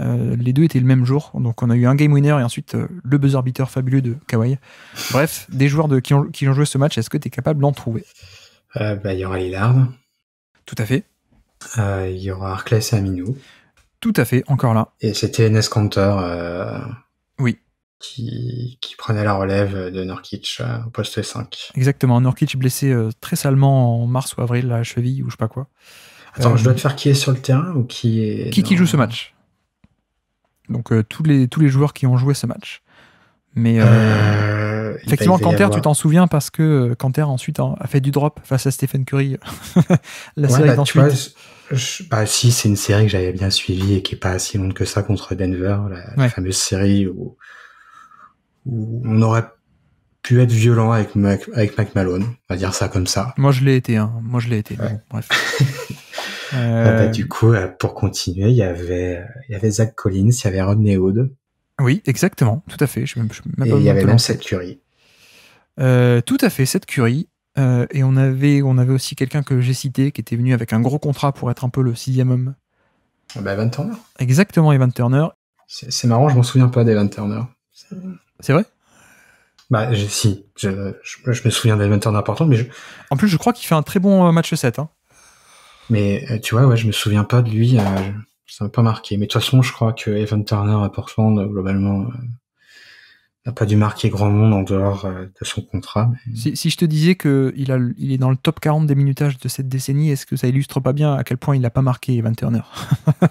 Euh, les deux étaient le même jour, donc on a eu un game winner et ensuite euh, le buzzer beater fabuleux de Kawhi. Bref, des joueurs qui, ont, joué ce match, est-ce que tu es capable d'en trouver Il y aura Lillard. Tout à fait. Euh, il y aura Arclès et Aminou. Tout à fait, encore là. Et c'était Enes counter euh, oui. qui, prenait la relève de Norkic euh, au poste 5. Exactement, Norkic blessé très salement en mars ou avril à la cheville ou je sais pas quoi. Attends, je dois te faire qui est sur le terrain ou qui est... Qui, joue ce match Donc tous, les, tous les joueurs qui ont joué ce match. Mais... Effectivement, Canter, tu t'en souviens parce que euh, Canter ensuite a fait du drop face à Stephen Curry. <laughs> la série bah, bah, si, c'est une série que j'avais bien suivie et qui est pas si longue que ça contre Denver, la, fameuse série où, où, on aurait pu être violent avec Mac, avec Mac Malone, on va dire ça comme ça. Moi, je l'ai été, hein. Moi, je l'ai été. bref. <laughs> Euh, bah, bah, du coup, euh, pour continuer, il y avait, il y avait Zach Collins, il y avait Rodney Hood. Oui, exactement, tout à fait. Je, et il y avait même cette Curry euh, tout à fait, cette Curie. Euh, et on avait, on avait aussi quelqu'un que j'ai cité qui était venu avec un gros contrat pour être un peu le sixième homme. Ah bah, Evan Turner. Exactement, Evan Turner. C'est marrant, je m'en souviens pas d'Evan Turner. C'est vrai Bah si, je, me souviens d'Evan Turner à mais En plus, je crois qu'il fait un très bon euh, match 7. Hein. Mais tu vois, ouais, je me souviens pas de lui. ça m'a pas marqué. Mais de toute façon, je crois que Evan Turner à Portland, globalement, pas dû marquer grand monde en dehors euh, de son contrat. Si, je te disais qu'il il est dans le top 40 des minutages de cette décennie, est-ce que ça illustre pas bien à quel point il n'a pas marqué Evan Turner <laughs> bah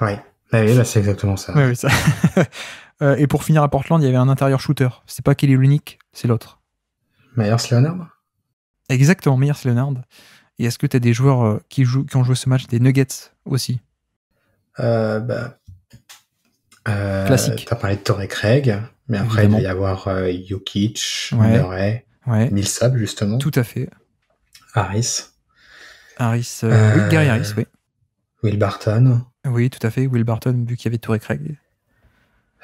Oui, bah c'est exactement ça. <laughs> Euh, et pour finir à Portland, il y avait un intérieur shooter. C'est pas qu'il est l'unique, c'est l'autre. Meyers Leonard Exactement, Meyers Leonard. Et est-ce que tu as des joueurs euh, qui, ont joué ce match, des Nuggets aussi euh, bah, euh, Classique. T'as parlé de Torrey Craig, mais après il va y avoir euh, Jokic, ouais. Murray, Millsap justement. Tout à fait. Harris. Harris, euh, euh Gary Harris, oui. Will Barton. Oui, tout à fait. Will Barton, vu qu'il y avait Torrey Craig.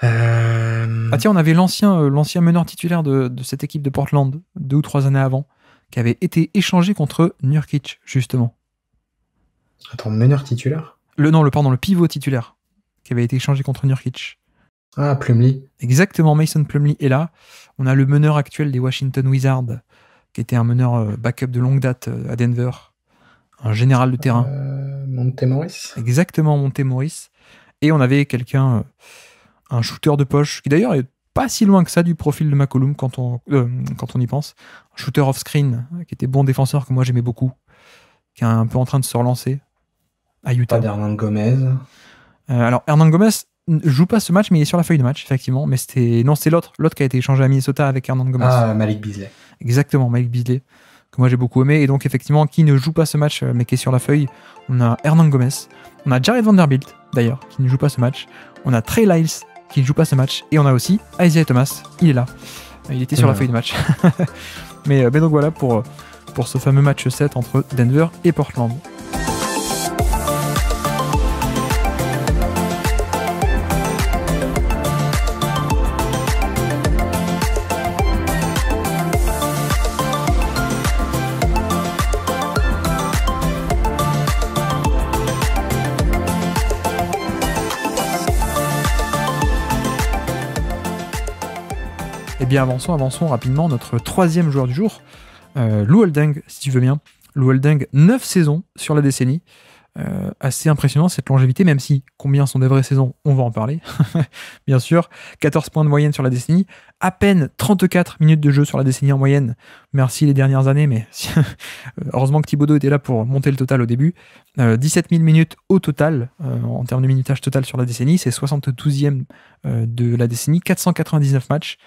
Euh, ah tiens, on avait l'ancien euh, l'ancien meneur titulaire de, cette équipe de Portland deux ou trois années avant, qui avait été échangé contre Nurkic justement. Attends, meneur titulaire. Le non, le pendant, le pivot titulaire qui avait été échangé contre Nurkic. Ah, Plumlee. Exactement, Mason Plumlee est là. On a le meneur actuel des Washington Wizards, qui était un meneur euh, backup de longue date euh, à Denver, un général de terrain. Euh, Monte Morris. Exactement, Morris. Et on avait quelqu'un, un shooter de poche, qui d'ailleurs est pas si loin que ça du profil de McCollum quand on, quand on y pense. Un shooter off-screen, qui était bon défenseur, que moi j'aimais beaucoup, qui est un peu en train de se relancer à Utah. Pas Gomez. Euh, alors, Hernan Gomez joue pas ce match, mais il est sur la feuille de match, effectivement. Mais c'était. Non, c'est l'autre, l'autre qui a été échangé à Minnesota avec Hernan Gomez. Ah, Malik Beasley. Exactement, Malik Beasley, que moi j'ai beaucoup aimé. Et donc, effectivement, qui ne joue pas ce match, euh, mais qui est sur la feuille, on a Hernan Gomez. On a Jared Vanderbilt, d'ailleurs, qui ne joue pas ce match. On a Trey Lyles, qui ne joue pas ce match. Et on a aussi Isaiah Thomas, il est là. Euh, il était sur la feuille de match. <laughs> mais, mais donc voilà pour, pour ce fameux match 7 entre Denver et Portland. bien avançons, avançons rapidement. Notre troisième joueur du jour, euh, Lou Holding, si tu veux bien. Lou Holding, 9 saisons sur la décennie. Euh, assez impressionnant cette longévité, même si combien sont des vraies saisons, on va en parler, <laughs> bien sûr. 14 points de moyenne sur la décennie, à peine 34 minutes de jeu sur la décennie en moyenne. Merci les dernières années, mais <laughs> euh, heureusement que Thibaudot était là pour monter le total au début. 17 000 minutes au total, en termes de minutage total sur la décennie, c'est 72e de la décennie, 499 matchs.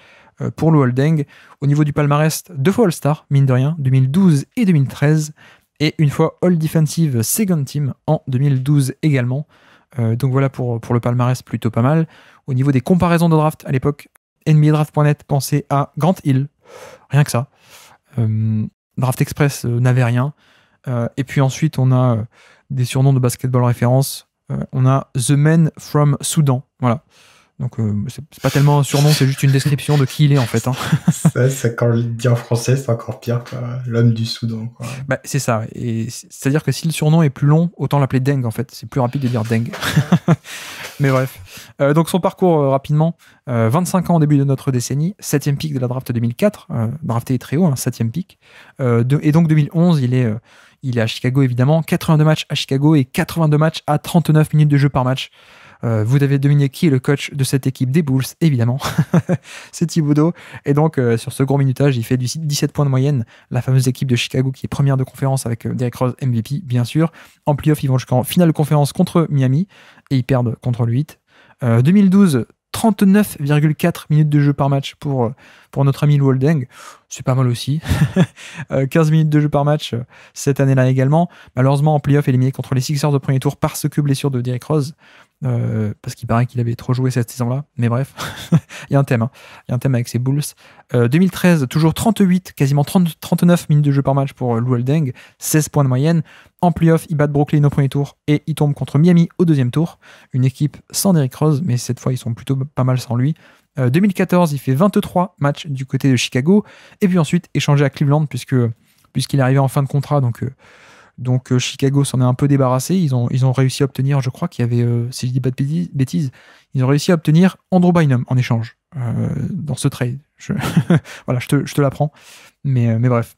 Euh, pour le holding. Au niveau du palmarès, deux fois All-Star, mine de rien, 2012 et 2013, et une fois All-Defensive Second Team en 2012 également. Euh, donc voilà pour, pour le palmarès, plutôt pas mal. Au niveau des comparaisons de draft à l'époque, NBADraft.net pensait à Grant Hill, rien que ça. Euh, draft Express n'avait rien. et puis ensuite, on a des surnoms de basketball référence. on a The Men from Soudan, voilà. Donc, euh, c'est pas tellement un surnom, c'est juste une description de qui il est en fait. Hein. <laughs> ça, ça, quand je le dis en français, c'est encore pire, l'homme du Soudan. Bah, c'est ça. Et c'est-à-dire que si le surnom est plus long, autant l'appeler Deng en fait. C'est plus rapide de dire Deng. <laughs> Mais bref. Euh, donc, son parcours euh, rapidement 25 ans au début de notre décennie, 7ème pic de la draft 2004, drafté très haut, 7ème hein, pic. et donc, 2011, il est il est à Chicago évidemment, 82 matchs à Chicago et 82 matchs à 39 minutes de jeu par match. Euh, vous avez deviné qui est le coach de cette équipe des Bulls, évidemment. <laughs> c'est Thibodeau. Et donc, euh, sur ce gros minutage, il fait du 17 points de moyenne. La fameuse équipe de Chicago qui est première de conférence avec euh, Derrick Rose MVP, bien sûr. En playoff, ils vont jusqu'en finale de conférence contre Miami et ils perdent contre le 8. 2012, 39,4 minutes de jeu par match pour, pour notre ami Waldeng. C'est pas mal aussi. 15 <laughs> minutes de jeu par match cette année-là également. Malheureusement, en playoff, éliminé contre les Sixers au premier tour parce que blessure de Derrick Rose. Euh, parce qu'il paraît qu'il avait trop joué cette saison-là, mais bref, <laughs> il y a un thème, hein. il y a un thème avec ses Bulls. 2013, euh, toujours 38, quasiment 30, 39 minutes de jeu par match pour euh, Lou Deng, 16 points de moyenne. En off il bat Brooklyn au premier tour et il tombe contre Miami au deuxième tour. Une équipe sans Derrick Rose, mais cette fois ils sont plutôt pas mal sans lui. 2014, il fait 23 matchs du côté de Chicago, et puis ensuite échangé à Cleveland, puisque puisqu'il arrivé en fin de contrat, donc donc euh, Chicago s'en est un peu débarrassé. Ils ont, ils ont réussi à obtenir, je crois qu'il y avait, euh, si je dis pas de bêtises, ils ont réussi à obtenir Andrew Bynum en échange euh, dans ce trade. <laughs> voilà, je te, je te l'apprends. Mais, mais bref.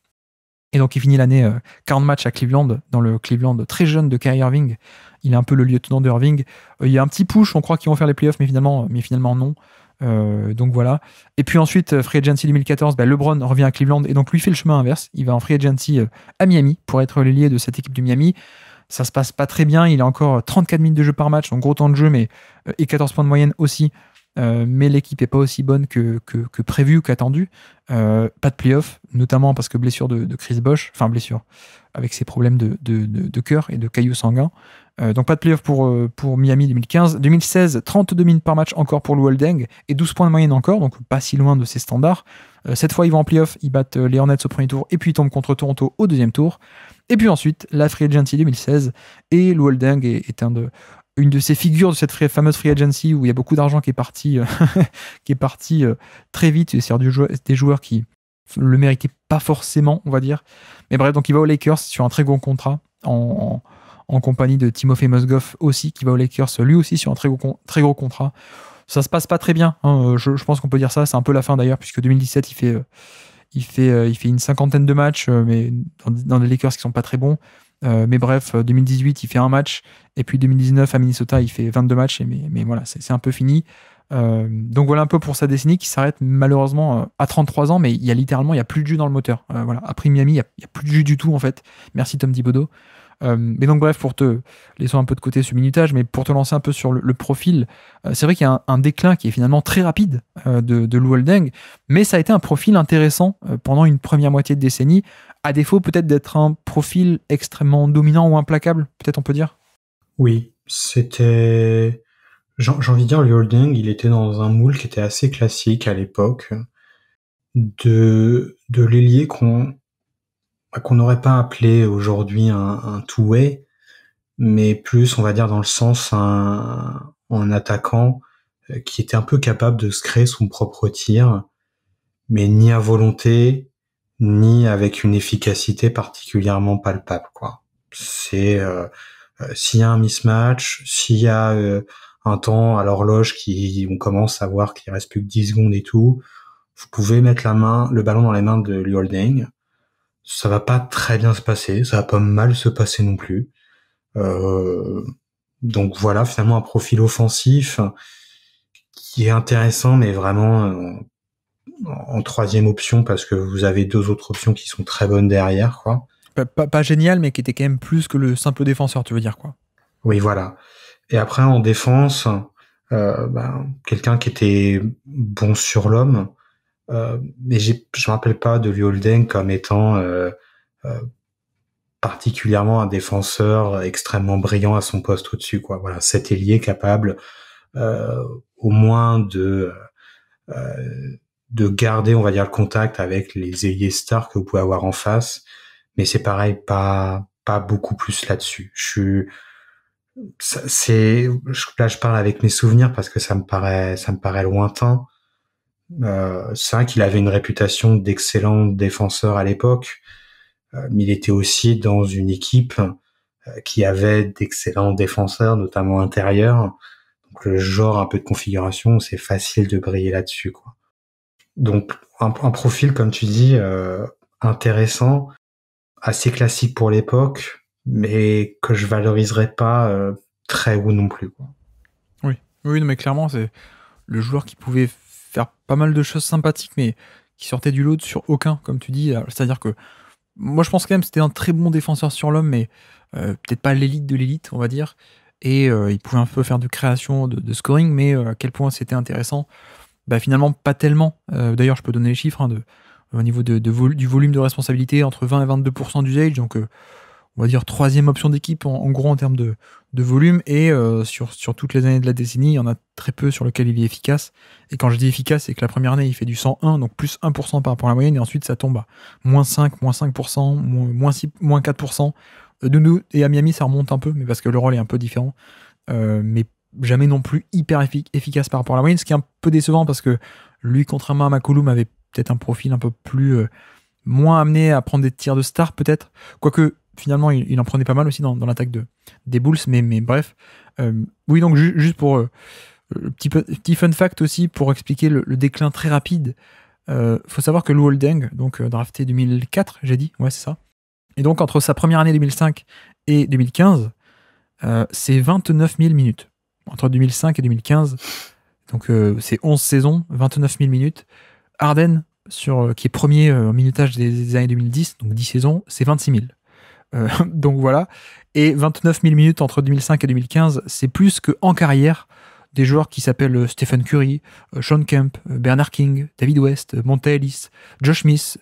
Et donc, il finit l'année 40 matchs à Cleveland, dans le Cleveland très jeune de Kyrie Irving. Il est un peu le lieutenant d'Irving. il y a un petit push, on croit qu'ils vont faire les playoffs, mais finalement, mais finalement non. Euh, donc voilà. Et puis ensuite, euh, Free Agency 2014, bah, LeBron revient à Cleveland et donc lui fait le chemin inverse. Il va en Free Agency euh, à Miami pour être l'ailier de cette équipe de Miami. Ça se passe pas très bien. Il a encore 34 minutes de jeu par match, donc gros temps de jeu, mais et 14 points de moyenne aussi. mais l'équipe est pas aussi bonne que, que, ou prévu qu'attendu. pas de playoff, notamment parce que blessure de, Chris Bosch, enfin blessure avec ses problèmes de, de, de, cœur et de cailloux sanguins. Euh, donc pas de playoff pour, euh, pour Miami 2015. 2016, 32 minutes par match encore pour le et 12 points de moyenne encore, donc pas si loin de ses standards. Euh, cette fois, ils vont en playoff, ils battent les Hornets au premier tour et puis ils tombent contre Toronto au deuxième tour. Et puis ensuite, la Free Agency 2016 et le est, un de, une de ces figures de cette fameuse free agency où il y a beaucoup d'argent qui est parti, <laughs> qui est parti très vite. C'est-à-dire des joueurs qui le méritaient pas forcément, on va dire. Mais bref, donc il va aux Lakers sur un très gros contrat en en compagnie de Timofey Mozgov aussi, qui va aux Lakers, lui aussi sur un très gros, contrat. Ça se passe pas très bien, hein, euh, je, pense qu'on peut dire ça. C'est un peu la fin d'ailleurs, puisque 2017, il fait, euh, il fait, euh, il fait une cinquantaine de matchs, mais dans, des les Lakers qui sont pas très bons. mais bref, 2018, il fait un match. Et puis 2019, à Minnesota, il fait 22 matchs. Et mais, voilà, c'est un peu fini. donc voilà un peu pour sa décennie qui s'arrête malheureusement à 33 ans, mais il y a littéralement il y a plus de jus dans le moteur. voilà. Après Miami, il n'y a, plus de jus du tout en fait. Merci Tom Thibodeau. Euh, mais donc, bref, pour te laisser un peu de côté ce minutage, mais pour te lancer un peu sur le, profil, euh, c'est vrai qu'il y a un, déclin qui est finalement très rapide euh, de, de Holding, mais ça a été un profil intéressant pendant une première moitié de décennie, à défaut peut-être d'être un profil extrêmement dominant ou implacable, peut-être on peut dire Oui, c'était. J'ai envie de dire, Lou Holding, il était dans un moule qui était assez classique à l'époque de, de l'ailier qu'on qu'on n'aurait pas appelé aujourd'hui un, un two-way, mais plus, on va dire, dans le sens un, attaquant euh, qui était un peu capable de se créer son propre tir, mais ni à volonté, ni avec une efficacité particulièrement palpable. quoi. C'est euh, euh, s'il y a un mismatch, s'il y a un temps à l'horloge qui on commence à voir qu'il reste plus que 10 secondes et tout, vous pouvez mettre la main, le ballon dans les mains de Lee ça va pas très bien se passer, ça va pas mal se passer non plus. Euh, donc voilà, finalement un profil offensif qui est intéressant, mais vraiment euh, en, troisième option parce que vous avez deux autres options qui sont très bonnes derrière, quoi. Pas, pas, génial, mais qui était quand même plus que le simple défenseur, tu veux dire quoi Oui, voilà. Et après en défense, euh, ben, quelqu'un qui était bon sur l'homme, euh, mais je ne rappelle pas de holding comme étant euh, euh, particulièrement un défenseur extrêmement brillant à son poste au-dessus. Quoi. Voilà, cet ailier capable au moins de de garder, on va dire, le contact avec les ailiers stars que vous pouvez avoir en face. Mais c'est pareil, pas pas beaucoup plus là-dessus. Je suis c'est là je parle avec mes souvenirs parce que ça me paraît ça me paraît lointain euh, c'est vrai qu'il avait une réputation d'excellent défenseur à l'époque, euh, mais il était aussi dans une équipe euh, qui avait d'excellents défenseurs, notamment intérieurs. Donc le genre un peu de configuration, c'est facile de briller là-dessus. Donc un, profil, comme tu dis, euh, intéressant, assez classique pour l'époque, mais que je valoriserais pas très haut non plus. Oui, oui, mais clairement, c'est le joueur qui pouvait faire pas mal de choses sympathiques, mais qui sortaient du lot sur aucun, comme tu dis. C'est-à-dire que moi, je pense quand même c'était un très bon défenseur sur l'homme, mais euh, peut-être pas l'élite de l'élite, on va dire. Et euh, il pouvait un peu faire de création, de, scoring, mais euh, à quel point c'était intéressant bah, Finalement, pas tellement. D'ailleurs, je peux donner les chiffres hein, de, au niveau de, du volume de responsabilité, entre 20 et 22 du d'usage. Donc, on va dire troisième option d'équipe, en, gros, en termes de, de volume et euh, sur, toutes les années de la décennie, il y en a très peu sur lequel il est efficace. Et quand je dis efficace, c'est que la première année, il fait du 101, donc plus 1% par rapport à la moyenne, et ensuite ça tombe à moins 5, moins 5%, moins, 6, moins 4%. Euh, de et à Miami, ça remonte un peu, mais parce que le rôle est un peu différent. Euh, mais jamais non plus hyper efficace par rapport à la moyenne, ce qui est un peu décevant parce que lui, contrairement à McCollum, avait peut-être un profil un peu plus moins amené à prendre des tirs de star peut-être. Quoique, finalement, il, en prenait pas mal aussi dans, dans l'attaque de, des Bulls, mais, mais bref. Euh, oui, donc juste pour euh, petit, petit fun fact aussi, pour expliquer le, déclin très rapide, il euh, faut savoir que Lou Holdeng, donc drafté 2004, j'ai dit, ouais, c'est ça. Et donc, entre sa première année 2005 et 2015, c'est 29 000 minutes. Entre 2005 et 2015, donc c'est 11 saisons, 29 000 minutes. Arden, sur, euh, qui est premier euh, en minutage des, années 2010, donc 10 saisons, c'est 26 000. Euh, <laughs> donc voilà. Et 29 000 minutes entre 2005 et 2015, c'est plus qu'en carrière des joueurs qui s'appellent Stephen Curry, Sean Kemp, Bernard King, David West, Monta Ellis, Josh Smith.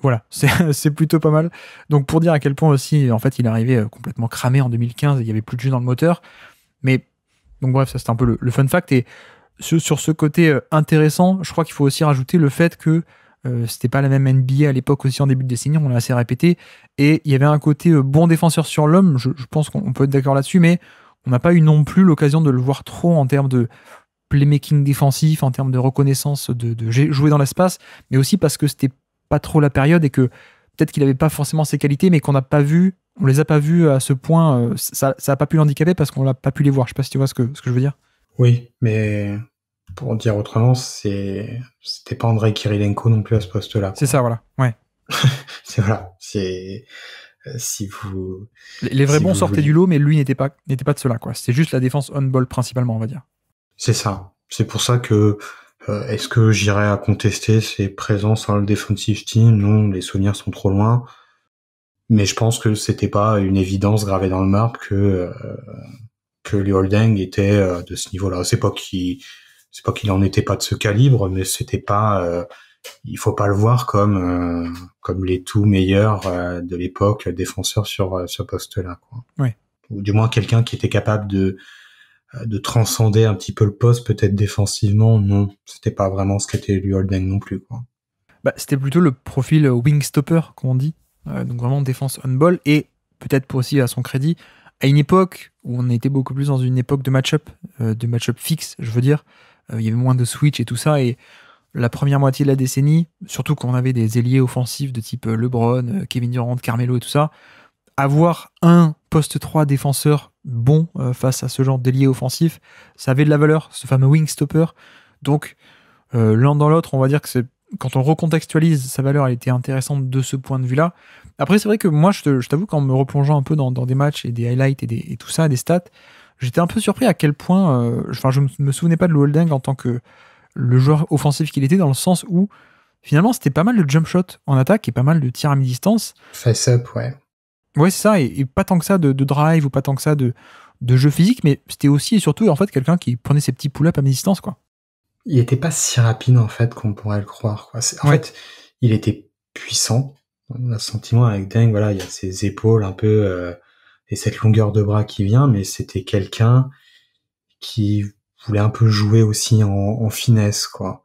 voilà, <laughs> c'est plutôt pas mal. Donc pour dire à quel point aussi, en fait, il est arrivé complètement cramé en 2015, il n'y avait plus de jus dans le moteur. Mais donc bref, ça c'est un peu le fun fact. Et sur ce côté euh, intéressant, je crois qu'il faut aussi rajouter le fait que ce euh, c'était pas la même NBA à l'époque aussi en début de décennie, on l'a assez répété. Et il y avait un côté euh, bon défenseur sur l'homme, je, pense qu'on peut être d'accord là-dessus, mais on n'a pas eu non plus l'occasion de le voir trop en termes de playmaking défensif, en termes de reconnaissance de, jouer dans l'espace, mais aussi parce que c'était pas trop la période et que peut-être qu'il n'avait pas forcément ses qualités, mais qu'on n'a pas vu, on les a pas vus à ce point, ça n'a pas pu l'handicaper parce qu'on l'a pas pu les voir. Je sais pas si tu vois ce que, ce que je veux dire. Oui, mais pour dire autrement, c'est c'était pas Andrei Kirilenko non plus à ce poste-là. C'est ça, voilà. Ouais. <laughs> c'est voilà. C'est euh, si vous les, vrais bons sortaient du lot, mais lui n'était pas n'était pas de cela quoi. C'était juste la défense on ball principalement, on va dire. C'est ça. C'est pour ça que euh, est-ce que j'irais à contester ses présences dans le defensive team Non, les souvenirs sont trop loin. Mais je pense que c'était pas une évidence gravée dans le marbre que euh, que le Holding était de ce niveau-là. C'est pas qu'il c'est pas qu'il en était pas de ce calibre, mais c'était pas, euh, il faut pas le voir comme euh, comme les tout meilleurs euh, de l'époque défenseurs sur ce poste-là. Ou du moins quelqu'un qui était capable de de transcender un petit peu le poste, peut-être défensivement, non, c'était pas vraiment ce qu'était lui Holden non plus. Quoi. Bah, c'était plutôt le profil wing stopper, comme on dit, donc vraiment défense on ball et peut-être pour aussi à son crédit à une époque où on était beaucoup plus dans une époque de match-up, de match-up fixe, je veux dire, euh, il y avait moins de switch et tout ça. Et la première moitié de la décennie, surtout quand on avait des alliés offensifs de type euh, LeBron, euh, Kevin Durant, Carmelo et tout ça, avoir un poste 3 défenseur bon face à ce genre d'ailier offensif, ça avait de la valeur, ce fameux wing stopper. Donc, l'un dans l'autre, on va dire que c'est quand on recontextualise sa valeur, elle était intéressante de ce point de vue-là. Après, c'est vrai que moi, je t'avoue qu'en me replongeant un peu dans, des matchs et des highlights et tout ça, des stats, j'étais un peu surpris à quel point. Je euh, enfin, je me souvenais pas de Holding en tant que le joueur offensif qu'il était, dans le sens où finalement c'était pas mal de jump shot en attaque et pas mal de tirs à mi-distance. Face up, ouais. Ouais, c'est ça, et, pas tant que ça de, drive ou pas tant que ça de, jeu physique, mais c'était aussi et surtout en fait quelqu'un qui prenait ses petits pull up à mi-distance, quoi. Il n'était pas si rapide en fait qu'on pourrait le croire, En fait, il était puissant. On a le sentiment avec Deng, voilà, il y a ses épaules un peu. Euh, et cette longueur de bras qui vient, mais c'était quelqu'un qui voulait un peu jouer aussi en, finesse, quoi,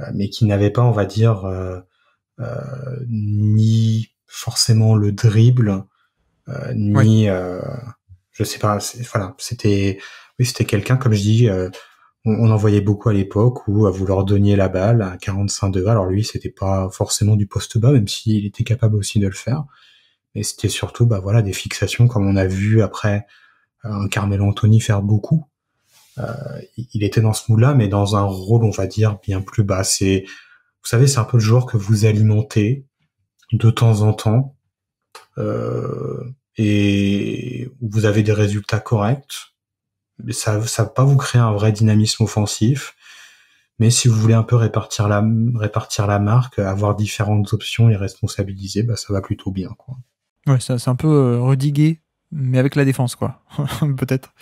euh, mais qui n'avait pas, on va dire, euh, euh, ni forcément le dribble, ni, je sais pas, voilà, c'était, oui, c'était quelqu'un, comme je dis, on, on, en voyait beaucoup à l'époque où vous leur donniez la balle à 45 degrés, alors lui, c'était pas forcément du poste bas, même s'il était capable aussi de le faire. Et c'était surtout bah voilà des fixations comme on a vu après un euh, Carmelo Anthony faire beaucoup. Euh, il était dans ce moule-là, mais dans un rôle, on va dire, bien plus bas. C'est, vous savez, c'est un peu le genre que vous alimentez de temps en temps, euh, et vous avez des résultats corrects. Ça, ça va pas vous créer un vrai dynamisme offensif, mais si vous voulez un peu répartir la, répartir la marque, avoir différentes options et responsabiliser, bah, ça va plutôt bien, quoi. Ouais, c'est un peu euh, redigué, mais avec la défense, quoi. <laughs> Peut-être.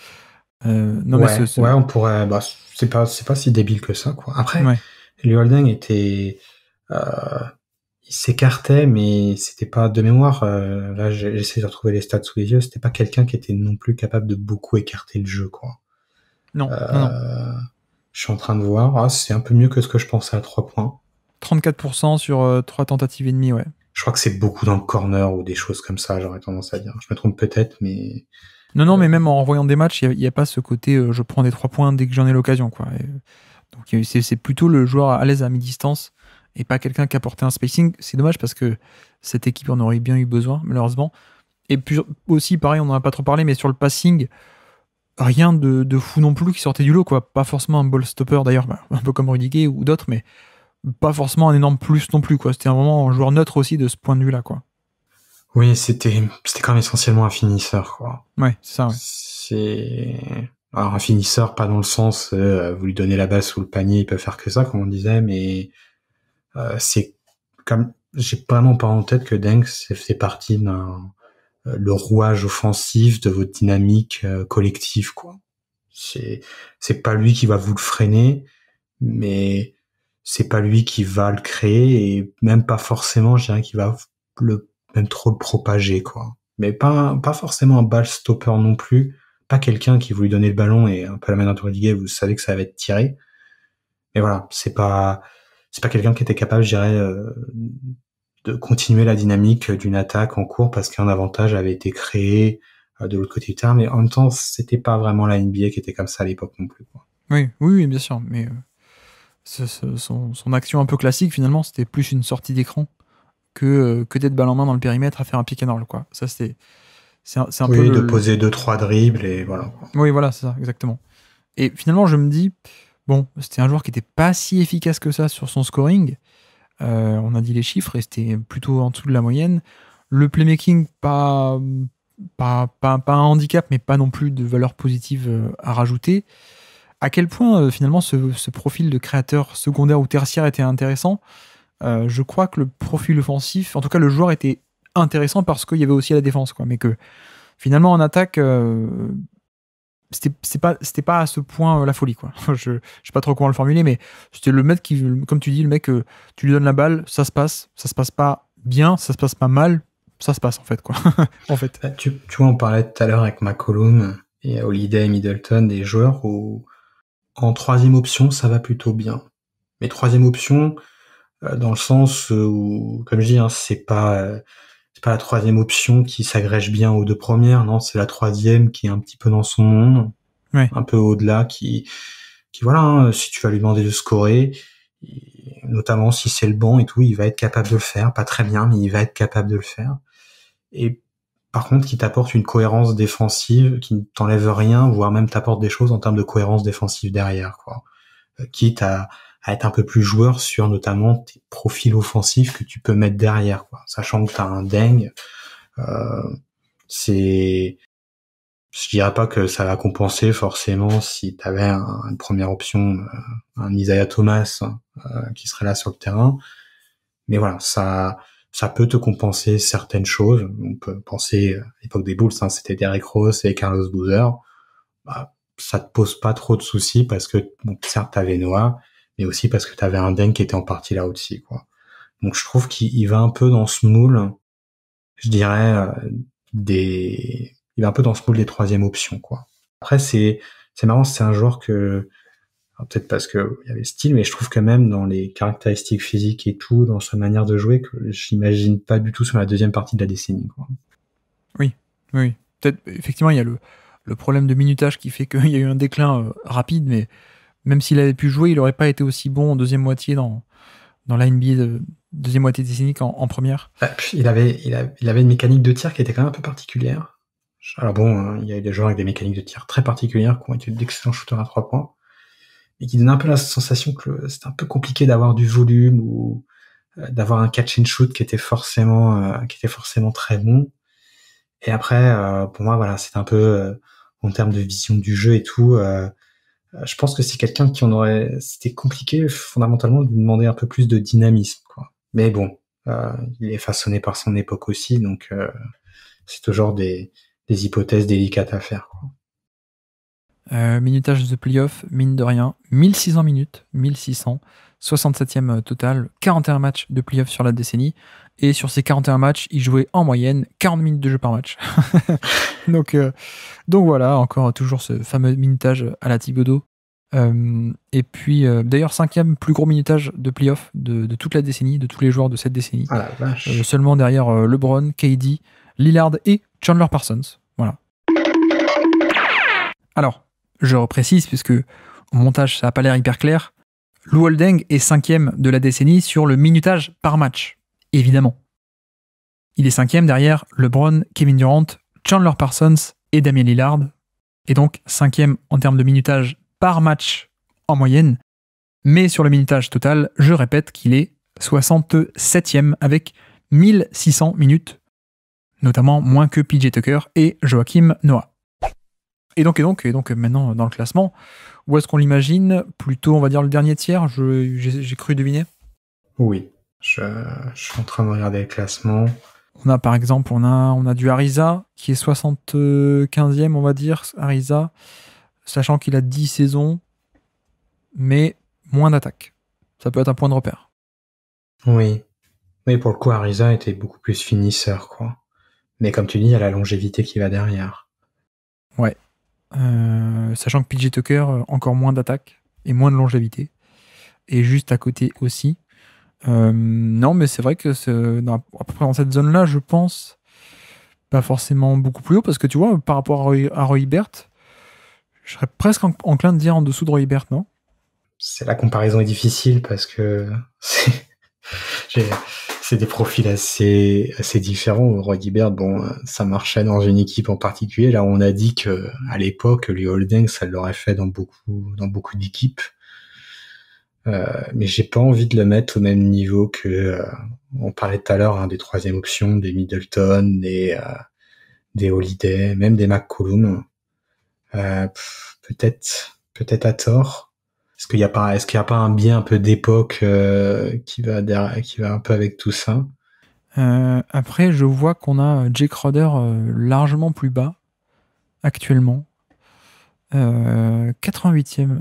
Euh, ouais, on pourrait. Bah, c'est pas, c'est pas si débile que ça, quoi. Après, le holding était. Euh, il s'écartait, mais c'était pas de mémoire. là, j'essaie de retrouver les stats sous les yeux. C'était pas quelqu'un qui était non plus capable de beaucoup écarter le jeu, quoi. Non. non, Je suis en train de voir. Ah, c'est un peu mieux que ce que je pensais à 3 points. 34% sur 3 tentatives et demie, ouais je crois que c'est beaucoup dans le corner ou des choses comme ça, j'aurais tendance à dire. Je me trompe peut-être, mais. Non, non, mais euh, même en renvoyant des matchs, il n'y a, pas ce côté euh, je prends des trois points dès que j'en ai l'occasion. quoi. donc c'est plutôt le joueur à l'aise à mi-distance et pas quelqu'un qui a porté un spacing. C'est dommage parce que cette équipe en aurait bien eu besoin, malheureusement. Et puis aussi, pareil, on n'en a pas trop parlé, mais sur le passing, rien de, fou non plus qui sortait du lot. quoi. Pas forcément un ball stopper d'ailleurs, bah, un peu comme Rudiger ou d'autres, mais pas forcément un énorme plus non plus. quoi. C'était un moment un joueur neutre aussi de ce point de vue-là. quoi. Oui, c'était c'était quand même essentiellement un finisseur. quoi. Ouais, c'est ça. C'est... Alors un finisseur, pas dans le sens euh, vous lui donnez la base sous le panier, il peut faire que ça, comme on disait, mais euh, c'est comme j'ai vraiment pas en tête que Deng fait partie d'un euh, le rouage offensif de votre dynamique euh, collective, quoi. C'est c'est pas lui qui va vous le freiner, mais c'est pas lui qui va le créer et même pas forcément, je dirais qu'il va le même trop le propager quoi. Mais pas pas forcément un ball stopper non plus, pas quelqu'un qui voulait donner le ballon et un peu la main dans le vous savez que ça va être tiré. Mais voilà, c'est pas c'est pas quelqu'un qui était capable, je dirais, euh, de continuer la dynamique d'une attaque en cours parce qu'un avantage avait été créé euh, de l'autre côté du terrain. Mais en même temps, c'était pas vraiment la NBA qui était comme ça à l'époque non plus. Quoi. Oui, oui, bien sûr, mais euh, son, action un peu classique, finalement, c'était plus une sortie d'écran que, euh, que d'être balle en main dans le périmètre à faire un pick and roll. Quoi. Ça, c'était. C'est un, peu de poser deux trois dribbles et voilà. Oui, voilà, c'est ça, exactement. Et finalement, je me dis, bon, c'était un joueur qui n'était pas si efficace que ça sur son scoring. Euh, on a dit les chiffres et c'était plutôt en dessous de la moyenne. Le playmaking, pas, pas, pas, pas, un handicap, mais pas non plus de valeur positive euh, à rajouter à quel point euh, finalement ce, ce, profil de créateur secondaire ou tertiaire était intéressant euh, Je crois que le profil offensif, en tout cas le joueur était intéressant parce qu'il y avait aussi la défense, quoi. Mais que finalement en attaque, euh, c'était pas c'était pas à ce point euh, la folie, quoi. <laughs> je, sais pas trop comment le formuler, mais c'était le mec qui, comme tu dis, le mec, tu lui donnes la balle, ça se passe, ça se passe pas bien, ça se passe pas mal, ça se passe en fait, quoi. <laughs> en fait. tu, tu vois, on parlait tout à l'heure avec McCollum et Holiday et Middleton, des joueurs où en troisième option, ça va plutôt bien. Mais troisième option, euh, dans le sens euh, où, comme je dis, hein, c'est pas euh, c'est pas la troisième option qui s'agrège bien aux deux premières, non, c'est la troisième qui est un petit peu dans son monde, un peu au-delà, qui qui voilà, hein, si tu vas lui demander de scorer, notamment si c'est le banc et tout, il va être capable de le faire, pas très bien, mais il va être capable de le faire. Et par contre qui t'apporte une cohérence défensive, qui ne t'enlève rien, voire même t'apporte des choses en termes de cohérence défensive derrière, quoi. Euh, quitte à, être un peu plus joueur sur notamment tes profils offensifs que tu peux mettre derrière, quoi. Sachant que t'as un dingue, euh, c'est, je dirais pas que ça va compenser forcément si t'avais un, une première option, euh, un Isaiah Thomas hein, euh, qui serait là sur le terrain, mais voilà, ça, ça peut te compenser certaines choses. On peut penser euh, à l'époque des Bulls, hein, c'était Derek Ross et Carlos Boozer. Bah, ça te pose pas trop de soucis parce que bon, certes t'avais Noah, mais aussi parce que t'avais un Den qui était en partie là aussi. Quoi. Donc je trouve qu'il va un peu dans ce moule, je dirais euh, des, il va un peu dans ce moule des troisième options. Quoi. Après c'est c'est marrant, c'est un joueur que peut-être parce qu'il y avait style, mais je trouve quand même dans les caractéristiques physiques et tout, dans sa manière de jouer, que je j'imagine pas du tout sur la deuxième partie de la décennie. Oui, oui. Peut-être, effectivement, il y a le, problème de minutage qui fait <laughs> qu'il y a eu un déclin euh, rapide, mais même s'il avait pu jouer, il n'aurait pas été aussi bon en deuxième moitié dans, dans la NBA de deuxième moitié de décennie qu'en en première. Ah, il avait, il, avait une mécanique de tir qui était quand même un peu particulière. Alors bon, hein, il y a eu des joueurs avec des mécaniques de tir très particulières qui ont été d'excellents shooters à trois points et qui donne un peu la sensation que c'est un peu compliqué d'avoir du volume ou euh, d'avoir un catch and shoot qui était forcément euh, qui était forcément très bon. Et après, euh, pour moi, voilà, c'est un peu en termes de vision du jeu et tout. je pense que c'est quelqu'un qui en aurait, c'était compliqué fondamentalement de lui demander un peu plus de dynamisme, quoi. Mais bon, il est façonné par son époque aussi, donc c'est toujours des, des hypothèses délicates à faire. Quoi. Euh, minutage de playoff, mine de rien, 1600 minutes, 1600, 67e euh, total, 41 matchs de playoff sur la décennie. Et sur ces 41 matchs, il jouait en moyenne 40 minutes de jeu par match. <laughs> donc, euh, donc voilà, encore toujours ce fameux minutage à la Thibodeau. et puis, d'ailleurs, cinquième plus gros minutage de playoff de, toute la décennie, de tous les joueurs de cette décennie. Ah seulement derrière LeBron, KD, Lillard et Chandler Parsons. Voilà. Alors, je reprécise, puisque au montage, ça n'a pas l'air hyper clair. Lou Holding est cinquième de la décennie sur le minutage par match, évidemment. Il est cinquième derrière LeBron, Kevin Durant, Chandler Parsons et Damien Lillard, et donc cinquième en termes de minutage par match en moyenne. Mais sur le minutage total, je répète qu'il est 67 ème avec 1600 minutes, notamment moins que PJ Tucker et Joachim Noah. Et donc, et donc, et donc maintenant dans le classement, où est-ce qu'on l'imagine Plutôt, on va dire, le dernier tiers, j'ai cru deviner Oui, je, je, suis en train de regarder le classement. On a par exemple, on a, on a du Arisa, qui est 75e, on va dire, Ariza, sachant qu'il a 10 saisons, mais moins d'attaque. Ça peut être un point de repère. Oui. Mais pour le coup, Ariza était beaucoup plus finisseur, quoi. Mais comme tu dis, il y a la longévité qui va derrière. Ouais. Euh, sachant que PJ Tucker, euh, encore moins d'attaque et moins de longévité. Et juste à côté aussi. Euh, non, mais c'est vrai que dans, à peu près dans cette zone-là, je pense pas forcément beaucoup plus haut, parce que tu vois, par rapport à Roy, je serais presque enclin de dire en dessous de Roy non C'est la comparaison est difficile parce que <laughs> c'est des profils assez assez différents. Roy Guibert, bon, ça marchait dans une équipe en particulier. Là, on a dit que à l'époque, le holding, ça l'aurait fait dans beaucoup dans beaucoup d'équipes. Euh, mais j'ai pas envie de le mettre au même niveau que euh, on parlait tout à l'heure hein, des troisième options, des Middleton, des euh, des Holiday, même des McCollum. peut-être peut-être à tort. Est-ce qu'il n'y a pas, un bien un peu d'époque euh, qui va un peu avec tout ça euh, Après, je vois qu'on a euh, Jake Crowder largement plus bas actuellement, 88e.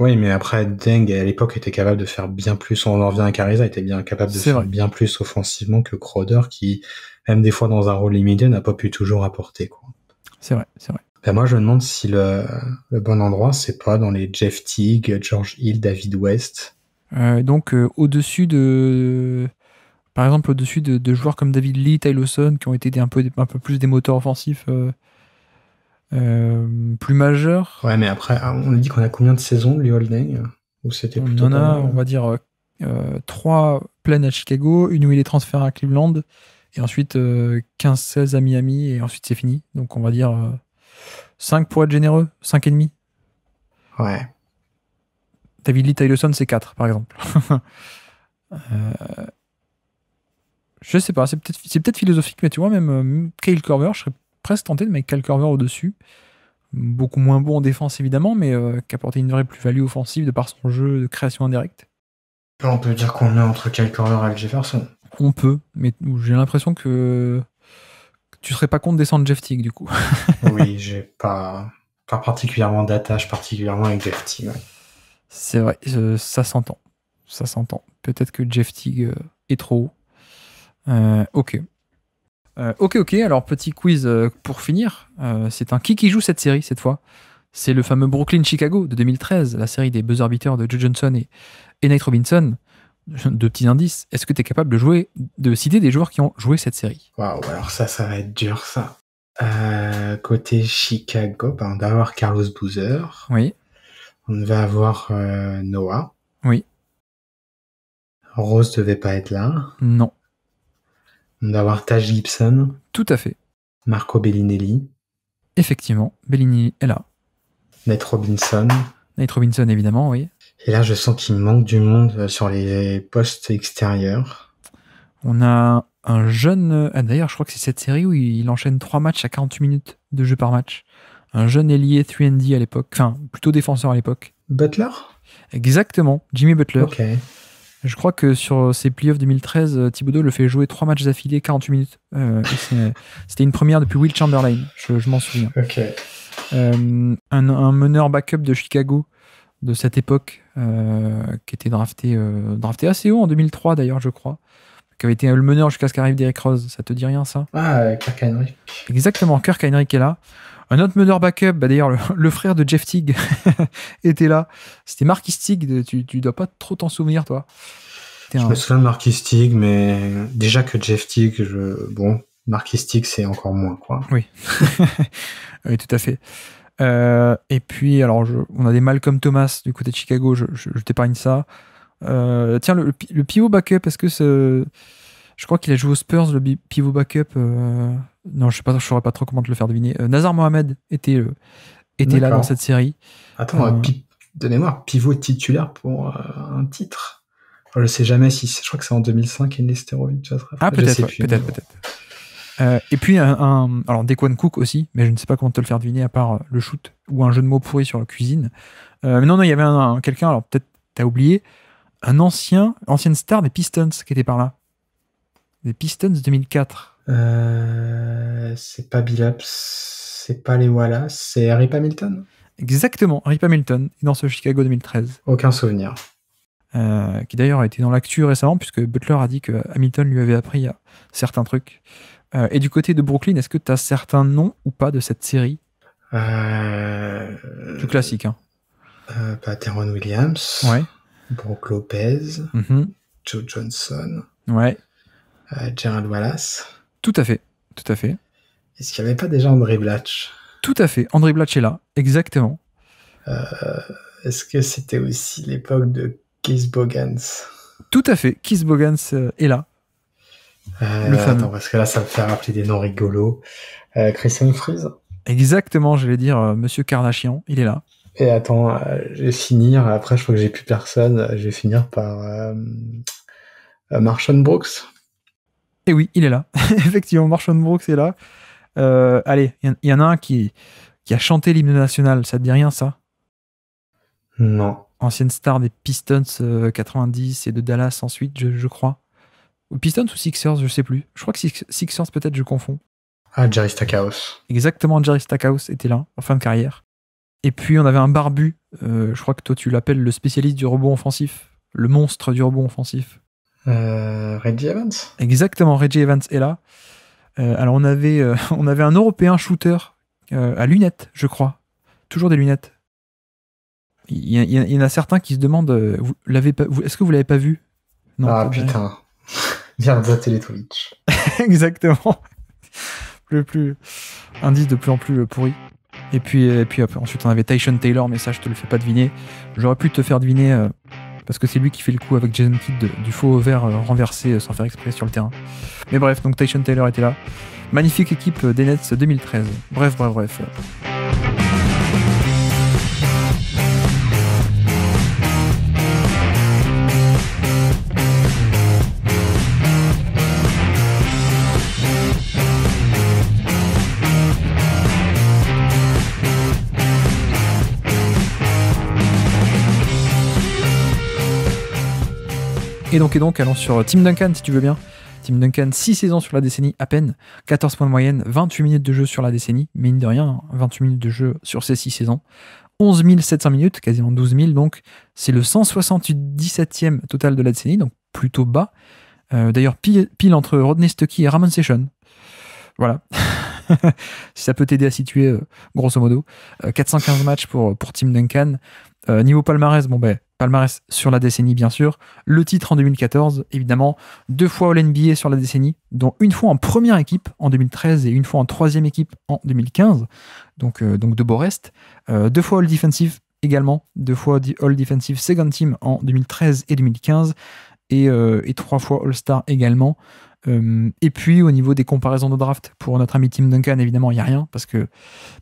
Oui, mais après, Deng, à l'époque, était capable de faire bien plus. On en revient à Cariza, était bien capable de faire bien plus offensivement que Crowder, qui, même des fois dans un rôle immédiat, n'a pas pu toujours apporter. C'est vrai, c'est vrai. Ben, moi, je me demande si le, bon endroit, c'est pas dans les Jeff Teague, George Hill, David West. Euh, donc, euh, au-dessus de. Par exemple, au-dessus de, joueurs comme David Lee, Tyloson, qui ont été un, peu, un peu plus des moteurs offensifs euh, plus majeurs. Ouais, mais après, ah, on dit qu'on a combien de saisons de Holding Ou c'était plutôt. On en a, on va dire, trois pleines à Chicago, une où il est transféré à Cleveland, et ensuite 15-16 à Miami, et ensuite c'est fini. Donc, on va dire. 5 pour être généreux demi Ouais. David Lee Tylerson, c'est 4, par exemple. <laughs> Euh, je sais pas, c'est peut-être philosophique, mais tu vois, même euh, Kyle Corver, je serais presque tenté de mettre Kyle Corver au-dessus. Beaucoup moins bon en défense, évidemment, mais euh, qui apportait une vraie plus-value offensive de par son jeu de création indirecte. On peut dire qu'on est entre Kyle Corver et Jefferson. On peut, mais j'ai l'impression que tu serais pas contre descendre Jeff Teague, du coup <laughs> Oui, j'ai pas, pas particulièrement d'attache, particulièrement avec Jeff Teague. C'est vrai, euh, ça s'entend. Ça s'entend. Peut-être que Jeff Teague euh, est trop haut. Euh, ok. ok, ok. Alors, petit quiz pour finir. c'est un qui qui joue cette série cette fois C'est le fameux Brooklyn-Chicago de 2013, la série des buzzer beaters de Joe Johnson et, et Nate Robinson deux petits indices. Est-ce que tu es capable de jouer, de citer des joueurs qui ont joué cette série Waouh, alors ça, ça va être dur, ça. Euh, côté Chicago, ben, on va avoir Carlos Boozer. Oui. On va avoir euh, Noah. Oui. Rose devait pas être là. Non. On va avoir Taj Gibson. Tout à fait. Marco Bellinelli. Effectivement, Bellinelli est là. Nate Robinson. Nate Robinson, évidemment, oui. Et là, je sens qu'il manque du monde euh, sur les postes extérieurs. On a un jeune. Euh, ah, d'ailleurs, je crois que c'est cette série où il enchaîne trois matchs à 48 minutes de jeu par match. Un jeune ailier 3D à l'époque. Enfin, plutôt défenseur à l'époque. Butler Exactement, Jimmy Butler. Je crois que sur ses playoffs 2013, euh, Thibodeau le fait jouer trois matchs d'affilée 48 minutes. <laughs> C'était une première depuis Will Chamberlain, je, m'en souviens. Ok. un, meneur backup de Chicago de cette époque, euh, qui était euh, drafté, assez haut en 2003 d'ailleurs, je crois qui avait été le meneur jusqu'à ce qu'arrive Derrick Rose. Ça te dit rien, ça Ah, Kirk Exactement, Kirk Heinrich est là. Un autre meneur backup, bah d'ailleurs, le, <laughs> frère de Jeff Tig <laughs> était là. C'était Marquis Tig, tu, tu dois pas trop t'en souvenir, toi. Je me souviens de Marquis mais déjà que Jeff Tig, je... bon, Marquis c'est encore moins, quoi. Oui, <laughs> oui tout à fait. Euh, et puis, alors, on a des mal comme Thomas du côté de Chicago, je, t'épargne ça. Euh, tiens, le, pivot backup, est-ce que ce, je crois qu'il a joué aux Spurs, le pivot backup euh, Non, je ne pas, saurais pas trop comment te le faire deviner. Nazar Mohamed était, était là dans cette série. Attends, moi un pivot titulaire pour un titre je sais jamais si je crois que c'est en 2005 et Nesterovic. Ah peut-être, peut-être, peut-être. Euh, et puis, un, alors Dequan Cook aussi, mais je ne sais pas comment te le faire deviner à part euh, le shoot ou un jeu de mots pourri sur la cuisine. Euh, mais non, non, il y avait un, quelqu'un, alors peut-être t'as oublié, un ancien, ancienne star des Pistons qui était par là. Des Pistons 2004. c'est pas Billups, c'est pas les Wallace, c'est Harry Hamilton. Exactement, Rip Hamilton, dans ce Chicago 2013. Aucun souvenir. qui d'ailleurs a été dans l'actu récemment, puisque Butler a dit que Hamilton lui avait appris certains trucs. Euh, et du côté de Brooklyn, est-ce que tu as certains noms ou pas de cette série euh... classique. Hein. Euh, Williams, Brooke Lopez, mhm. Joe Johnson, ouais. Euh, Gerald Wallace. Tout à fait, tout à fait. Est-ce qu'il n'y avait pas déjà André Blatch Tout à fait, André Blatch est là, exactement. est-ce que c'était aussi l'époque de Keith Bogans Tout à fait, Keith Bogans est là. Euh, le Attends, parce que là, ça me fait rappeler des noms rigolos. Christian euh, Fries. Exactement, je vais dire euh, Monsieur Kardashian, il est là. Et attends, je vais finir, après je crois que j'ai plus personne, je vais finir par Marshawn Brooks. Et eh oui, il est là. <laughs> Effectivement, Marshawn Brooks est là. allez, il y, en a un qui, qui a chanté l'hymne national, ça te dit rien ça Non. Ancienne star des Pistons 90 et de Dallas ensuite, je crois. Pistons ou Sixers, je sais plus. Je crois que Sixers, peut-être, je confonds. Ah, Jerry Stackhouse. Exactement, Jerry Stackhouse était là, en fin de carrière. Et puis, on avait un barbu. Euh, je crois que toi, tu l'appelles le spécialiste du robot offensif. Le monstre du robot offensif. Euh, Reggie Evans Exactement, Reggie Evans est là. Euh, alors, on avait, <laughs> on avait un Européen shooter à lunettes, je crois. Toujours des lunettes. Il y, en a certains qui se demandent, est-ce que vous l'avez pas vu Ah putain, Mirza Teletovic. <laughs> Exactement. Le plus indice de plus en plus euh, pourri. Et puis, euh, et puis ensuite, on avait Tyson Taylor, mais ça, je te le fais pas deviner. J'aurais pu te faire deviner euh, parce que c'est lui qui fait le coup avec Jason Kidd du faux vert renversé sans faire exprès sur le terrain. Mais bref, donc Tyson Taylor était là. Magnifique équipe des Nets 2013. Bref, bref, bref. Et donc, et donc, allons sur Tim Duncan si tu veux bien. Tim Duncan, 6 saisons sur la décennie à peine, 14 points de moyenne, 28 minutes de jeu sur la décennie, mine de rien, 28 hein, minutes de jeu sur ces 6 saisons. 11 700 minutes, quasiment 12 000, donc c'est le 177e total de la décennie, donc plutôt bas. Euh, d'ailleurs, pile, entre Rodney Stuckey et Ramon Session. Voilà. <laughs> si ça peut t'aider à situer, euh, grosso modo. 415 euh, matchs pour, pour Duncan, euh, niveau palmarès, bon ben, palmarès sur la décennie bien sûr. Le titre en 2014, évidemment. Deux fois All-NBA sur la décennie, dont une fois en première équipe en 2013 et une fois en troisième équipe en 2015. Donc, euh, donc de beau reste, euh, deux fois All-Defensive également. Deux fois All-Defensive Second Team en 2013 et 2015. et trois fois All-Star également. Euh, et puis au niveau des comparaisons de draft, pour notre ami Tim Duncan, évidemment, il n'y a rien parce que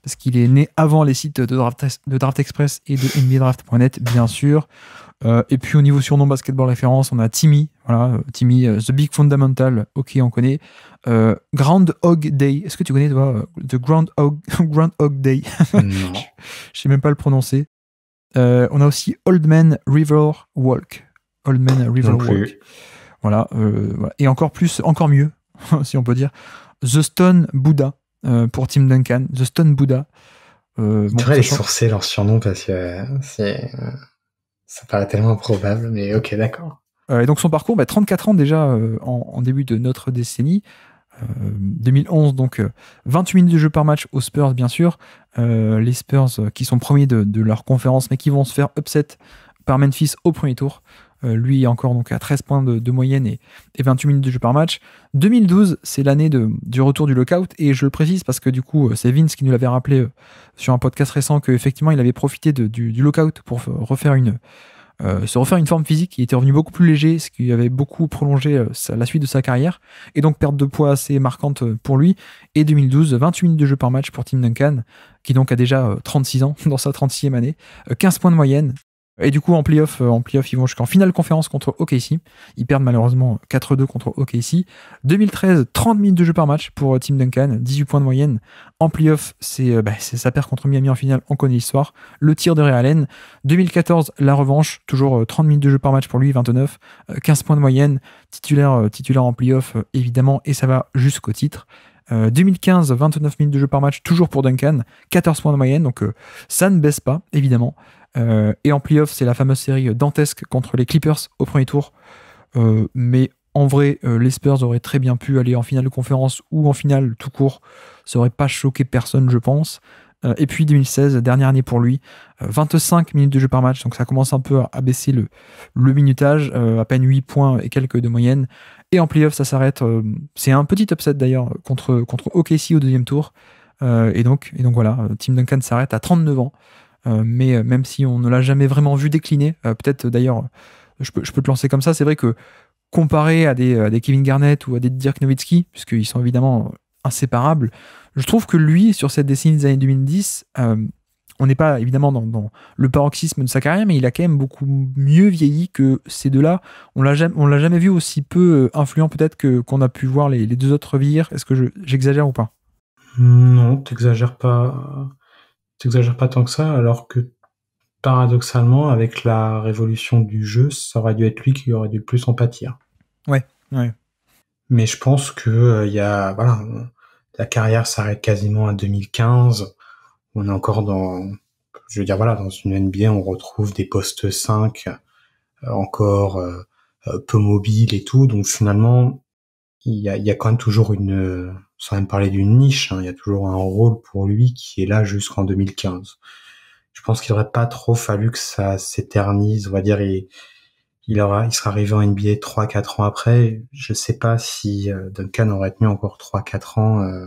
parce qu'il est né avant les sites de Draft, de draft Express et de NBDraft.net, bien sûr. Euh, et puis au niveau surnom basketball référence, on a Timmy, voilà, euh, Timmy, The Big Fundamental, ok, on connaît. Euh, Groundhog Day, est-ce que tu connais toi The Groundhog, <laughs> Groundhog Day Non. <laughs> Je sais même pas le prononcer. on a aussi Old Man River Walk. Old Man River Walk. Euh, voilà, Et encore plus, encore mieux, <laughs> si on peut dire, The Stone Buddha euh, pour Tim Duncan. The Stone Buddha. Euh, les sourcer leur surnom parce que ça paraît tellement improbable, mais ok, d'accord. Euh, et donc son parcours, 34 bah, ans déjà en, début de notre décennie. 2011, donc 28 minutes de jeu par match aux Spurs, bien sûr. les Spurs qui sont premiers de, de, leur conférence, mais qui vont se faire upset par Memphis au premier tour. Euh, lui encore donc à 13 points de, moyenne et, et, 28 minutes de jeu par match. 2012, c'est l'année du retour du lockout et je le précise parce que du coup euh, c'est Vince qui nous l'avait rappelé euh, sur un podcast récent qu'effectivement il avait profité du, du, lockout pour refaire une se refaire une forme physique, il était revenu beaucoup plus léger, ce qui avait beaucoup prolongé la suite de sa carrière, et donc perte de poids assez marquante pour lui. Et 2012, 28 minutes de jeu par match pour Tim Duncan, qui donc a déjà 36 ans <laughs> dans sa 36e année, 15 points de moyenne, et du coup, en playoff, euh, en ils vont jusqu'en finale conférence contre OKC. Ils perdent malheureusement 4-2 contre OKC. 2013, 30 minutes de jeu par match pour euh, Tim Duncan, 18 points de moyenne. En playoff, c'est euh, bah, sa perte contre Miami en finale, on connaît l'histoire. Le tir de Ray Allen. 2014, la revanche, toujours 30 minutes de jeu par match pour lui, 29, 15 points de moyenne, titulaire, titulaire en playoff évidemment, et ça va jusqu'au titre. 2015, 29 minutes de jeu par match, toujours pour Duncan, 14 points de moyenne, donc ça ne baisse pas, évidemment. Euh, et en playoff, c'est la fameuse série dantesque contre les Clippers au premier tour. Euh, mais en vrai, euh, les Spurs auraient très bien pu aller en finale de conférence ou en finale tout court. Ça n'aurait pas choqué personne, je pense. et puis 2016, dernière année pour lui, 25 minutes de jeu par match, donc ça commence un peu à baisser le, minutage, à peine 8 points et quelques de moyenne. Et en playoff, ça s'arrête. c'est un petit upset d'ailleurs contre, contre OKC au deuxième tour. et, donc, et donc voilà, Tim Duncan s'arrête à 39 ans. Euh, mais euh, même si on ne l'a jamais vraiment vu décliner, euh, peut-être d'ailleurs, je peux, te lancer comme ça, c'est vrai que comparé à des, Kevin Garnett ou à des Dirk Nowitzki, puisqu'ils sont évidemment inséparables, je trouve que lui, sur cette décennie des années 2010, on n'est pas évidemment dans, le paroxysme de sa carrière, mais il a quand même beaucoup mieux vieilli que ces deux-là. On l'a on l'a jamais vu aussi peu influent peut-être que qu'on a pu voir les, deux autres vieillir. Est-ce que j'exagère ou pas Non, t'exagères pas t'exagères pas tant que ça, alors que paradoxalement, avec la révolution du jeu, ça aurait dû être lui qui aurait dû le plus en pâtir. Ouais, ouais. Mais je pense que euh, il y a, voilà, la carrière s'arrête quasiment à 2015. On est encore dans, je veux dire, voilà, dans une NBA, on retrouve des postes 5 euh, encore euh, peu mobiles et tout. Donc finalement, il y a, quand même toujours une, sans même parler d'une niche, hein, il y a toujours un rôle pour lui qui est là jusqu'en 2015. Je pense qu'il aurait pas trop fallu que ça s'éternise, on va dire, il aura, il sera arrivé en NBA 3 4 ans après, je sais pas si euh, Duncan aurait tenu encore 3 4 ans euh,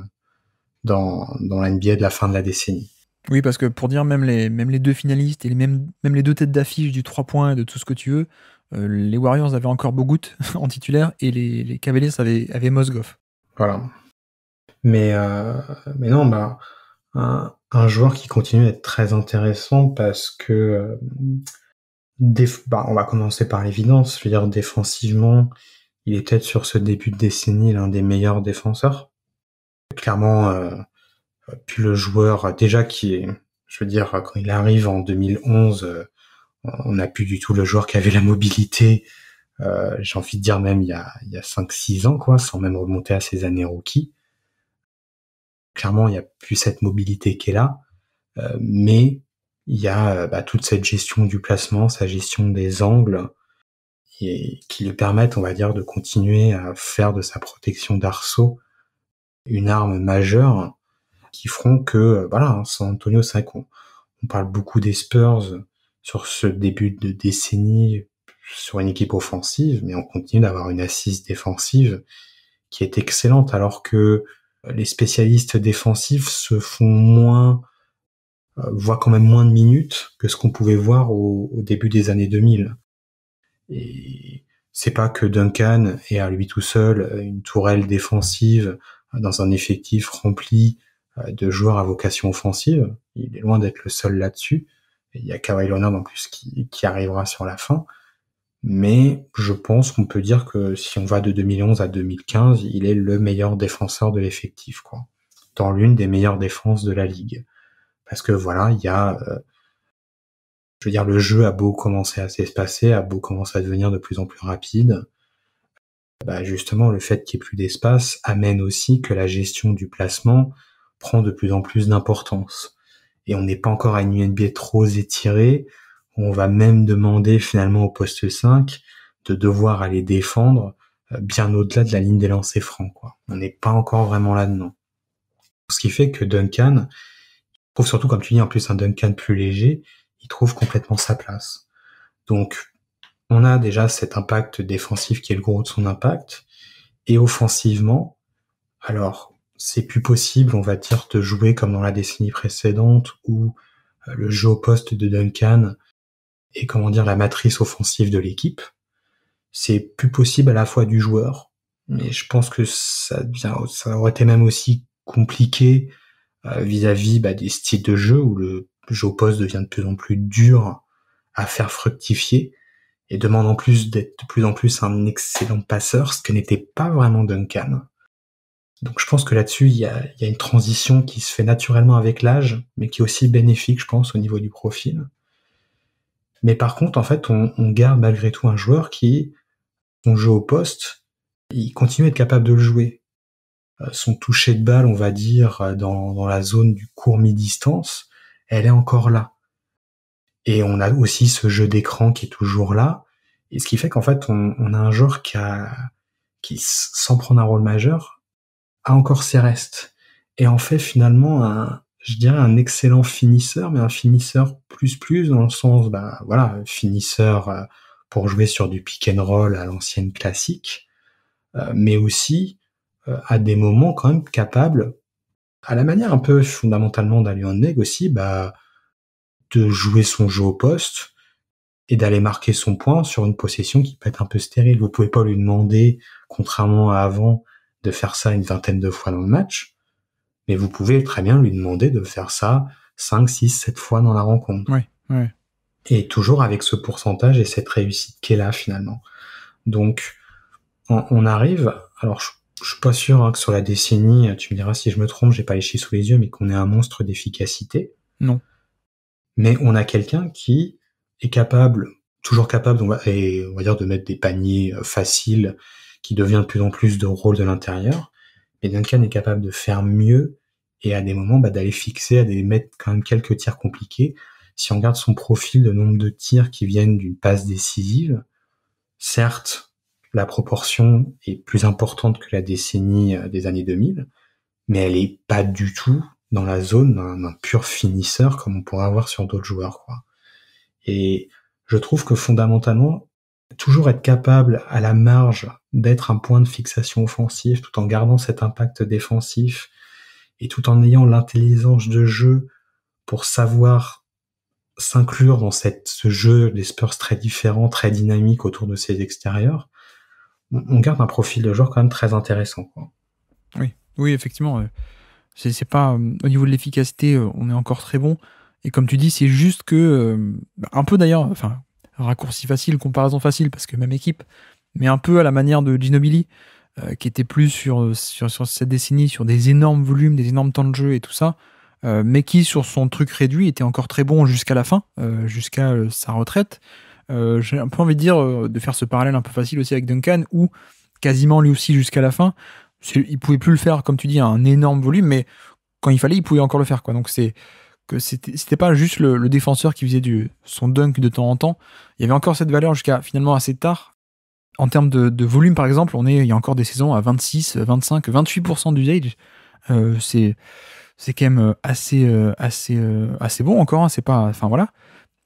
dans dans la NBA de la fin de la décennie. Oui, parce que pour dire même les même les deux finalistes et les même les deux têtes d'affiche du 3 points et de tout ce que tu veux, euh, les Warriors avaient encore Bogut <laughs> en titulaire et les, Cavaliers avaient, avaient Voilà. Mais, euh, mais non, bah, un, joueur qui continue être très intéressant parce que euh, bah, on va commencer par l'évidence, je veux dire défensivement, il était sur ce début de décennie l'un des meilleurs défenseurs. Clairement, puis le joueur déjà qui est, je veux dire, quand il arrive en 2011, on n'a plus du tout le joueur qui avait la mobilité, euh, j'ai envie de dire même il y a, il y 5-6 ans, quoi, sans même remonter à ses années rookies. Clairement, il n'y a plus cette mobilité qui est là, euh, mais il y a euh, bah, toute cette gestion du placement, sa gestion des angles, et qui lui permettent, on va dire, de continuer à faire de sa protection d'arceau une arme majeure qui feront que, voilà, hein, San Antonio, c'est qu'on on parle beaucoup des Spurs, sur ce début de décennie sur une équipe offensive, mais on continue d'avoir une assise défensive qui est excellente, alors que les spécialistes défensifs se font moins, euh, voient quand même moins de minutes que ce qu'on pouvait voir au, début des années 2000. Et c'est pas que Duncan ait à lui tout seul euh, une tourelle défensive euh, dans un effectif rempli de joueurs à vocation offensive. Il est loin d'être le seul là-dessus il y a Kawhi Leonard en plus qui, arrivera sur la fin. Mais je pense qu'on peut dire que si on va de 2011 à 2015, il est le meilleur défenseur de l'effectif, quoi. Dans l'une des meilleures défenses de la ligue. Parce que voilà, il y a, euh, je veux dire, le jeu a beau commencer à s'espacer, a beau commencer à devenir de plus en plus rapide. Bah, justement, le fait qu'il n'y ait plus d'espace amène aussi que la gestion du placement prend de plus en plus d'importance et on n'est pas encore à une NBA trop étirée. On va même demander finalement au poste 5 de devoir aller défendre euh, bien au-delà de la ligne des lancers francs. Quoi. On n'est pas encore vraiment là-dedans. Ce qui fait que Duncan, il trouve surtout, comme tu dis, en plus un Duncan plus léger, il trouve complètement sa place. Donc, on a déjà cet impact défensif qui est le gros de son impact. Et offensivement, alors, c'est plus possible, on va dire, de jouer comme dans la décennie précédente où euh, le jeu au poste de Duncan est comment dire la matrice offensive de l'équipe. C'est plus possible à la fois du joueur, mais je pense que ça ça aurait été même aussi compliqué euh, vis-à-vis bah, des styles de jeu où le jeu au poste devient de plus en plus dur à faire fructifier et demande en plus d'être de plus en plus un excellent passeur, ce que n'était pas vraiment Duncan. Donc je pense que là-dessus, il y a, une transition qui se fait naturellement avec l'âge, mais qui est aussi bénéfique, je pense, au niveau du profil. Mais par contre, en fait, on, garde malgré tout un joueur qui, son jeu au poste, il continue à être capable de le jouer. Euh, son toucher de balle, on va dire, dans, la zone du court mi-distance, elle est encore là. Et on a aussi ce jeu d'écran qui est toujours là. Et ce qui fait qu'en fait, on, on, a un joueur qui, a, qui, sans prendre un rôle majeur, encore ses restes et en fait finalement un, je dirais un excellent finisseur, mais un finisseur plus plus dans le sens, bah voilà, finisseur euh, pour jouer sur du pick and roll à l'ancienne classique, euh, mais aussi euh, à des moments quand même capable, à la manière un peu fondamentalement d'Alion Neg aussi, bah de jouer son jeu au poste et d'aller marquer son point sur une possession qui peut être un peu stérile. Vous pouvez pas lui demander, contrairement à avant, de faire ça une vingtaine de fois dans le match, mais vous pouvez très bien lui demander de faire ça 5, 6, 7 fois dans la rencontre. Oui, Et toujours avec ce pourcentage et cette réussite qui est là finalement. Donc, on, arrive, alors je, suis pas sûr hein, que sur la décennie, tu me diras si je me trompe, j'ai pas les chiffres sous les yeux, mais qu'on est un monstre d'efficacité. Non. Mais on a quelqu'un qui est capable, toujours capable, et on va dire de mettre des paniers euh, faciles qui devient de plus en plus de rôle de l'intérieur. Mais Duncan est capable de faire mieux et à des moments bah, d'aller fixer, à des mettre quand même quelques tirs compliqués. Si on regarde son profil de nombre de tirs qui viennent d'une passe décisive, certes, la proportion est plus importante que la décennie euh, des années 2000, mais elle est pas du tout dans la zone d'un pur finisseur comme on pourrait avoir sur d'autres joueurs, quoi. Et je trouve que fondamentalement, toujours être capable à la marge d'être un point de fixation offensif tout en gardant cet impact défensif et tout en ayant l'intelligence de jeu pour savoir s'inclure dans cette, ce jeu des Spurs très différent, très dynamique autour de ses extérieurs, on garde un profil de joueur quand même très intéressant. Oui, oui, effectivement. Euh, c'est pas euh, au niveau de l'efficacité, euh, on est encore très bon. Et comme tu dis, c'est juste que un peu d'ailleurs, enfin raccourci facile, comparaison facile, parce que même équipe, mais un peu à la manière de Ginobili, euh, qui était plus sur, sur, cette décennie, sur des énormes volumes, des énormes temps de jeu et tout ça, euh, mais qui, sur son truc réduit, était encore très bon jusqu'à la fin, euh, jusqu'à sa retraite. J'ai un peu envie de dire, de faire ce parallèle un peu facile aussi avec Duncan, où quasiment lui aussi jusqu'à la fin, il pouvait plus le faire, comme tu dis, un énorme volume, mais quand il fallait, il pouvait encore le faire. Quoi. Donc c'est que c'était pas juste le, défenseur qui faisait du, son dunk de temps en temps. Il y avait encore cette valeur jusqu'à finalement assez tard. En termes de, volume, par exemple, on est, il y a encore des saisons à 26, 25, 28% d'usage. Euh, c'est, c'est quand même euh, assez, euh, assez, euh, assez bon encore. Hein, c'est pas, enfin voilà.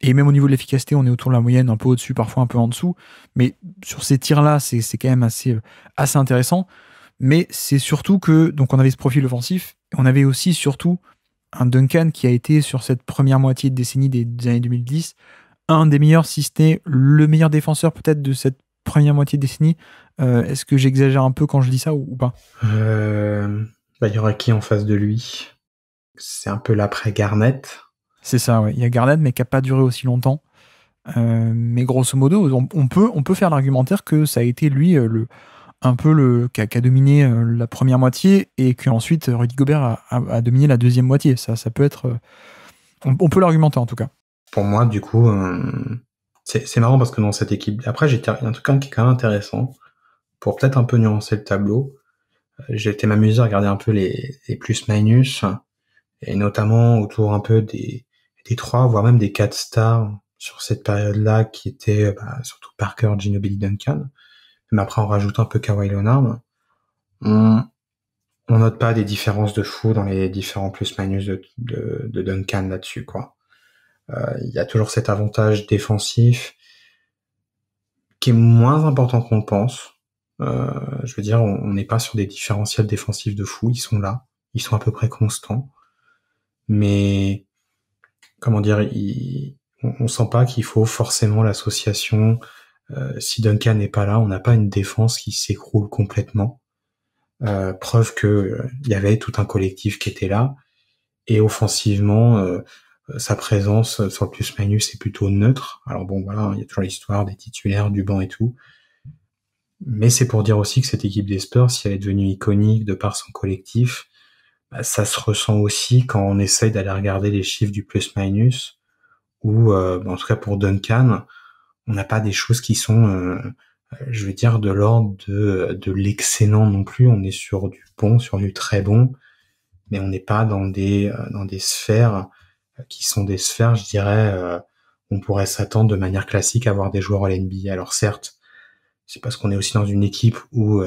Et même au niveau de l'efficacité, on est autour de la moyenne, un peu au-dessus, parfois un peu en dessous. Mais sur ces tirs-là, c'est, c'est quand même assez, assez intéressant. Mais c'est surtout que, donc on avait ce profil offensif, on avait aussi surtout un Duncan qui a été sur cette première moitié de décennie des, années 2010 un des meilleurs, si ce n'est le meilleur défenseur peut-être de cette première moitié de décennie. Euh, est-ce que j'exagère un peu quand je dis ça ou, pas euh, bah, Il y aura qui en face de lui C'est un peu l'après Garnett. C'est ça, oui. Il y a Garnett, mais qui n'a pas duré aussi longtemps. Euh, mais grosso modo, peut, on peut faire l'argumentaire que ça a été lui le, un peu le qui a, dominé euh, la première moitié et qu'ensuite euh, Rudy Gobert a, a, dominé la deuxième moitié. Ça, ça peut être. Euh, on, peut l'argumenter en tout cas. Pour moi, du coup, c'est marrant parce que dans cette équipe. Après, j'ai un truc qui est quand même intéressant pour peut-être un peu nuancer le tableau. J'ai été m'amuser à regarder un peu les, plus-minus et notamment autour un peu des, des trois, voire même des quatre stars sur cette période-là qui étaient bah, surtout Parker, Ginobili, Duncan mais après on rajoute un peu Kawhi Leonard, on, on note pas des différences de fou dans les différents plus-minus de, Duncan là-dessus, quoi. Euh, il y a toujours cet avantage défensif qui est moins important qu'on pense. Euh, je veux dire, on n'est pas sur des différentiels défensifs de fou, ils sont là, ils sont à peu près constants, mais comment dire, on sent pas qu'il faut forcément l'association euh, si Duncan n'est pas là, on n'a pas une défense qui s'écroule complètement. Euh, preuve que il euh, y avait tout un collectif qui était là et offensivement sa présence sur le plus-minus est plutôt neutre. Alors bon, voilà, il y a toujours l'histoire des titulaires, du banc et tout. Mais c'est pour dire aussi que cette équipe des Spurs, si elle est devenue iconique de par son collectif, bah, ça se ressent aussi quand on essaye d'aller regarder les chiffres du plus-minus, ou bah, en tout cas pour Duncan, on n'a pas des choses qui sont, euh, euh, je veux dire, de l'ordre de, l'excellent non plus. On est sur du bon, sur du très bon, mais on n'est pas dans des euh, dans des sphères qui sont des sphères, je dirais, on pourrait s'attendre de manière classique à avoir des joueurs à NBA. Alors certes, c'est parce qu'on est aussi dans une équipe où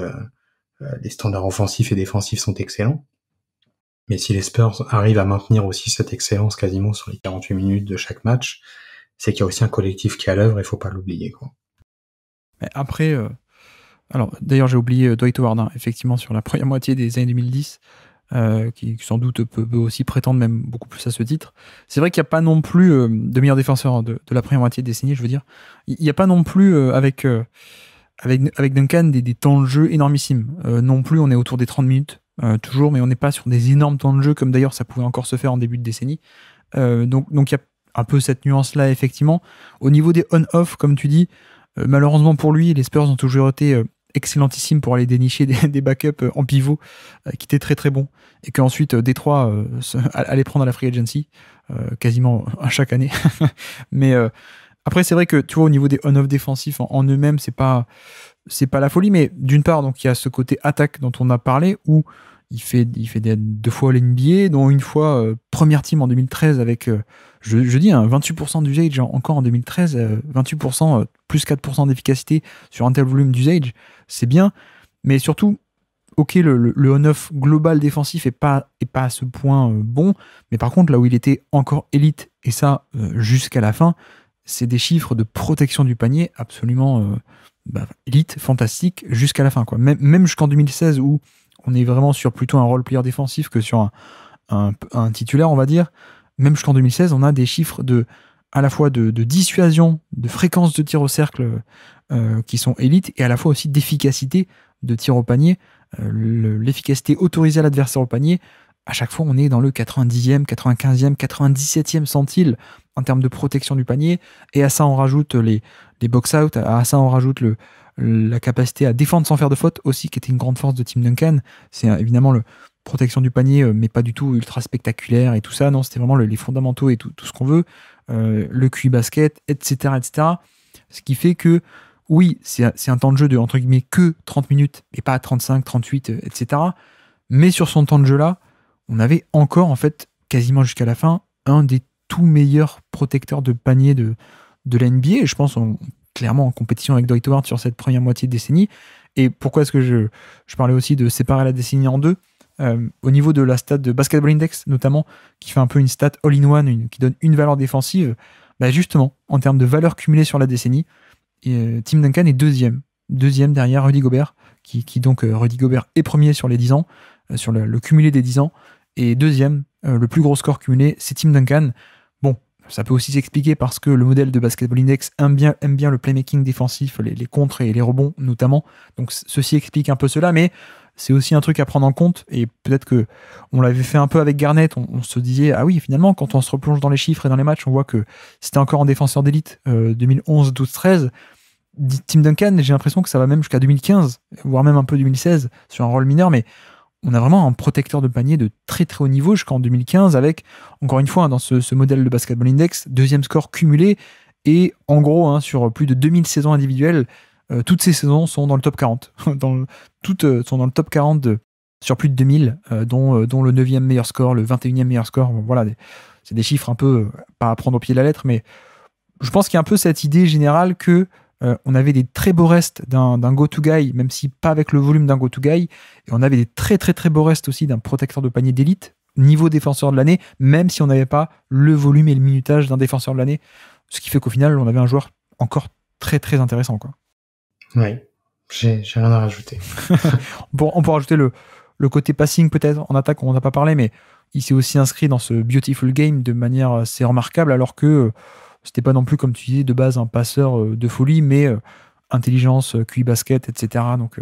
les standards offensifs et défensifs sont excellents. Mais si les Spurs arrivent à maintenir aussi cette excellence quasiment sur les 48 minutes de chaque match, c'est qu'il y a aussi un collectif qui est à l'œuvre, il faut pas l'oublier. Quoi. après, euh, alors d'ailleurs j'ai oublié euh, Dwight Howard, hein, effectivement sur la première <laughs> moitié des années 2010, euh, qui sans doute peut, aussi prétendre même beaucoup plus à ce titre. C'est vrai qu'il n'y a pas non plus de meilleur défenseur hein, de, de, la première moitié de décennie, je veux dire. Il n'y a pas non plus avec, avec, avec, Duncan des, temps de jeu énormissimes. non plus, on est autour des 30 minutes, toujours, mais on n'est pas sur des énormes temps de jeu comme d'ailleurs ça pouvait encore se faire en début de décennie. donc il donc n'y a un peu cette nuance-là, effectivement. Au niveau des on-off, comme tu dis, euh, malheureusement pour lui, les Spurs ont toujours été euh, excellentissimes pour aller dénicher des, backups euh, en pivot, qui étaient très très bons, et qu'ensuite Détroit allait prendre à la free agency, quasiment à chaque année. <laughs> Mais après, c'est vrai que tu vois, au niveau des on-off défensifs en, eux-mêmes, c'est pas pas la folie, mais d'une part, donc il y a ce côté attaque dont on a parlé, où il fait, il fait des, deux fois l'NBA, dont une fois euh, première team en 2013 avec, euh, je, dis, un 28% d'usage encore en 2013, 28% euh, plus 4% d'efficacité sur un tel volume d'usage, c'est bien. Mais surtout, ok, le, le, on-off global défensif n'est pas, est pas à ce point bon, mais par contre, là où il était encore élite, et ça jusqu'à la fin, c'est des chiffres de protection du panier absolument bah, élite, fantastique, jusqu'à la fin. Quoi. Même, même jusqu'en 2016 où on est vraiment sur plutôt un rôle player défensif que sur un, titulaire, on va dire. Même jusqu'en 2016, on a des chiffres de à la fois de, dissuasion, de fréquence de tir au cercle euh, qui sont élites, et à la fois aussi d'efficacité de tir au panier. Euh, l'efficacité autorisée à l'adversaire au panier, à chaque fois, on est dans le 90e, 95e, 97e centile en termes de protection du panier. Et à ça, on rajoute les, les box-out, à ça, on rajoute le, la capacité à défendre sans faire de faute aussi, qui était une grande force de Tim Duncan. C'est euh, évidemment le protection du panier, euh, mais pas du tout ultra spectaculaire et tout ça. Non, c'était vraiment les fondamentaux et tout, ce qu'on veut, euh, le QI basket, etc., etc. Ce qui fait que oui, c'est un temps de jeu de entre guillemets que 30 minutes et pas 35, 38, etc. Mais sur son temps de jeu là, on avait encore en fait quasiment jusqu'à la fin un des tout meilleurs protecteurs de panier de, de la NBA. Et je pense on clairement en compétition avec Dwight Howard sur cette première moitié de décennie. Et pourquoi est-ce que je, je, parlais aussi de séparer la décennie en deux euh, Au niveau de la stat de Basketball Index, notamment, qui fait un peu une stat all-in-one, qui donne une valeur défensive, bah justement, en termes de valeur cumulée sur la décennie, et, euh, Tim Duncan est deuxième. Deuxième derrière Rudy Gobert, qui, qui donc euh, Rudy Gobert est premier sur les 10 ans, sur le, le, cumulé des 10 ans. Et deuxième, le plus gros score cumulé, c'est Tim Duncan. Ça peut aussi s'expliquer parce que le modèle de Basketball Index aime bien, aime bien le playmaking défensif, les, contres et les rebonds notamment. Donc ceci explique un peu cela, mais c'est aussi un truc à prendre en compte. Et peut-être que on l'avait fait un peu avec Garnett, on, se disait ah oui finalement quand on se replonge dans les chiffres et dans les matchs, on voit que c'était encore en défenseur d'élite 2011, 12, 13. Tim Duncan, j'ai l'impression que ça va même jusqu'à 2015, voire même un peu 2016 sur un rôle mineur, mais on a vraiment un protecteur de panier de très très haut niveau jusqu'en 2015 avec, encore une fois, hein, dans ce, modèle de Basketball Index, deuxième score cumulé et en gros, hein, sur plus de 2000 saisons individuelles, euh, toutes ces saisons sont dans le top 40. <laughs> toutes euh, sont dans le top 40 sur plus de 2000, euh, dont, le 9e meilleur score, le 21e meilleur score. voilà, c'est des chiffres un peu pas à prendre au pied de la lettre, mais je pense qu'il y a un peu cette idée générale que euh, on avait des très beaux restes d'un go-to-guy, même si pas avec le volume d'un go-to-guy. Et on avait des très très très beaux restes aussi d'un protecteur de panier d'élite, niveau défenseur de l'année, même si on n'avait pas le volume et le minutage d'un défenseur de l'année. Ce qui fait qu'au final, on avait un joueur encore très très intéressant. Quoi. Oui, j'ai rien à rajouter. <laughs> bon, on peut rajouter le, côté passing peut-être en attaque, on n'a pas parlé, mais il s'est aussi inscrit dans ce beautiful game de manière assez remarquable, alors que c'était pas non plus, comme tu disais, de base un passeur euh, de folie, mais euh, intelligence, euh, QI basket, etc. Donc,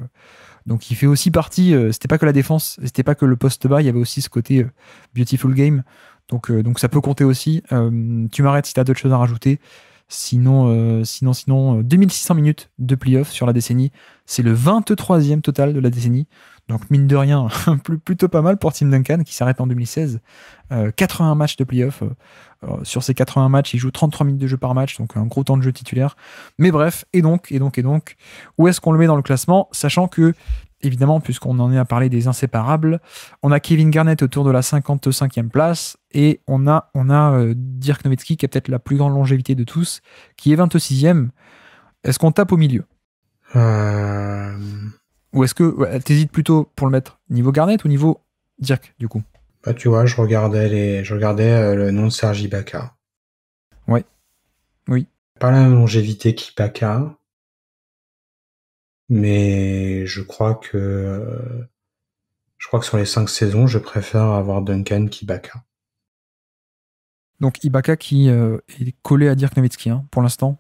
donc il fait aussi partie. c'était pas que la défense, c'était pas que le poste bas, il y avait aussi ce côté beautiful game. Donc, donc ça peut compter aussi. tu m'arrêtes si tu as d'autres choses à rajouter. Sinon, sinon, sinon, 2600 minutes de play-off sur la décennie. C'est le 23e total de la décennie. Donc, mine de rien, <laughs> plutôt pas mal pour Tim Duncan qui s'arrête en 2016. 80 euh, matchs de playoff. Euh, sur ces 80 matchs, il joue 33 minutes de jeu par match, donc un gros temps de jeu titulaire. Mais bref, et donc, et donc, et donc, où est-ce qu'on le met dans le classement Sachant que évidemment, puisqu'on en est à parler des inséparables. On a Kevin Garnett autour de la 55e place et on a, on a euh, Dirk Nowitzki qui a peut-être la plus grande longévité de tous, qui est 26e. Est-ce qu'on tape au milieu euh... Ou est-ce que t'hésites plutôt pour le mettre niveau Garnett ou niveau Dirk, du coup Bah, tu vois, je regardais, les, je regardais euh, le nom de Serge Ibaka. Ouais. Oui. Pas la même longévité qu'Ibaka. Mais je crois que. Euh, je crois que sur les cinq saisons, je préfère avoir Duncan qu'Ibaka. Donc Ibaka qui euh, est collé à Dirk Nowitzki hein, pour l'instant.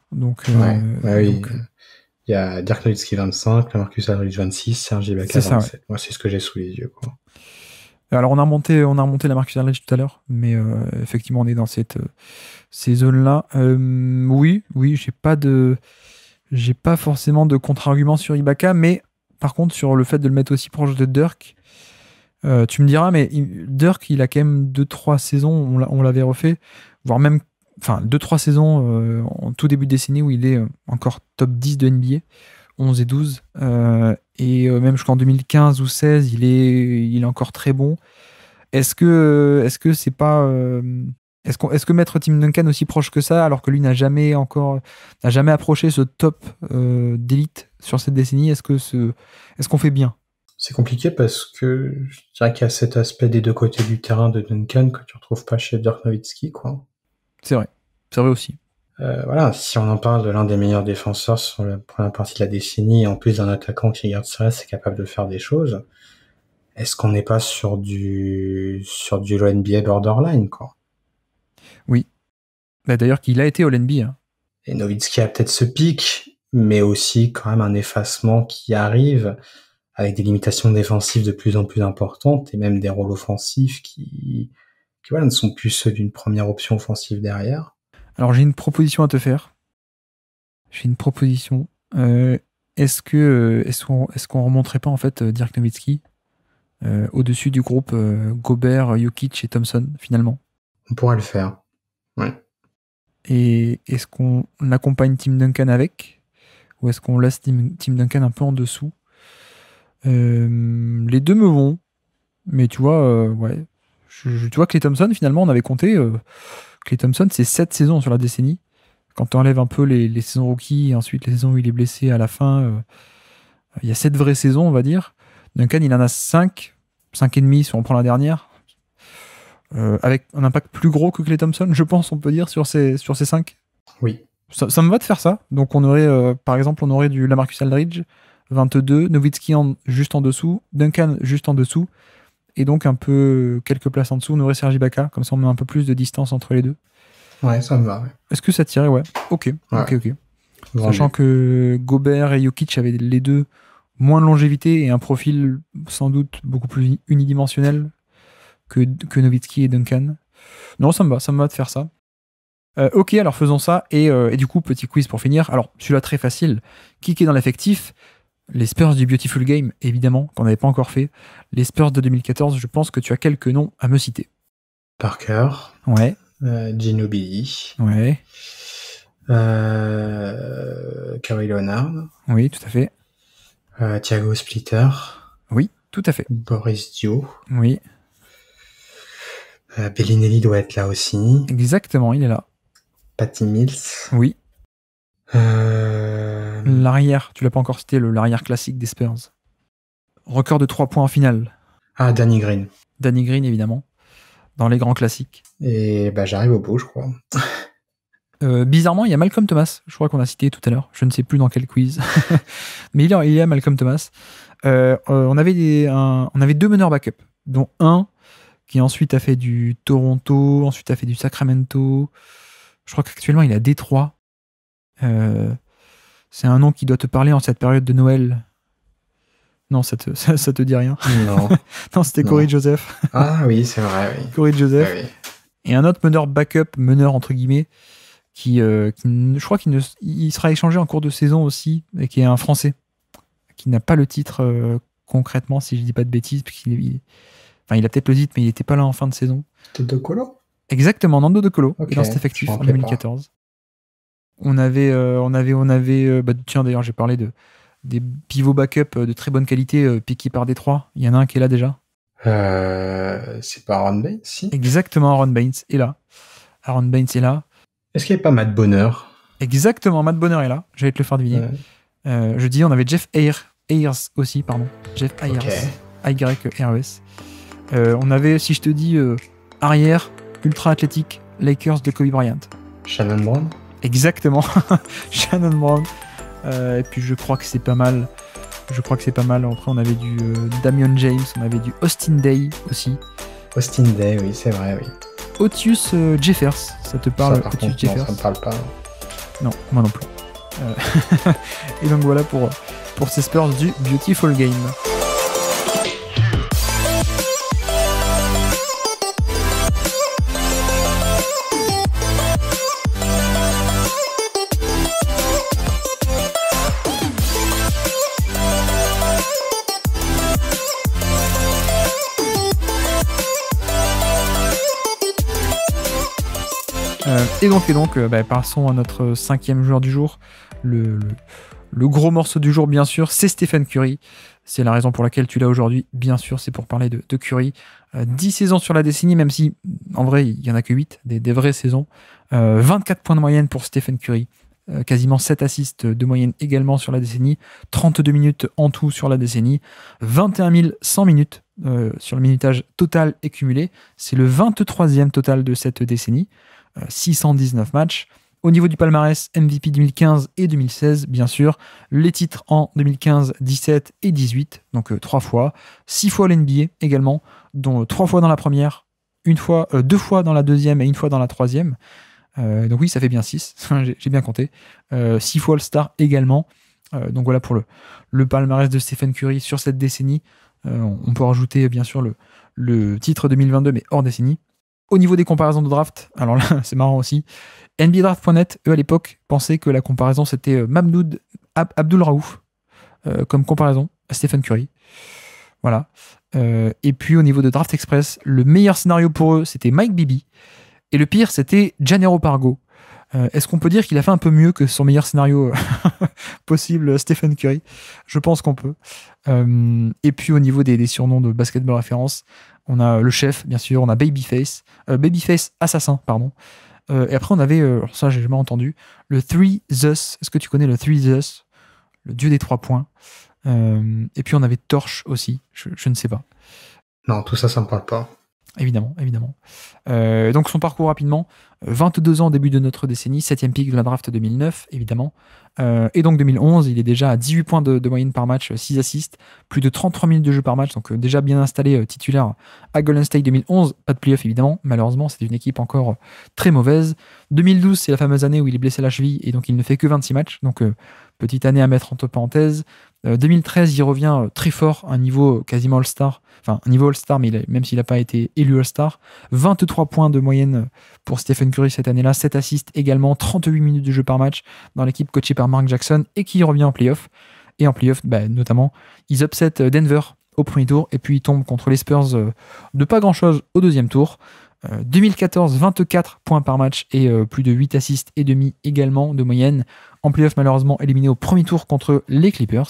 oui. Il y a Dirk Nowitzki 25, Marcus Aldridge 26, Serge Ibaka 27. Moi, c'est ce que j'ai sous les yeux. Alors, on a remonté, on a remonté la Marcus Aldridge tout à l'heure, mais euh, effectivement, on est dans cette, euh, ces zones-là. Euh, oui, oui, j'ai pas de, j'ai pas forcément de contre-argument sur Ibaka, mais par contre, sur le fait de le mettre aussi proche de Dirk, tu me diras, mais Dirk, il a quand même 2-3 saisons, on l'avait refait, voire même enfin, deux, trois saisons euh, en tout début de décennie où il est euh, encore top 10 de NBA, 11 et 12. Euh, et même jusqu'en 2015 ou 16, il est, il est encore très bon. Est-ce que est-ce que c'est pas est-ce est que mettre Tim Duncan aussi proche que ça alors que lui n'a jamais encore n'a jamais approché ce top d'élite sur cette décennie Est-ce que ce est-ce qu'on fait bien c'est compliqué parce que je dirais qu'il y a cet aspect des deux côtés du terrain de Duncan que tu retrouves pas chez Dirk Nowitzki, quoi. C'est vrai. C'est vrai aussi. Euh, voilà, si on en parle de l'un des meilleurs défenseurs sur la première partie de la décennie, et en plus d'un attaquant qui garde ça, c'est capable de faire des choses. Est-ce qu'on n'est pas sur du sur du NBA borderline quoi Oui. Bah, d'ailleurs, qu'il a été au NBA. Hein. Et Nowitzki a peut-être ce pic, mais aussi quand même un effacement qui arrive avec des limitations défensives de plus en plus importantes et même des rôles offensifs qui qui ne sont plus ceux d'une première option offensive derrière. Alors j'ai une proposition à te faire. J'ai une proposition. Euh, est-ce que euh, est-ce qu'on est remonterait pas en fait euh, Dirk Nowitzki au-dessus du groupe Gobert, Jokic et Thompson finalement On pourrait le faire. Ouais. Et est-ce qu'on accompagne Tim Duncan avec ou est-ce qu'on laisse Tim, Duncan un peu en dessous Les deux me vont, mais tu vois, ouais, tu vois, Clay Thompson, finalement, on avait compté. Euh, Clay Thompson, c'est 7 saisons sur la décennie. Quand tu enlèves un peu les, saisons rookies, ensuite les saisons où il est blessé à la fin, euh, il y a 7 vraies saisons, on va dire. Duncan, il en a 5, 5 et demi si on prend la dernière. Euh, avec un impact plus gros que Clay Thompson, je pense, on peut dire, sur ces, sur 5. Oui. Ça, me va de faire ça. Donc, on aurait, par exemple, on aurait du Lamarcus Aldridge, 22, Nowitzki en, juste en dessous, Duncan juste en dessous, et donc un peu quelques places en dessous, aurait Sergi Baka. Comme ça, on met un peu plus de distance entre les deux. Ouais, ça me va. Est-ce que ça tirait Ouais. Ok, ok, ok. Sachant que Gobert et Jokic avaient les deux moins de longévité et un profil sans doute beaucoup plus unidimensionnel que, que et Duncan. Non, ça me va, ça me va de faire ça. Euh, ok, alors faisons ça. Euh, et, du coup, petit quiz pour finir. Alors, celui-là très facile. Qui est dans l'effectif les Spurs du Beautiful Game, évidemment, qu'on n'avait pas encore fait. Les Spurs de 2014, je pense que tu as quelques noms à me citer. Parker. Ouais. Gino euh, Ginobili. Ouais. Euh, Curry Leonard. Oui, tout à fait. Euh, Thiago Splitter. Oui, tout à fait. Boris Dio. Oui. Euh, Bellinelli doit être là aussi. Exactement, il est là. Patty Mills. Oui. Euh, euh, l'arrière, tu l'as pas encore cité, l'arrière classique des Spurs. Record de 3 points en finale. Ah, Danny Green. Danny Green, évidemment, dans les grands classiques. Et bah, j'arrive au bout, je crois. <laughs> Euh, bizarrement, il y a Malcolm Thomas, je crois qu'on a cité tout à l'heure, je ne sais plus dans quel quiz, <laughs> mais il y a Malcolm Thomas. Euh, on, avait on avait deux meneurs backup, dont un qui ensuite a fait du Toronto, ensuite a fait du Sacramento. Je crois qu'actuellement il a Détroit. Euh, c'est un nom qui doit te parler en cette période de Noël. Non, ça te, <laughs> ça, te dit rien. Non. <laughs> non, c'était Corey Joseph. ah oui, c'est vrai. Oui. <laughs> Joseph. Ah et un autre meneur backup, meneur entre guillemets, qui, euh, je crois qu'il il sera échangé en cours de saison aussi, et qui est un Français, qui n'a pas le titre euh, concrètement, si je dis pas de bêtises, puisqu'il il, enfin, il a peut-être le titre, mais il n'était pas là en fin de saison. De Colo Exactement, Nando De Colo okay, dans cet effectif en 2014. Euh, on avait, on avait, on euh, avait bah, tiens, d'ailleurs, j'ai parlé de, des pivots backup euh, de très bonne qualité piqués par Détroit. Il y en a un qui est là déjà. c'est pas Aaron Baines, si Exactement, Aaron Baines est là. Aaron Baines est là. Est-ce qu'il n'y a pas Matt Bonheur Exactement, Matt Bonheur est là. vais te le faire deviner. Euh, je dis, on avait Jeff Ayers, aussi, pardon. Jeff Ayers. Okay. E e on avait, si je te dis, arrière, ultra athlétique, Lakers de Kobe Bryant. Shannon Brown Exactement, <laughs> Shannon Brown. Euh, et puis je crois que c'est pas mal. Je crois que c'est pas mal. Après, on avait du euh, Damien James, on avait du Austin Day aussi. Austin Day, oui, c'est vrai, oui. Otius euh, Jeffers, ça te parle Jeffers non, ça me parle pas. Non, moi non plus. <laughs> et donc voilà pour, pour ces Spurs du Beautiful Game. Euh, et donc, et donc euh, bah, passons à notre cinquième joueur du jour. Le, gros morceau du jour, bien sûr, c'est Stephen Curry. C'est la raison pour laquelle tu l'as aujourd'hui, bien sûr, c'est pour parler de, de Curry. 10 euh, saisons sur la décennie, même si en vrai, il n'y en a que 8, des, vraies saisons. 24 points de moyenne pour Stephen Curry. quasiment 7 assists de moyenne également sur la décennie. 32 minutes en tout sur la décennie. 21 100 minutes sur le minutage total et cumulé. C'est le 23e total de cette décennie. 619 matchs. Au niveau du palmarès, MVP 2015 et 2016, bien sûr. Les titres en 2015, 17 et 18, donc euh, trois fois. Six fois l'NBA également, dont euh, trois fois dans la première, une fois, euh, deux fois dans la deuxième et une fois dans la troisième. donc oui, ça fait bien 6, <laughs> j'ai bien compté. 6 fois le star également. donc voilà pour le, le palmarès de Stephen Curry sur cette décennie. on peut rajouter bien sûr le, le titre 2022, mais hors décennie. Au niveau des comparaisons de draft, alors là, <laughs> c'est marrant aussi. NBDraft.net, eux à l'époque, pensaient que la comparaison c'était euh, Mamdoud Abdul Raouf euh, comme comparaison à Stephen Curry. Voilà. Euh, et puis au niveau de Draft Express, le meilleur scénario pour eux c'était Mike Bibi. et le pire c'était Janero Pargo. Est-ce qu'on peut dire qu'il a fait un peu mieux que son meilleur scénario <laughs> possible, Stephen Curry Je pense qu'on peut. et puis au niveau des, des surnoms de basketball référence, on a euh, le chef, bien sûr. On a Babyface. Euh, Babyface Assassin, pardon. Euh, et après, on avait, ça, j'ai jamais entendu, le Three Zeus. Est-ce que tu connais le Three Zeus Le dieu des trois points. et puis, on avait Torche aussi. Je, je ne sais pas. Non, tout ça, ça me parle pas. Évidemment, évidemment. Euh, donc son parcours rapidement, 22 ans au début de notre décennie, 7ème pick de la draft 2009, évidemment. Euh, et donc 2011, il est déjà à 18 points de, moyenne par match, 6 assists, plus de 33 minutes de jeu par match, donc euh, déjà bien installé titulaire à Golden State 2011. Pas de playoff évidemment, malheureusement, c'est une équipe encore très mauvaise. 2012, c'est la fameuse année où il est blessé à la cheville et donc il ne fait que 26 matchs, donc petite année à mettre entre parenthèses. 2013, euh, il revient euh, très fort, un niveau euh, quasiment All-Star. Enfin, un niveau All-Star, mais même s'il n'a pas été élu All-Star. 23 points de moyenne pour Stephen Curry cette année-là. 7 assists également. 38 minutes de jeu par match dans l'équipe coachée par Mark Jackson et qui revient en play-off Et en playoff, bah, notamment, ils upset Denver au premier tour et puis ils tombent contre les Spurs de pas grand-chose au deuxième tour. 2014, euh, 24 points par match et euh, plus de 8 assists et demi également de moyenne. En playoff, malheureusement, éliminé au premier tour contre les Clippers.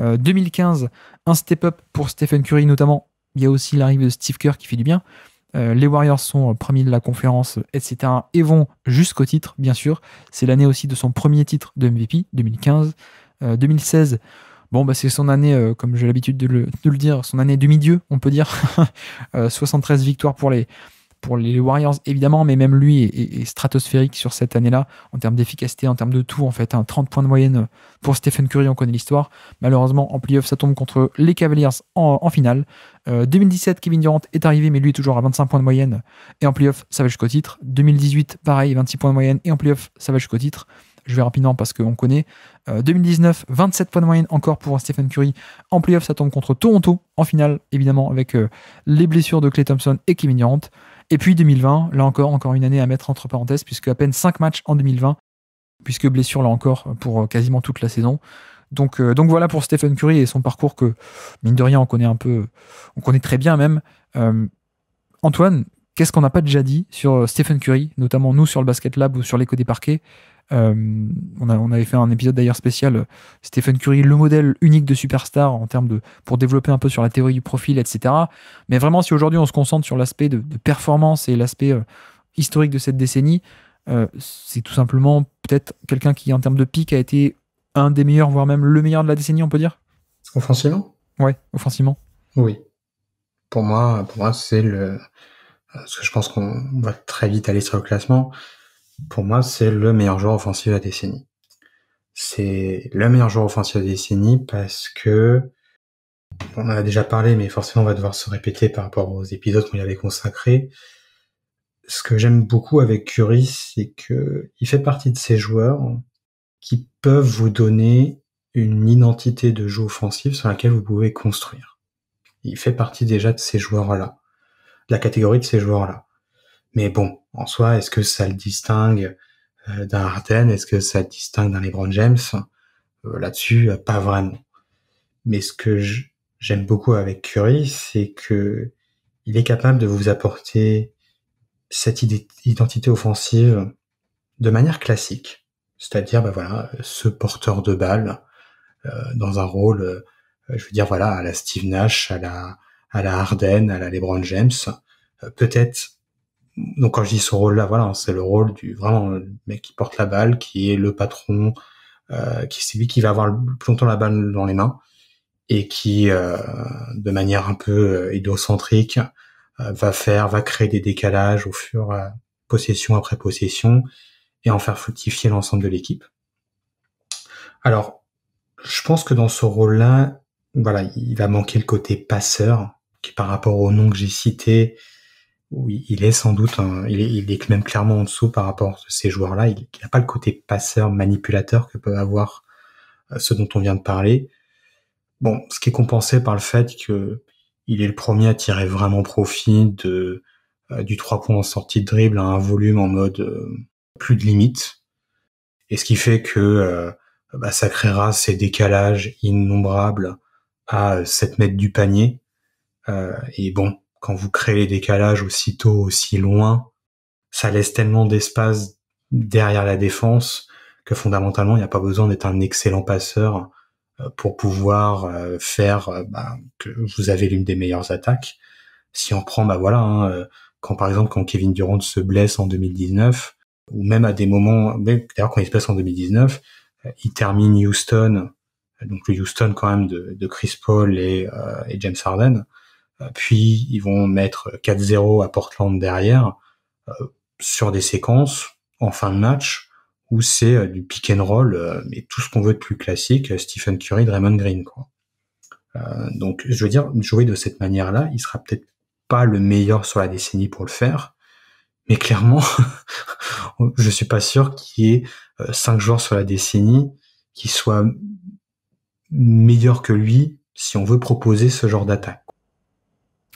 2015, euh, un step-up pour Stephen Curry, notamment. Il y a aussi l'arrivée de Steve Kerr qui fait du bien. les Warriors sont premiers de la conférence, etc. et vont jusqu'au titre, bien sûr. C'est l'année aussi de son premier titre de MVP, 2015. 2016, Bon, bah, c'est son année, comme j'ai l'habitude de, de le, dire, son année demi-dieu, on peut dire. 73 <laughs> victoires pour les, pour les Warriors évidemment, mais même lui est, stratosphérique sur cette année-là en termes d'efficacité, en termes de tout en fait. un hein. 30 points de moyenne euh, pour Stephen Curry, on connaît l'histoire. Malheureusement, en playoff, ça tombe contre les Cavaliers en, finale. 2017, euh, Kevin Durant est arrivé, mais lui est toujours à 25 points de moyenne et en playoff, ça va jusqu'au titre. 2018, pareil, 26 points de moyenne et en playoff, ça va jusqu'au titre je vais rapidement parce qu'on connaît. 2019, euh, 27 points de moyenne encore pour Stephen Curry. En playoff, ça tombe contre Toronto. En finale, évidemment, avec les blessures de Clay Thompson et Kevin Durant. Et puis 2020, là encore, encore une année à mettre entre parenthèses, puisque à peine 5 matchs en 2020, puisque blessure là encore pour euh, quasiment toute la saison. Donc, euh, donc voilà pour Stephen Curry et son parcours que, mine de rien, on connaît un peu, on connaît très bien même. Euh, Antoine, qu'est-ce qu'on n'a pas déjà dit sur Stephen Curry, notamment nous sur le Basket Lab ou sur l'écho des parquets euh, on, avait fait un épisode d'ailleurs spécial, euh, Stephen Curry, le modèle unique de superstar en termes de pour développer un peu sur la théorie du profil, etc. Mais vraiment, si aujourd'hui on se concentre sur l'aspect de, performance et l'aspect euh, historique de cette décennie, c'est tout simplement peut-être quelqu'un qui, en termes de pic, a été un des meilleurs, voire même le meilleur de la décennie, on peut dire. Offensivement. Ouais, offensivement. Oui. Pour moi, pour moi, c'est le. Parce que je pense qu'on va très vite aller sur le classement pour moi, c'est le meilleur joueur offensif de la décennie. C'est le meilleur joueur offensif de la décennie parce que on en a déjà parlé, mais forcément, on va devoir se répéter par rapport aux épisodes qu'on y avait consacrés. Ce que j'aime beaucoup avec Curry, c'est que il fait partie de ces joueurs qui peuvent vous donner une identité de jeu offensif sur laquelle vous pouvez construire. Il fait partie déjà de ces joueurs-là, de la catégorie de ces joueurs-là. Mais bon, en soi, est-ce que ça le distingue euh, d'un Harden Est-ce que ça le distingue d'un LeBron James euh, Là-dessus, euh, pas vraiment. Mais ce que j'aime beaucoup avec Curry, c'est que il est capable de vous apporter cette identité offensive de manière classique, c'est-à-dire bah voilà, ce porteur de balle dans un rôle, je veux dire voilà, à la Steve Nash, à la à la Harden, à la LeBron James, peut-être donc quand je dis ce rôle-là, voilà, hein, c'est le rôle du vraiment mec qui porte la balle, qui est le patron, euh, qui c'est lui qui va avoir le plus longtemps la balle dans les mains et qui, euh, de manière un peu idéocentrique, euh, euh, va faire, va créer des décalages au fur et à possession après possession et en faire fructifier l'ensemble de l'équipe. Alors, je pense que dans ce rôle-là, voilà, il va manquer le côté passeur qui, par rapport au nom que j'ai cité, oui, il est sans doute, il, est, il, même clairement en dessous par rapport à ces joueurs-là. Il n'a pas le côté passeur, manipulateur que peuvent avoir euh, ceux dont on vient de parler. Bon, ce qui est compensé par le fait que il est le premier à tirer vraiment profit de euh, du trois points en sortie de dribble à un volume en mode euh, plus de limite. Et ce qui fait que bah, ça créera ces décalages innombrables à 7 mètres du panier. et bon, quand vous créez des décalages tôt, aussi loin, ça laisse tellement d'espace derrière la défense que fondamentalement, il n'y a pas besoin d'être un excellent passeur euh, pour pouvoir euh, faire euh, bah, que vous avez l'une des meilleures attaques. Si on prend, bah voilà, hein, quand par exemple quand Kevin Durant se blesse en 2019, ou même à des moments, d'ailleurs quand il se blesse en 2019, il termine Houston, donc le Houston quand même de, Chris Paul et James Harden, euh, puis ils vont mettre 4-0 à Portland derrière euh, sur des séquences en fin de match où c'est euh, du pick and roll, mais tout ce qu'on veut de plus classique, Stephen Curry, Draymond Green. Quoi. donc je veux dire, jouer de cette manière-là, il sera peut-être pas le meilleur sur la décennie pour le faire, mais clairement, <laughs> je suis pas sûr qu'il y ait cinq joueurs sur la décennie qui soient meilleurs que lui si on veut proposer ce genre d'attaque.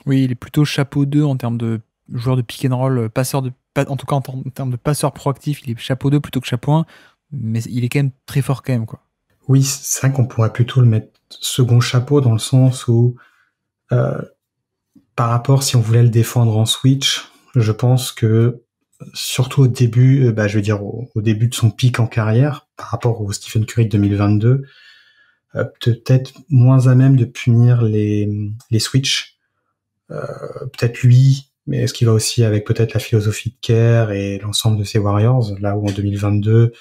Oui, il est plutôt chapeau 2 en termes de joueur de pick and roll, euh, passeur de, en tout cas en termes de passeur proactif, il est chapeau 2 plutôt que chapeau 1, mais il est quand même très fort quand même. Quoi. Oui, c'est vrai qu'on pourrait plutôt le mettre second chapeau dans le sens où, euh, par rapport si on voulait le défendre en switch, je pense que surtout au début, euh, bah, je veux dire au, début de son pic en carrière, par rapport au Stephen Curry de 2022, peut-être moins à même de punir les, les euh, peut-être lui, mais ce qu'il va aussi avec peut-être la philosophie de Kerr et l'ensemble de ses Warriors, là où en 2022,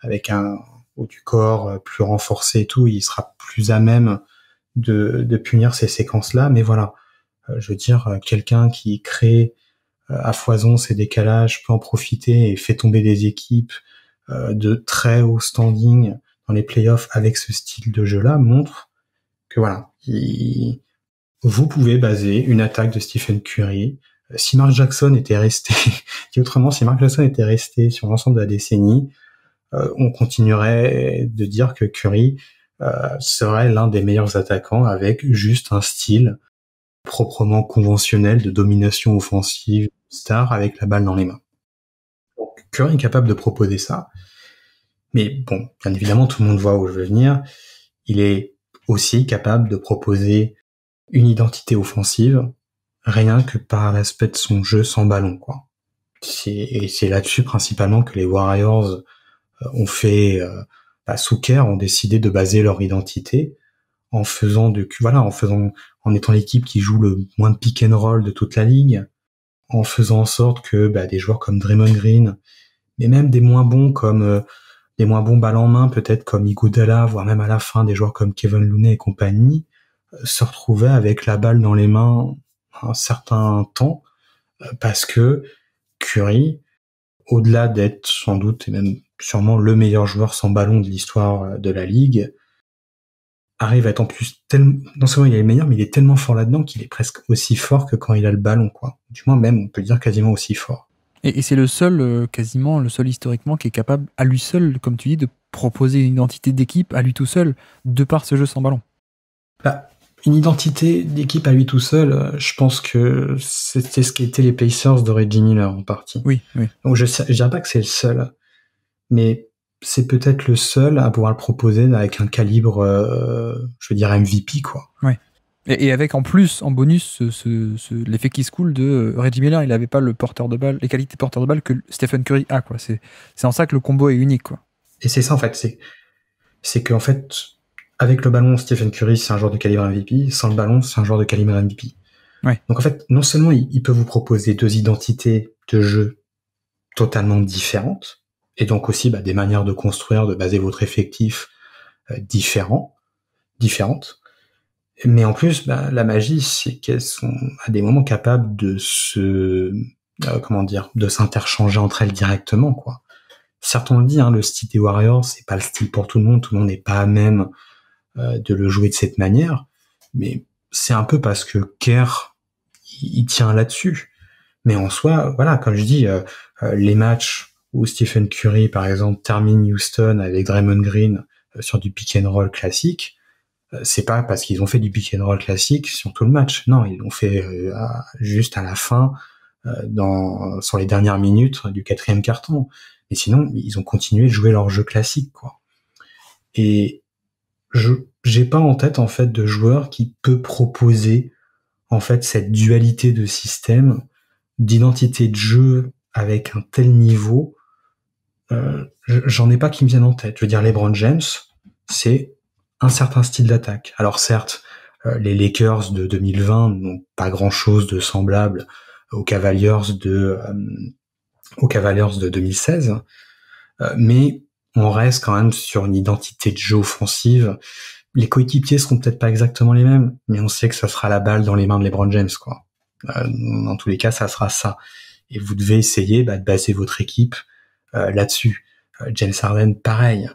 avec un haut du corps euh, plus renforcé et tout, il sera plus à même de, de punir ces séquences-là. Mais voilà, euh, je veux dire, quelqu'un qui crée à foison ces décalages peut en profiter et fait tomber des équipes de très haut standing dans les playoffs avec ce style de jeu-là montre que voilà, il, vous pouvez baser une attaque de Stephen Curry. Euh, si Mark Jackson était resté, <laughs> dit autrement, si Mark Jackson était resté sur l'ensemble de la décennie, euh, on continuerait de dire que Curry euh, serait l'un des meilleurs attaquants avec juste un style proprement conventionnel de domination offensive star avec la balle dans les mains. Curry est capable de proposer ça. Mais bon, bien évidemment, tout le monde voit où je veux venir. Il est aussi capable de proposer une identité offensive, rien que par l'aspect de son jeu sans ballon, quoi. Et c'est là-dessus principalement que les Warriors euh, ont fait, euh, bah, ont décidé de baser leur identité en faisant de, voilà, en faisant, en étant l'équipe qui joue le moins de pick and roll de toute la ligue, en faisant en sorte que bah, des joueurs comme Draymond Green, mais même des moins bons comme euh, des moins bons balles en main, peut-être comme Iguodala, voire même à la fin des joueurs comme Kevin Looney et compagnie, se retrouvait avec la balle dans les mains un certain temps euh, parce que Curry, au-delà d'être sans doute et même sûrement le meilleur joueur sans ballon de l'histoire euh, de la ligue, arrive à être en plus tellement, non seulement il est meilleur, mais il est tellement fort là-dedans qu'il est presque aussi fort que quand il a le ballon, quoi. Du moins même, on peut dire quasiment aussi fort. Et, c'est le seul, euh, quasiment le seul historiquement qui est capable, à lui seul, comme tu dis, de proposer une identité d'équipe à lui tout seul, de par ce jeu sans ballon. Bah, une identité d'équipe à lui tout seul, euh, je pense que c'était ce qu'étaient les Pacers de Reggie Miller en partie. Oui, oui. Donc je ne dirais pas que c'est le seul, mais c'est peut-être le seul à pouvoir le proposer avec un calibre, euh, je veux dire MVP, quoi. Oui. Et, avec en plus, en bonus, l'effet qui se coule de euh, Reggie Miller, il n'avait pas le porteur de balle, les qualités porteur de balle que Stephen Curry a, quoi. C'est en ça que le combo est unique, quoi. Et c'est ça, en fait. C'est qu'en fait, avec le ballon, Stephen Curry, c'est un joueur de calibre MVP. Sans le ballon, c'est un joueur de calibre MVP. Ouais. Donc en fait, non seulement il, peut vous proposer deux identités de jeu totalement différentes, et donc aussi bah, des manières de construire, de baser votre effectif euh, différents, différentes. Mais en plus, bah, la magie, c'est qu'elles sont à des moments capables de se, euh, comment dire, de s'interchanger entre elles directement, quoi. Certes, le dit, hein, le style des Warriors, c'est pas le style pour tout le monde, tout le monde n'est pas à même euh, de le jouer de cette manière. Mais c'est un peu parce que Kerr, il, tient là-dessus. Mais en soi, voilà, comme je dis, euh, euh, les matchs où Stephen Curry, par exemple, termine Houston avec Draymond Green sur du pick and roll classique, c'est pas parce qu'ils ont fait du pick and roll classique sur tout le match. Non, ils l'ont fait juste à la fin, dans, sur les dernières minutes du quatrième carton. Mais sinon, ils ont continué de jouer leur jeu classique, quoi. Et je j'ai pas en tête en fait de joueur qui peut proposer en fait cette dualité de système, d'identité de jeu avec un tel niveau. Euh, J'en ai pas qui me viennent en tête. Je veux dire, LeBron James, c'est un certain style d'attaque. Alors certes, euh, les Lakers de 2020 n'ont pas grand-chose de semblable aux Cavaliers de euh, aux Cavaliers de 2016, euh, mais on reste quand même sur une identité de jeu offensive. Les coéquipiers seront peut-être pas exactement les mêmes, mais on sait que ça sera la balle dans les mains de LeBron James, quoi. Euh, dans tous les cas, ça sera ça. Et vous devez essayer bah, de baser votre équipe euh, là-dessus. Euh, James Harden, pareil.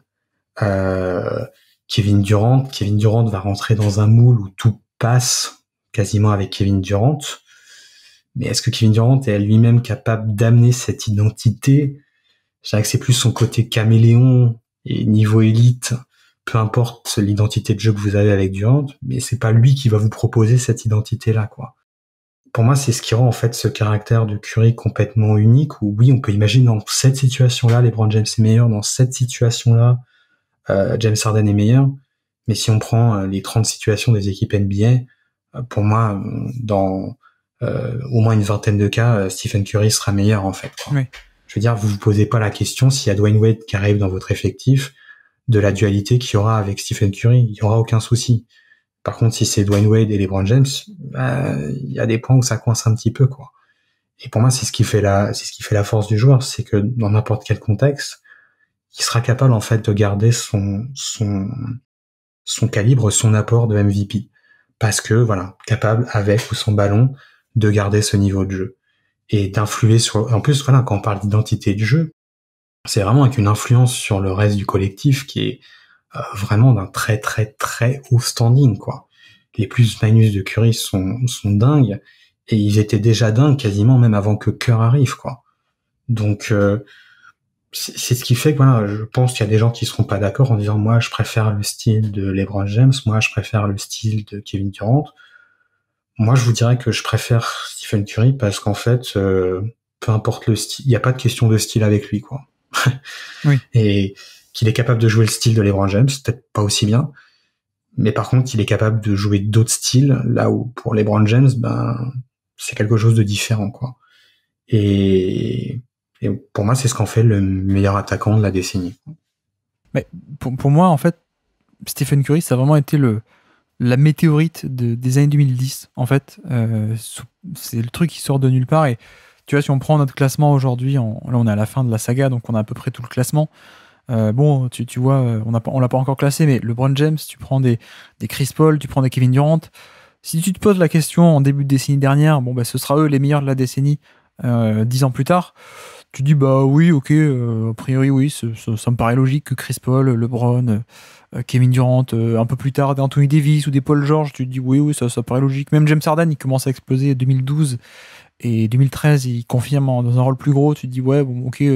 Kevin Durant, Kevin Durant va rentrer dans un moule où tout passe quasiment avec Kevin Durant. Mais est-ce que Kevin Durant est lui-même capable d'amener cette identité je dirais que c'est plus son côté caméléon et niveau élite, peu importe l'identité de jeu que vous avez avec Durant, mais c'est pas lui qui va vous proposer cette identité-là, quoi. Pour moi, c'est ce qui rend en fait ce caractère de Curry complètement unique. Où oui, on peut imaginer dans cette situation-là, LeBron James est meilleur. Dans cette situation-là, euh, James Harden est meilleur. Mais si on prend euh, les 30 situations des équipes NBA, euh, pour moi, dans au moins une vingtaine de cas, Stephen Curry sera meilleur en fait. Quoi. Je veux dire, vous vous posez pas la question s'il y a Dwayne Wade qui arrive dans votre effectif de la dualité qu'il y aura avec Stephen Curry. Il y aura aucun souci. Par contre, si c'est Dwayne Wade et LeBron James, bah, il y a des points où ça coince un petit peu, quoi. Et pour moi, c'est ce qui fait la, c'est ce qui fait la force du joueur, c'est que dans n'importe quel contexte, il sera capable en fait de garder son son son calibre, son apport de MVP, parce que voilà, capable avec ou sans ballon de garder ce niveau de jeu et d'influer sur. En plus, voilà, quand on parle d'identité du jeu, c'est vraiment avec une influence sur le reste du collectif qui est euh, vraiment d'un très très très haut standing, quoi. Les plus minus de Curry sont, sont dingues et ils étaient déjà dingues quasiment même avant que Cœur arrive, quoi. Donc euh, c'est ce qui fait que voilà, je pense qu'il y a des gens qui seront pas d'accord en disant moi je préfère le style de LeBron James, moi je préfère le style de Kevin Durant. Moi, je vous dirais que je préfère Stephen Curry parce qu'en fait, euh, peu importe le style, il n'y a pas de question de style avec lui, quoi. <laughs> oui. Et qu'il est capable de jouer le style de LeBron James, peut-être pas aussi bien, mais par contre, il est capable de jouer d'autres styles, là où pour LeBron James, ben, c'est quelque chose de différent, quoi. Et, pour moi, c'est ce qu'en fait le meilleur attaquant de la décennie. Mais pour, pour moi, en fait, Stephen Curry, ça a vraiment été le, la météorite de, des années 2010, en fait. Euh, c'est le truc qui sort de nulle part. Et tu vois, si on prend notre classement aujourd'hui, là on est à la fin de la saga, donc on a à peu près tout le classement. Euh, bon, tu, tu, vois, euh, on ne l'a pas encore classé, mais LeBron James, tu prends des, Chris Paul, tu prends des Kevin Durant. Si tu te poses la question en début de décennie dernière, bon, bah, ce sera eux les meilleurs de la décennie dix ans plus tard. Tu dis, bah oui, ok, a priori, oui, ça, ça me paraît logique que Chris Paul, LeBron, euh, Kevin Durant, euh, un peu plus tard, Anthony Davis ou des Paul George, tu te dis oui, oui, ça, ça paraît logique. Même James Harden, il commence à exploser en 2012 et 2013, il confirme dans un rôle plus gros. Tu te dis ouais, bon, ok, 8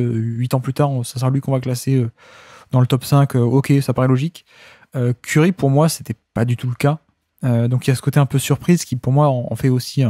euh, ans plus tard, ça sera lui qu'on va classer dans le top 5. ok, ça paraît logique. Curry, pour moi, c'était pas du tout le cas. donc il y a ce côté un peu surprise qui, pour moi, en, fait aussi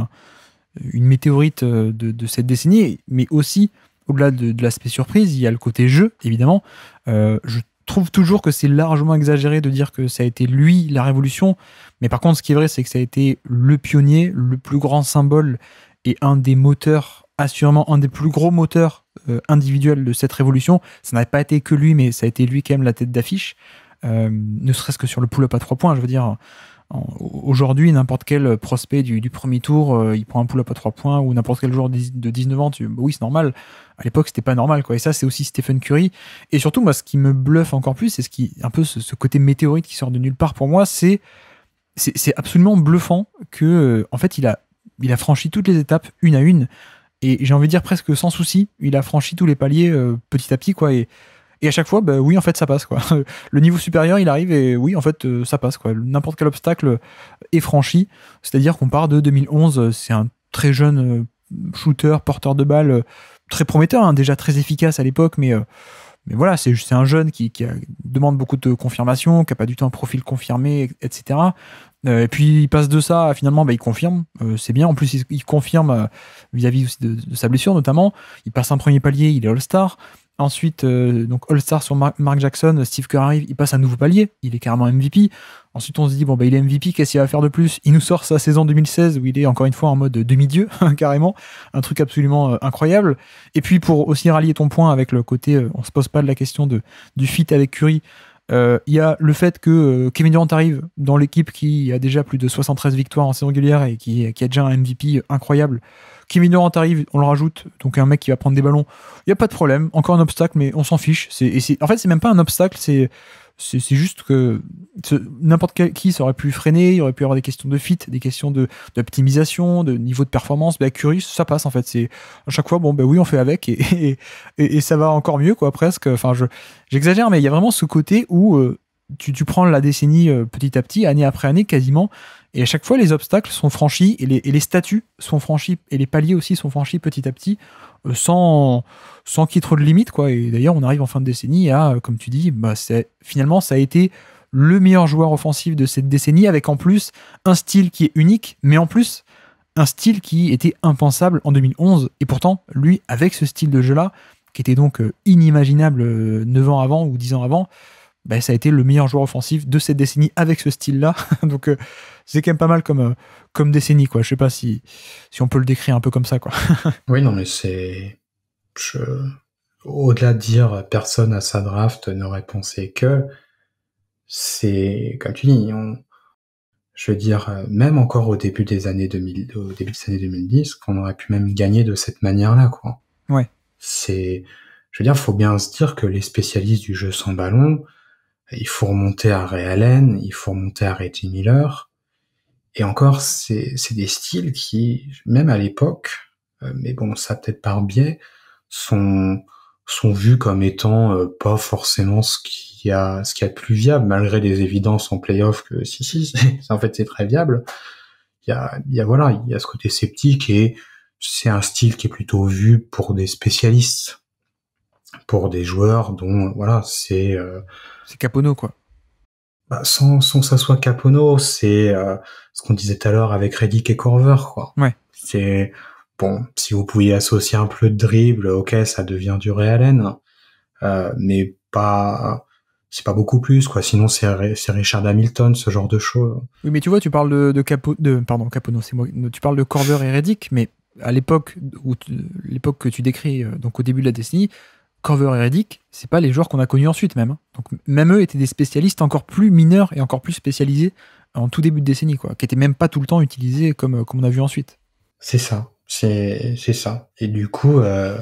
une météorite de, cette décennie, mais aussi au-delà de, l'aspect surprise, il y a le côté jeu, évidemment. je trouve toujours que c'est largement exagéré de dire que ça a été lui la révolution. Mais par contre, ce qui est vrai, c'est que ça a été le pionnier, le plus grand symbole et un des moteurs, assurément un des plus gros moteurs euh, individuels de cette révolution. Ça n'a pas été que lui, mais ça a été lui quand même la tête d'affiche. Euh, ne serait-ce que sur le pull-up à trois points, je veux dire. Aujourd'hui, n'importe quel euh, prospect du, premier tour, euh, il prend un pull-up à 3 points ou n'importe quel joueur de 19 ans, bah oui, c'est normal. À l'époque, c'était pas normal, quoi. Et ça, c'est aussi Stephen Curry. Et surtout, moi, ce qui me bluffe encore plus, c'est ce qui, un peu ce, côté météorite qui sort de nulle part pour moi, c'est, c'est, absolument bluffant que, euh, en fait, il a, il a franchi toutes les étapes une à une. Et j'ai envie de dire presque sans souci, il a franchi tous les paliers petit à petit, quoi. Et, et à chaque fois, bah, oui, en fait, ça passe. Quoi. <laughs> Le niveau supérieur, il arrive et oui, en fait, euh, ça passe. Quoi. N'importe quel obstacle est franchi. C'est-à-dire qu'on part de 2011, euh, c'est un très jeune euh, shooter, porteur de balles, très prometteur, hein, déjà très efficace à l'époque, mais, mais voilà, c'est, c'est un jeune qui, demande beaucoup de confirmation, qui n'a pas du tout un profil confirmé, etc. et puis il passe de ça finalement, bah, il confirme, c'est bien. En plus, il, confirme vis-à-vis de, de, sa blessure notamment. Il passe un premier palier, il est All-Star. Ensuite, euh, donc All-Star sur Mark Jackson, Steve Kerr arrive, il passe un nouveau palier, il est carrément MVP. Ensuite, on se dit, bon, bah, il est MVP, qu'est-ce qu'il va faire de plus Il nous sort sa saison 2016 où il est encore une fois en mode demi-dieu, <laughs> carrément. Un truc absolument euh, incroyable. Et puis, pour aussi rallier ton point avec le côté, on euh, on se pose pas de la question de, du fit avec Curry, il y a le fait que Kevin Durant arrive dans l'équipe qui a déjà plus de 73 victoires en saison régulière et qui, qui a déjà un MVP incroyable. Kimi en arrive, on le rajoute, donc un mec qui va prendre des ballons, il n'y a pas de problème, encore un obstacle, mais on s'en fiche. C'est, en fait, c'est même pas un obstacle, c'est, juste que n'importe qui ça aurait pu freiner, il aurait pu avoir des questions de fit, des questions de, d'optimisation, de niveau de performance. Bah, Curie, ça passe en fait. C'est à chaque fois, bon, ben oui, on fait avec et, ça va encore mieux, quoi, presque. Enfin, je, j'exagère, mais il y a vraiment ce côté où. Euh, tu, prends la décennie euh, petit à petit, année après année quasiment, et à chaque fois les obstacles sont franchis et les, statuts sont franchis et les paliers aussi sont franchis petit à petit euh, sans, sans qu'il y ait trop de limites. Quoi. Et d'ailleurs, on arrive en fin de décennie à, euh, comme tu dis, bah, finalement, ça a été le meilleur joueur offensif de cette décennie avec en plus un style qui est unique, mais en plus un style qui était impensable en 2011. Et pourtant, lui, avec ce style de jeu-là, qui était donc inimaginable 9 ans avant ou 10 ans avant, bah, ça a été le meilleur joueur offensif de cette décennie avec ce style-là. <laughs> Donc, euh, c'est quand même pas mal comme, euh, comme décennie, quoi. Je sais pas si, on peut le décrire un peu comme ça, quoi. <laughs> oui, non, mais c'est. Je... Au-delà de dire personne à sa draft n'aurait pensé que, c'est, comme tu dis, je veux dire, même encore au début des années début des années 2010, qu'on aurait pu même gagner de cette manière-là, quoi. Ouais. C'est, je veux dire, faut bien se dire que les spécialistes du jeu sans ballon, il faut remonter à Ray Allen, il faut remonter à Reggie Miller. Et encore, c'est des styles qui, même à l'époque, euh, mais bon, ça peut-être par biais, sont, sont vus comme étant euh, pas forcément ce qui a ce qui a de plus viable, malgré des évidences en playoff que si, si, <laughs> en fait c'est très viable. Il y a, y a, voilà, il y a ce côté sceptique et c'est un style qui est plutôt vu pour des spécialistes pour des joueurs dont voilà c'est euh, c'est Capono quoi. Bah, sans sans que ça soit Capono, c'est euh, ce qu'on disait tout à l'heure avec Reddick et Corver quoi. Ouais. C'est bon si vous pouviez associer un peu de dribble, ok ça devient du Real, euh, mais pas c'est pas beaucoup plus quoi sinon c'est Richard Hamilton ce genre de choses oui mais tu vois tu parles de, de Capo de pardon Capono c'est moi tu parles de Corver et Reddick mais à l'époque où l'époque que tu décris donc au début de la décennie cover et Reddick, n'est pas les joueurs qu'on a connus ensuite même. Hein. Donc même eux étaient des spécialistes encore plus mineurs et encore plus spécialisés en tout début de décennie, quoi, qui n'étaient même pas tout le temps utilisés euh, comme, on a vu ensuite. C'est ça, c'est ça. Et du coup, euh,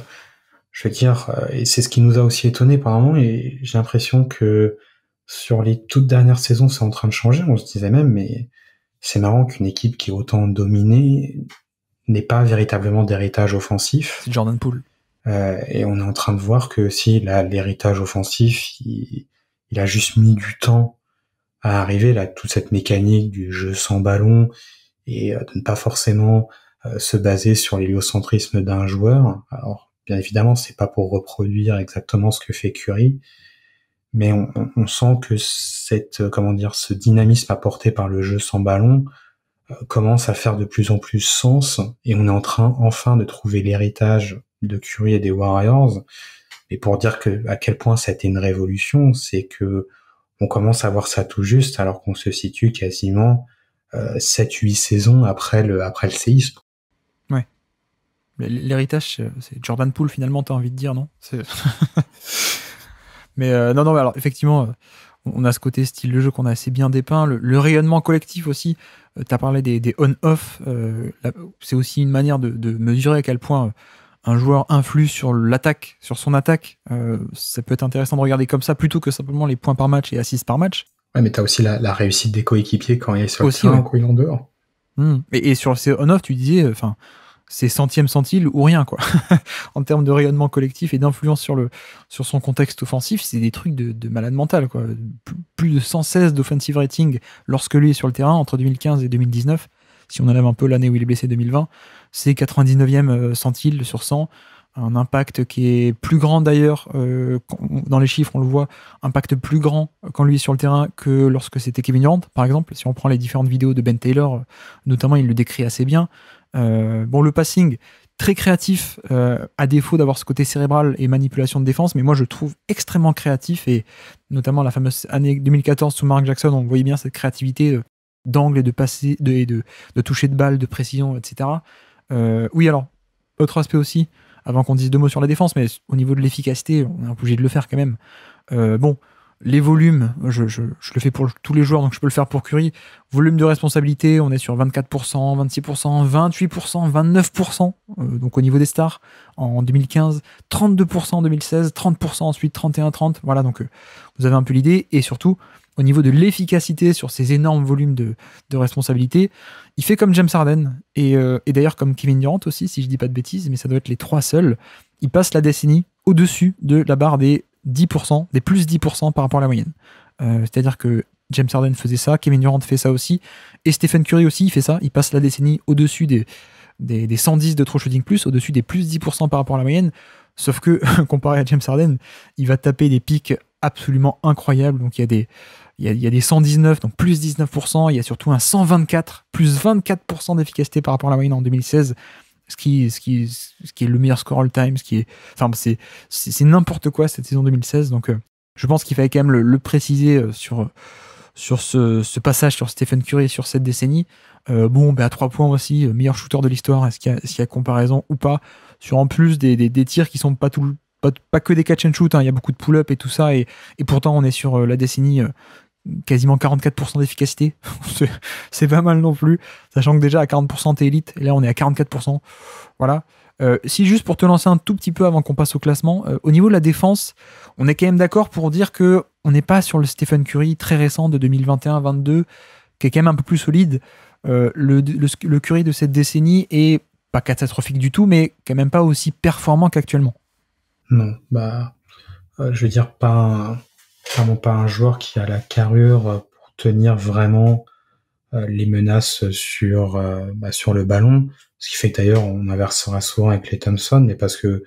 je veux dire, euh, et c'est ce qui nous a aussi étonné par moment, et j'ai l'impression que sur les toutes dernières saisons, c'est en train de changer. On se disait même, mais c'est marrant qu'une équipe qui est autant dominée n'est pas véritablement d'héritage offensif. C'est Jordan Poole. Euh, et on est en train de voir que si l'héritage offensif, il, a juste mis du temps à arriver là toute cette mécanique du jeu sans ballon et euh, de ne pas forcément euh, se baser sur l'héliocentrisme d'un joueur. Alors bien évidemment, c'est pas pour reproduire exactement ce que fait Curie, mais on, on sent que cette comment dire ce dynamisme apporté par le jeu sans ballon commence à faire de plus en plus sens et on est en train enfin de trouver l'héritage de Curry et des Warriors. et pour dire que à quel point ça a été une révolution, c'est que on commence à voir ça tout juste alors qu'on se situe quasiment euh, 7-8 saisons après le, après le séisme. Ouais. L'héritage, c'est Jordan Poole finalement, t'as envie de dire, non <laughs> Mais euh, non, non, mais alors effectivement, euh, on a ce côté style de jeu qu'on a assez bien dépeint, le, rayonnement collectif aussi. Euh, tu as parlé des, on-off, c'est aussi une manière de, de mesurer à quel point un joueur influe sur l'attaque, sur son attaque, euh, ça peut être intéressant de regarder comme ça plutôt que simplement les points par match et assises par match. Ouais, mais t'as aussi la, réussite des coéquipiers quand il est sur le terrain, en dehors. Hmm. Et, sur ces on-off, tu disais, euh, enfin, c'est centième centile ou rien, quoi. <laughs> en termes de rayonnement collectif et d'influence sur, sur son contexte offensif, c'est des trucs de, malade mental, quoi. Plus de 116 d'offensive rating lorsque lui est sur le terrain entre 2015 et 2019. Si on enlève un peu l'année où il est blessé 2020, c'est 99e euh, centile sur 100 un impact qui est plus grand d'ailleurs, euh, dans les chiffres on le voit, impact plus grand quand lui est sur le terrain que lorsque c'était Kevin Durant, par exemple. Si on prend les différentes vidéos de Ben Taylor, euh, notamment il le décrit assez bien. bon, le passing, très créatif, à défaut d'avoir ce côté cérébral et manipulation de défense, mais moi je trouve extrêmement créatif, et notamment la fameuse année 2014 sous Mark Jackson, on voyait bien cette créativité d'angle et de passer, de, toucher de balle, de précision, etc. Euh, oui, alors, autre aspect aussi, avant qu'on dise deux mots sur la défense, mais au niveau de l'efficacité, on est obligé de le faire quand même. Euh, bon, les volumes, je, le fais pour tous les joueurs, donc je peux le faire pour Curie. Volume de responsabilité, on est sur 24%, 26%, 28%, 29%, donc au niveau des stars en 2015, 32% en 2016, 30% ensuite, 31, 30. Voilà, donc euh, vous avez un peu l'idée. Et surtout, au niveau de l'efficacité sur ces énormes volumes de, responsabilités, il fait comme James Harden euh, et, d'ailleurs comme Kevin Durant aussi, si je dis pas de bêtises, mais ça doit être les trois seuls. il passe la décennie au-dessus de la barre des 10%, des plus 10% par rapport à la moyenne. Euh, c'est-à-dire que James Harden faisait ça, Kevin Durant fait ça aussi, et Stephen Curry aussi, il fait ça. Il passe la décennie au-dessus des, des, 110 de trop shooting plus, au-dessus des plus 10% par rapport à la moyenne. Sauf que, <laughs> comparé à James Harden, il va taper des pics absolument incroyables. Donc il y a des, il y, a, des 119, donc plus 19%. Il y a surtout un 124, plus 24% d'efficacité par rapport à la moyenne en 2016. Ce qui, ce, qui, ce qui est le meilleur score all-time, ce qui est, enfin, c'est, c'est, n'importe quoi cette saison 2016. Donc, euh, je pense qu'il fallait quand même le, préciser euh, sur, sur ce, passage sur Stephen Curry sur cette décennie. Euh, bon, ben à trois points aussi, meilleur shooter de l'histoire, est-ce qu'il y, a comparaison ou pas Sur en plus des, tirs qui sont pas, tout, pas, que des catch and shoot, hein. il y a beaucoup de pull-up et tout ça, et, pourtant on est sur la décennie quasiment 44% d'efficacité. <laughs> c'est pas mal non plus, sachant que déjà à 40% t'es élite, et là on est à 44%. Voilà. Euh, si juste pour te lancer un tout petit peu avant qu'on passe au classement, euh, au niveau de la défense, on est quand même d'accord pour dire que on n'est pas sur le Stephen Curry très récent de 2021-22, qui est quand même un peu plus solide. Euh, le, le, Curry de cette décennie est pas catastrophique du tout, mais quand même pas aussi performant qu'actuellement. Non, bah, je veux dire pas vraiment pas un joueur qui a la carrure euh, pour tenir vraiment euh, les menaces sur euh, bah, sur le ballon. Ce qui fait que d'ailleurs on inversera souvent avec les Thompson, mais parce que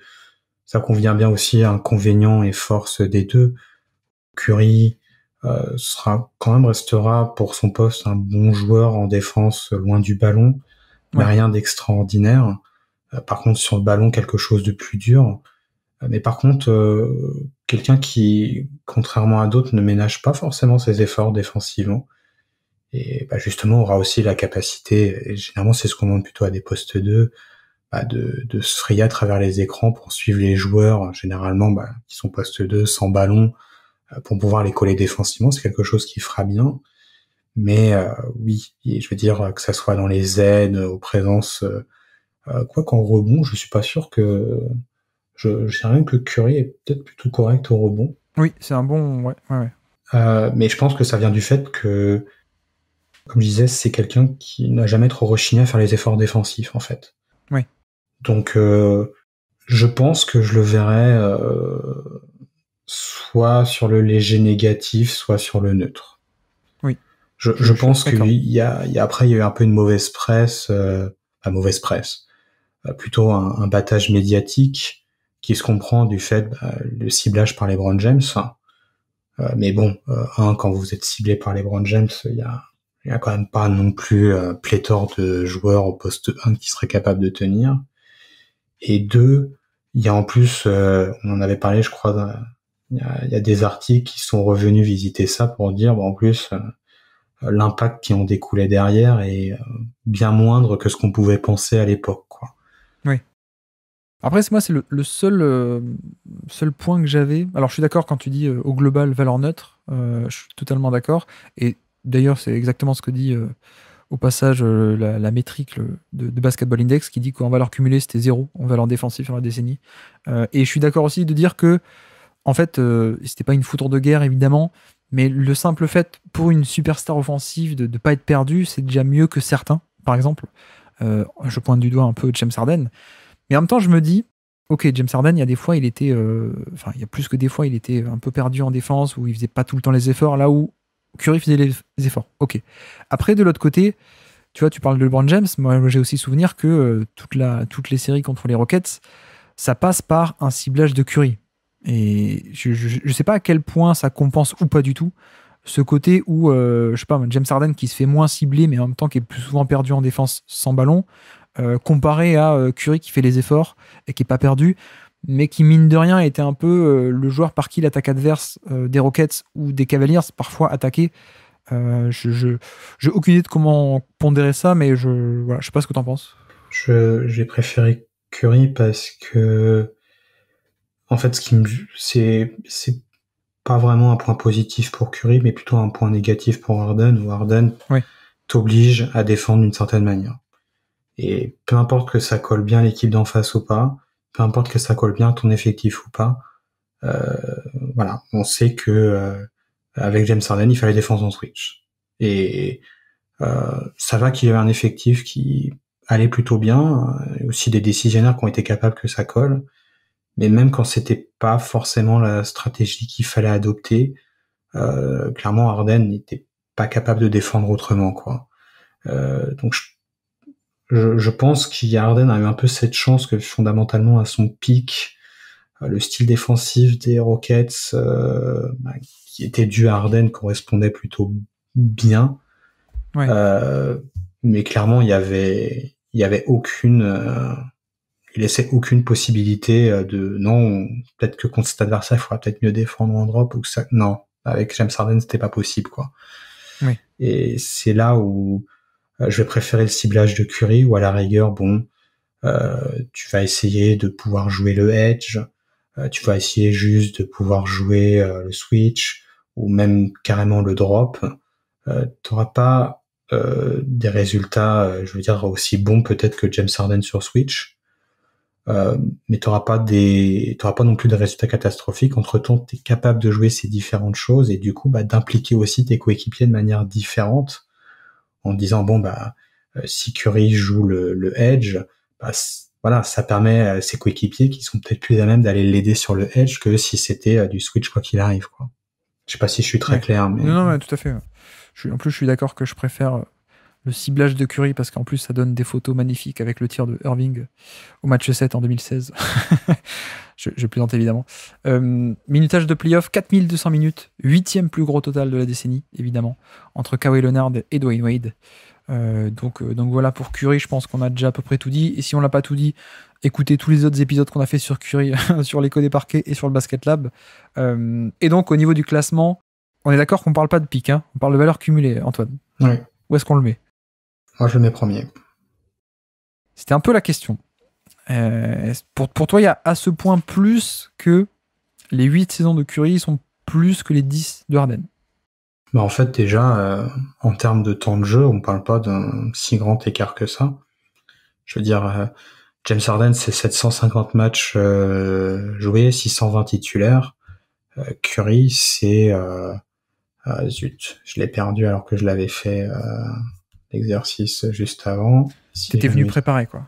ça convient bien aussi à inconvénient et force des deux. Curry sera quand même restera pour son poste un bon joueur en défense loin du ballon, mais rien d'extraordinaire. par contre sur le ballon quelque chose de plus dur. Mais par contre, quelqu'un qui, contrairement à d'autres, ne ménage pas forcément ses efforts défensivement. Et bah, justement, aura aussi la capacité, et généralement c'est ce qu'on demande plutôt à des postes 2, bah, de, se frayer à travers les écrans pour suivre les joueurs, généralement bah, qui sont postes 2, sans ballon, euh, pour pouvoir les coller défensivement. C'est quelque chose qui fera bien. Mais euh, oui, je veux dire que ça soit dans les aides, aux présences, euh, quoi qu'en rebond, je suis pas sûr que je, je sais rien que Curry est peut-être plutôt correct au rebond. Oui, c'est un bon. Ouais, euh, mais je pense que ça vient du fait que, comme je disais, c'est quelqu'un qui n'a jamais trop rechigné à faire les efforts défensifs, en fait. Oui. Donc, euh, je pense que je le verrais euh, soit sur le léger négatif, soit sur le neutre. Oui. Je, pense qu'il y a, après, il y a eu un peu une mauvaise presse, euh, mauvaise presse, plutôt un battage médiatique qui se comprend du fait bah, le ciblage par les brown James. Euh, mais bon, euh, un, quand vous êtes ciblé par les brown James, il y a, y a quand même pas non plus euh, pléthore de joueurs au poste 1 qui seraient capables de tenir. Et deux, il y a en plus, on en avait parlé, je crois, il y a, y a, des articles qui sont revenus visiter ça pour dire, bah, en plus, l'impact qui en découlait derrière est bien moindre que ce qu'on pouvait penser à l'époque. Quoi. Oui. Après, moi, c'est le, seul, euh, seul point que j'avais. Alors, je suis d'accord quand tu dis euh, au global valeur neutre. Euh, je suis totalement d'accord. Et d'ailleurs, c'est exactement ce que dit au passage la, métrique de, Basketball Index qui dit qu'en valeur cumulée, c'était zéro en valeur défensive sur la décennie. et je suis d'accord aussi de dire que, en fait, c'était pas une foutre de guerre, évidemment. Mais le simple fait pour une superstar offensive de ne pas être perdue c'est déjà mieux que certains, par exemple. je pointe du doigt un peu James Harden. Mais en même temps, je me dis, ok, James Harden, il y a des fois, il était, euh, enfin, il y a plus que des fois, il était un peu perdu en défense où il faisait pas tout le temps les efforts, là où Curry faisait les efforts. Ok. Après, de l'autre côté, tu vois, tu parles de LeBron James. Moi, j'ai aussi souvenir que euh, toutes les séries contre les Rockets, ça passe par un ciblage de Curry. Et je ne sais pas à quel point ça compense ou pas du tout ce côté où, je euh, je sais pas, James Harden qui se fait moins cibler, mais en même temps qui est plus souvent perdu en défense sans ballon, euh, comparé à euh, Curry qui fait les efforts et qui n'est pas perdu, mais qui, mine de rien, était un peu euh, le joueur par qui l'attaque adverse des Rockets ou des Cavaliers, parfois attaqué. je n'ai aucune idée de comment pondérer ça, mais je ne sais pas ce que tu en penses. J'ai préféré Curry parce que, en fait, ce qui me. C'est pas vraiment un point positif pour Curry, mais plutôt un point négatif pour Harden, où Harden t'oblige à défendre d'une certaine manière. Et peu importe que ça colle bien l'équipe d'en face ou pas, peu importe que ça colle bien ton effectif ou pas, euh, voilà, on sait que euh, avec James Harden, il fallait défendre son switch. Et euh, ça va qu'il y avait un effectif qui allait plutôt bien, euh, aussi des décisionnaires qui ont été capables que ça colle. Mais même quand c'était pas forcément la stratégie qu'il fallait adopter, euh, clairement Harden n'était pas capable de défendre autrement, quoi. donc je je, pense qu'Yarden a eu un peu cette chance que fondamentalement à son pic, euh, le style défensif des Rockets euh, bah, qui était dû à Harden correspondait plutôt bien. Ouais. Euh, mais clairement, il y avait, il y avait aucune, euh, il laissait aucune possibilité euh, de, non, peut-être que contre cet adversaire, il faudra peut-être mieux défendre en drop ou ça. Non, avec James Harden, c'était pas possible, quoi. Et c'est là où, euh, je vais préférer le ciblage de Curry ou à la rigueur, bon, euh, tu vas essayer de pouvoir jouer le edge, euh, tu vas essayer juste de pouvoir jouer le switch ou même carrément le drop. Tu T'auras pas des résultats, je veux dire, aussi bons peut-être que James Harden sur switch. mais tu n'auras pas des, pas non plus des résultats catastrophiques. Entre temps, tu es capable de jouer ces différentes choses et du coup, bah, d'impliquer aussi tes coéquipiers de manière différente en disant bon bah euh, si Curry joue le, le edge, bah, voilà, ça permet à ses coéquipiers qui sont peut-être plus à même d'aller l'aider sur le edge que si c'était euh, du switch quoi qu'il arrive. Quoi. Je sais pas si je suis très clair. Mais... Non, non, mais tout à fait. Je suis, en plus, je suis d'accord que je préfère euh, le ciblage de Curry, parce qu'en plus, ça donne des photos magnifiques avec le tir de Irving au match 7 en 2016. <laughs> je, plaisante évidemment. Euh, minutage de playoff, 4200 minutes, huitième plus gros total de la décennie, évidemment, entre Kawhi Leonard et Dwayne Wade. Euh, donc, euh, donc voilà, pour Curry, je pense qu'on a déjà à peu près tout dit. Et si on l'a pas tout dit, écoutez tous les autres épisodes qu'on a fait sur Curry, <laughs> sur l'écho des parquets et sur le Basket Lab. et donc, au niveau du classement, on est d'accord qu'on parle pas de pic, hein. on parle de valeur cumulée, Antoine. Où est-ce qu'on le met ah, je mets premier. C'était un peu la question. Euh, pour, toi, il y a à ce point plus que les 8 saisons de Curie sont plus que les 10 de Harden bah En fait, déjà, euh, en termes de temps de jeu, on ne parle pas d'un si grand écart que ça. Je veux dire, euh, James Harden, c'est 750 matchs joués, 620 titulaires. Curry, c'est... zut, je l'ai perdu alors que je l'avais fait l'exercice juste avant. T'étais venu préparer quoi.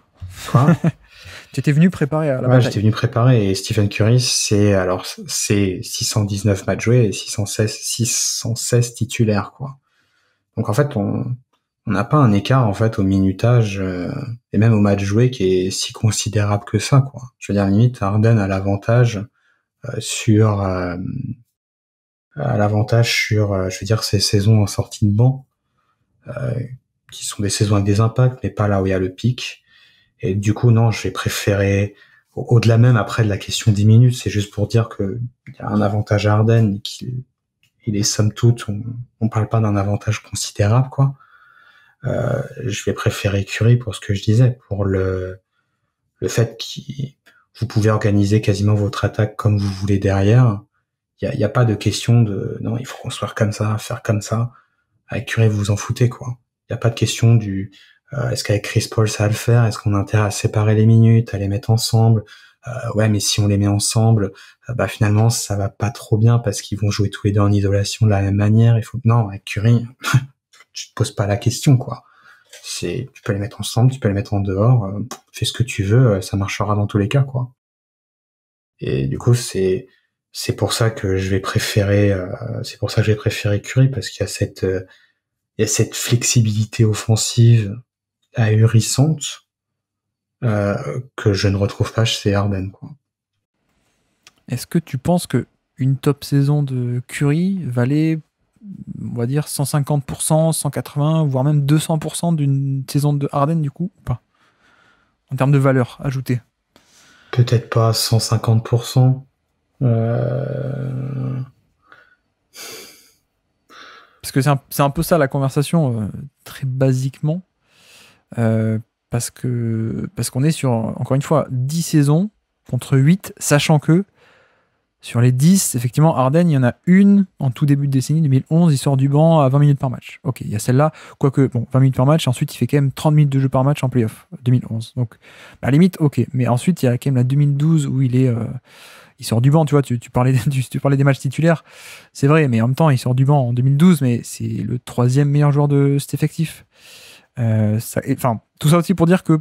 Quoi <laughs> Tu étais venu préparer à la ouais, j'étais venu préparer et Stephen Curry, c'est alors c'est 619 matchs joués et 616 616 titulaires quoi. Donc en fait, on on n'a pas un écart en fait au minutage euh, et même au match joué qui est si considérable que ça quoi. Je veux dire limite Harden a l'avantage euh, sur à euh, l'avantage sur je veux dire ses saisons en sortie de banc qui sont des saisons avec des impacts, mais pas là où il y a le pic. Et du coup, non, je vais préférer, au-delà même après de la question 10 minutes, c'est juste pour dire il y a un avantage à Ardennes qui, il est somme toute, on, on parle pas d'un avantage considérable, quoi. Euh, je vais préférer Curie pour ce que je disais, pour le, le fait que vous pouvez organiser quasiment votre attaque comme vous voulez derrière. Il n'y a, y a, pas de question de non, il faut construire comme ça, faire comme ça. Avec Curie, vous vous en foutez, quoi n'y a pas de question du euh, est-ce qu'avec Chris Paul ça va le faire Est-ce qu'on a intérêt à séparer les minutes, à les mettre ensemble euh, Ouais, mais si on les met ensemble, euh, bah finalement ça va pas trop bien parce qu'ils vont jouer tous les deux en isolation de la même manière. Il faut non avec Curry, <laughs> tu te poses pas la question quoi. C'est tu peux les mettre ensemble, tu peux les mettre en dehors, fais ce que tu veux, ça marchera dans tous les cas quoi. Et du coup c'est c'est pour ça que je vais préférer c'est pour ça que Curry parce qu'il y a cette cette flexibilité offensive ahurissante euh, que je ne retrouve pas chez Arden. Est-ce que tu penses que une top saison de Curry valait, on va dire, 150%, 180%, voire même 200% d'une saison de Harden, du coup, ou pas En termes de valeur ajoutée Peut-être pas 150%. Euh... Parce que c'est un, peu ça la conversation, euh, très basiquement. Euh, parce que parce qu'on est sur, encore une fois, 10 saisons contre 8, sachant que sur les 10, effectivement, Arden, il y en a une en tout début de décennie, 2011, il sort du banc à 20 minutes par match. Ok, il y a celle-là, quoique, bon, 20 minutes par match, ensuite il fait quand même 30 minutes de jeu par match en playoff, 2011. Donc, bah, à la limite, ok, mais ensuite il y a quand même la 2012 où il est. Euh, il sort du banc, tu vois. Tu, parlais, <laughs> tu, parlais des matchs titulaires, c'est vrai, mais en même temps, il sort du banc en 2012, mais c'est le troisième meilleur joueur de cet effectif. Euh, tout ça aussi pour dire que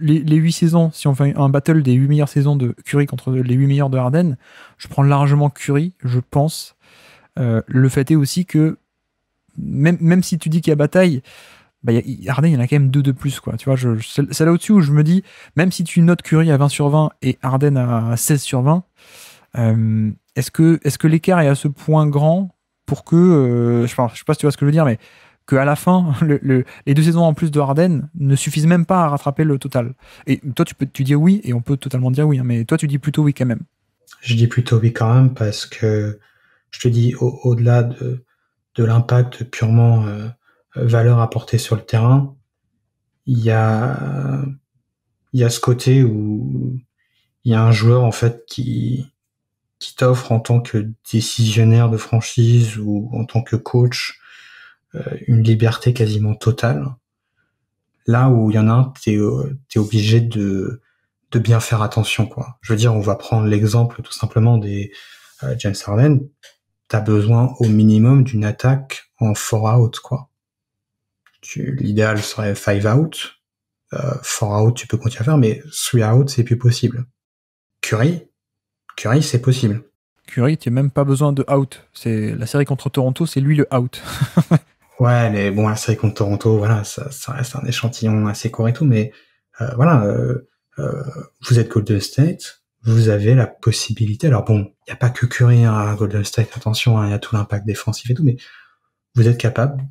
les, huit saisons, si on fait un battle des huit meilleures saisons de Curry contre les 8 meilleurs de Harden, je prends largement Curry, je pense. Euh, le fait est aussi que, même, même si tu dis qu'il y a bataille, bah, il y en a quand même deux de plus, quoi. Tu vois, je, là au-dessus où je me dis, même si tu notes Curry à 20 sur 20 et Harden à 16 sur 20, euh, est-ce que, est que l'écart est à ce point grand pour que, euh, je, je sais pas si tu vois ce que je veux dire, mais qu'à la fin, <laughs> les deux saisons en plus de Harden ne suffisent même pas à rattraper le total. Et toi, tu, peux, tu dis oui, et on peut totalement dire oui, hein, mais toi, tu dis plutôt oui quand même. Je dis plutôt oui quand même, parce que je te dis, au-delà de, l'impact purement euh, euh, valeur apportée sur le terrain, il y a, il y a ce côté où il y a un joueur en fait qui, qui t'offre en tant que décisionnaire de franchise ou en tant que coach euh, une liberté quasiment totale. Là où il y en a un, t'es euh, es obligé de, de bien faire attention quoi. Je veux dire, on va prendre l'exemple tout simplement des James Harden. T'as besoin au minimum d'une attaque en four out quoi l'idéal serait five out. Euh, four out, tu peux continuer à faire, mais three out, c'est plus possible. Curry, Curry, c'est possible. Curry, tu n'as même pas besoin de out. C'est la série contre Toronto, c'est lui le out. <laughs> ouais, mais bon, la série contre Toronto, voilà, ça, ça reste un échantillon assez court et tout, mais euh, voilà, euh, euh, vous êtes Golden State, vous avez la possibilité. Alors bon, il n'y a pas que Curry à hein, Golden State, attention, hein, il y a tout l'impact défensif et tout, mais vous êtes capable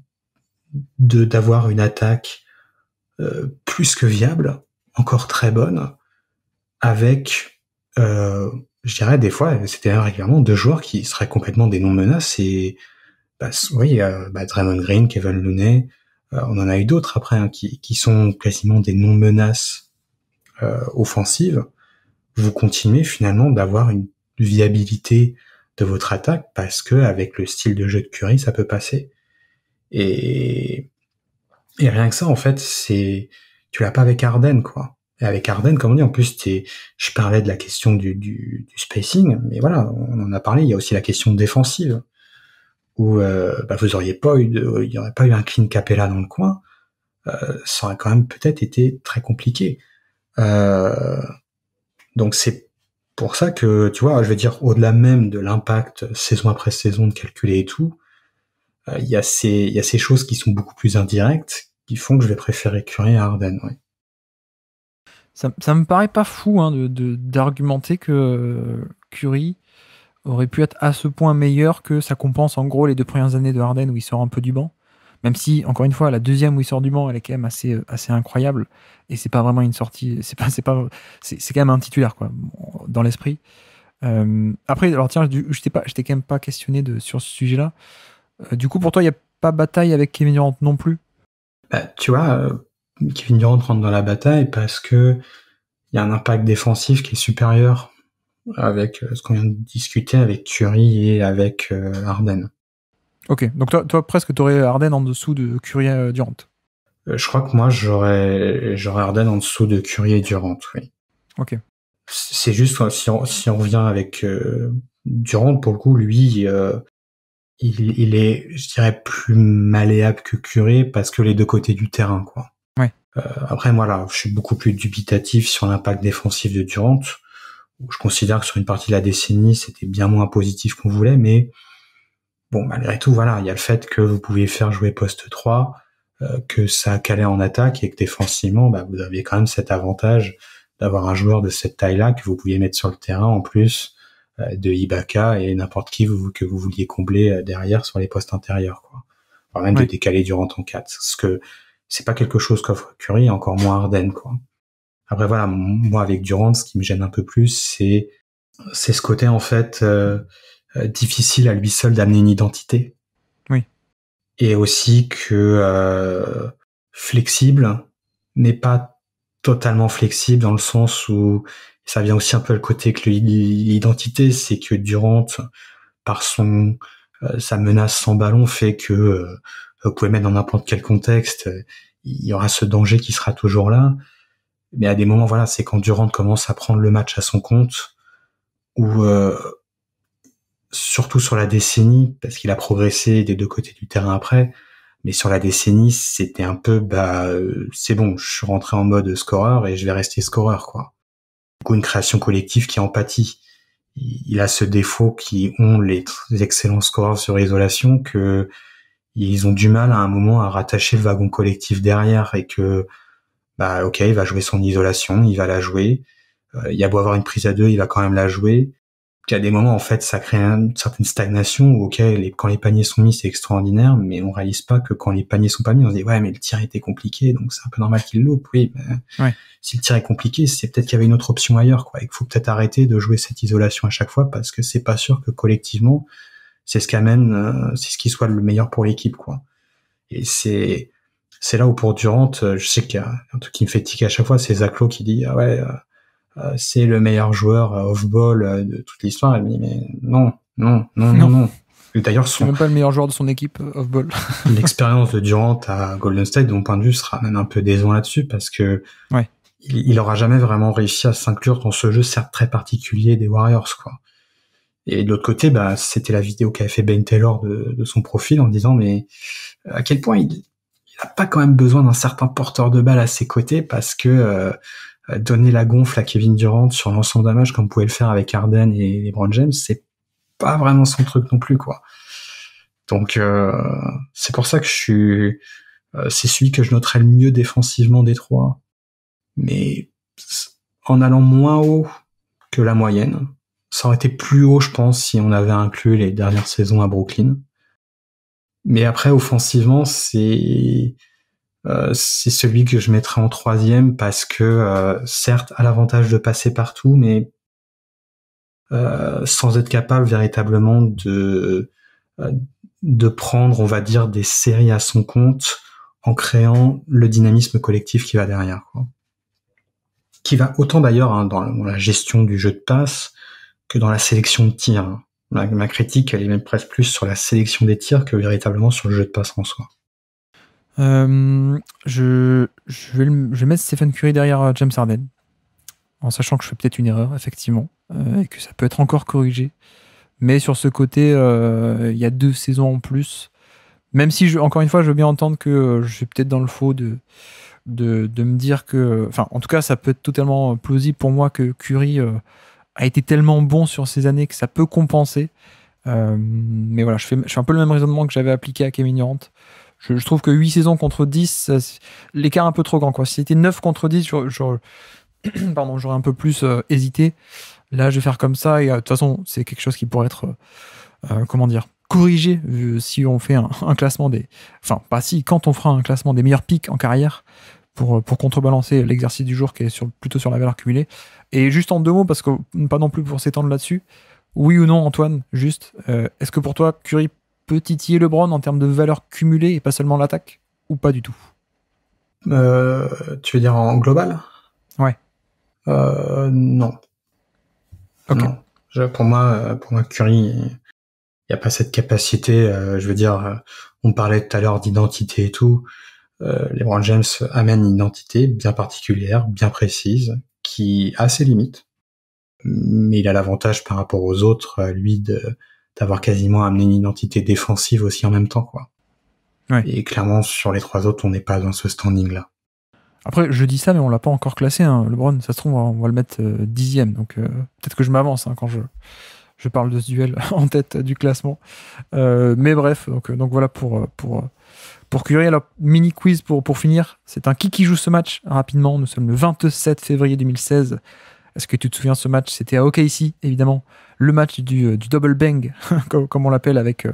de d'avoir une attaque euh, plus que viable, encore très bonne, avec, euh, je dirais des fois, c'était régulièrement deux joueurs qui seraient complètement des non-menaces et, bah, oui, euh, bah, Draymond Green, Kevin Looney, euh, on en a eu d'autres après hein, qui, qui sont quasiment des non-menaces offensives. Vous continuez finalement d'avoir une viabilité de votre attaque parce que avec le style de jeu de Curry, ça peut passer. Et, et rien que ça, en fait, c'est tu l'as pas avec Arden, quoi. Et avec Arden, comme on dit, en plus, es, je parlais de la question du, du, du, spacing, mais voilà, on en a parlé. Il y a aussi la question défensive où euh, bah, vous auriez pas eu, il y aurait pas eu un clean Capella dans le coin, euh, ça aurait quand même peut-être été très compliqué. Euh, donc c'est pour ça que tu vois, je veux dire, au-delà même de l'impact saison après saison de calculer et tout, euh, il y, a ces, il y a ces choses qui sont beaucoup plus indirectes qui font que je vais préférer Curie à Arden. Ça, ça me paraît pas fou hein, d'argumenter que euh, Curie aurait pu être à ce point meilleur que ça compense en gros les deux premières années de Harden où il sort un peu du banc. Même si, encore une fois, la deuxième où il sort du banc, elle est quand même assez, euh, assez incroyable. Et c'est pas vraiment une sortie. C'est pas, c'est pas, c'est, quand même un titulaire, quoi, dans l'esprit. après, alors tiens, je, je t'ai pas, quand même pas questionné de, sur ce sujet-là. Euh, du coup, pour toi, il n'y a pas bataille avec Kevin Durant non plus bah, Tu vois, euh, Kevin Durant rentre dans la bataille parce que il y a un impact défensif qui est supérieur avec euh, ce qu'on vient de discuter avec Curie et avec Arden. Ok, donc toi, presque tu aurais Arden en dessous de Curie et Durant. Je crois que moi j'aurais j'aurais en dessous de Curie et Durant, oui. Ok. C'est juste si on, si revient avec Durant pour le coup, lui, il, est, je dirais, plus malléable que Curé parce que les deux côtés du terrain, quoi. Euh, après, moi, là, je suis beaucoup plus dubitatif sur l'impact défensif de Durant. je considère que sur une partie de la décennie, c'était bien moins positif qu'on voulait, mais bon, malgré tout, voilà, il y a le fait que vous pouviez faire jouer poste 3, euh, que ça calait en attaque et que défensivement, bah, vous aviez quand même cet avantage d'avoir un joueur de cette taille-là que vous pouviez mettre sur le terrain en plus euh, de Ibaka et n'importe qui que vous vouliez combler euh, derrière sur les postes intérieurs, quoi. même de décaler durant en 4. Ce que c'est pas quelque chose qu'offre Curie, encore moins Arden, quoi. Après voilà, moi avec Durant, ce qui me gêne un peu plus, c'est c'est ce côté en fait euh, difficile à lui seul d'amener une identité. Oui. Et aussi que flexible, mais pas totalement flexible dans le sens où ça vient aussi un peu le côté que l'identité, c'est que Durant, par son euh, sa menace sans ballon, fait que euh, vous pouvez mettre dans n'importe quel contexte, il y aura ce danger qui sera toujours là. Mais à des moments, voilà, c'est quand Durant commence à prendre le match à son compte, ou euh, surtout sur la décennie, parce qu'il a progressé des deux côtés du terrain après, mais sur la décennie, c'était un peu bah c'est bon, je suis rentré en mode scoreur et je vais rester scoreur quoi coup une création collective qui empathie. Il a ce défaut qui ont les excellents scores sur isolation que ils ont du mal à un moment à rattacher le wagon collectif derrière et que bah ok il va jouer son isolation, il va la jouer. Euh, il y a beau avoir une prise à deux, il va quand même la jouer a des moments en fait ça crée une certaine stagnation où, ok quand les paniers sont mis c'est extraordinaire mais on réalise pas que quand les paniers sont pas mis on se dit ouais mais le tir était compliqué donc c'est un peu normal qu'il loupe oui si le tir est compliqué c'est peut-être qu'il y avait une autre option ailleurs quoi il faut peut-être arrêter de jouer cette isolation à chaque fois parce que c'est pas sûr que collectivement c'est ce qui amène euh, c'est ce qui soit le meilleur pour l'équipe quoi et c'est c'est là où pour Durant euh, je sais qu'il y a un truc qui me fait tiquer à chaque fois c'est Zach qui dit ah ouais euh, euh, c'est le meilleur joueur euh, off-ball euh, de toute l'histoire. Elle me dit, mais non, non, non, non, non. D'ailleurs, son... même pas le meilleur joueur de son équipe off-ball. <laughs> L'expérience de Durant à Golden State, de mon point de vue, sera même un peu décevant là-dessus parce que ouais. il, aura jamais vraiment réussi à s'inclure dans ce jeu certes très particulier des Warriors, quoi. Et de l'autre côté, bah, c'était la vidéo qu'avait fait Ben Taylor de, de, son profil en disant mais à quel point il, n'a pas quand même besoin d'un certain porteur de balle à ses côtés parce que bah, donner la gonfle à Kevin Durant sur l'ensemble d'un match comme pouvait le faire avec Arden et LeBron James, c'est pas vraiment son truc non plus quoi. Donc euh, c'est pour ça que je suis euh, c'est celui que je noterais le mieux défensivement des trois, mais en allant moins haut que la moyenne. Ça aurait été plus haut, je pense, si on avait inclus les dernières saisons à Brooklyn. Mais après, offensivement, c'est euh, c'est celui que je mettrai en troisième parce que euh, certes à l'avantage de passer partout, mais euh, sans être capable véritablement de de prendre, on va dire, des séries à son compte en créant le dynamisme collectif qui va derrière, qui va autant d'ailleurs hein, dans, la gestion du jeu de passe que dans la sélection de tirs. Hein. Ma, ma critique, elle est même presque plus sur la sélection des tirs que véritablement sur le jeu de passe en soi. Euh, je, vais mettre Stephen Curry derrière euh, James Harden, en sachant que je fais peut-être une erreur, effectivement, euh, et que ça peut être encore corrigé. Mais sur ce côté, il y a deux saisons en plus. Même si, encore une fois, je veux bien entendre que je suis peut-être dans le faux de, de, me dire que. Enfin, en tout cas, ça peut être totalement plausible pour moi que Curry a été tellement bon sur ces années que ça peut compenser. mais voilà, je fais, je fais un peu le même raisonnement que j'avais appliqué à Kevin Durant. Je, trouve que 8 saisons contre 10, l'écart un peu trop grand. Quoi. Si c'était 9 contre 10, <clears throat> j'aurais un peu plus euh, hésité. Là, je vais faire comme ça. Et euh, de toute façon, c'est quelque chose qui pourrait être, euh, comment dire, corrigé si on fait un, classement des. Enfin, pas si, quand on fera un classement des meilleurs pics en carrière pour, pour contrebalancer l'exercice du jour qui est sur, plutôt sur la valeur cumulée. Et juste en deux mots, parce que pas non plus pour s'étendre là-dessus. Oui ou non, Antoine, juste, est-ce que pour toi, Curie peut titiller LeBron en termes de valeur cumulée et pas seulement l'attaque Ou pas du tout euh, Tu veux dire en global Ouais. Euh, non. pour moi, euh, pour moi, Curry, il n'y a pas cette capacité. je veux dire, on parlait tout à l'heure d'identité et tout. LeBron James amène une identité bien particulière, bien précise, qui a ses limites. Mais il a l'avantage par rapport aux autres, lui, de, d'avoir quasiment amené une identité défensive aussi en même temps, quoi. Et clairement, sur les trois autres, on n'est pas dans ce standing-là. Après, je dis ça, mais on l'a pas encore classé, le hein. LeBron. Ça se trouve, on va le mettre euh, dixième. Donc, euh, peut-être que je m'avance hein, quand je, je parle de ce duel <laughs> en tête du classement. Euh, mais bref, donc, donc voilà pour, pour, pour Alors, mini quiz pour, pour finir. C'est un qui qui joue ce match rapidement. Nous sommes le 27 février 2016. Est-ce que tu te souviens ce match C'était à OKC, évidemment. Le match du, euh, double bang, <laughs> comme, on l'appelle, avec, euh,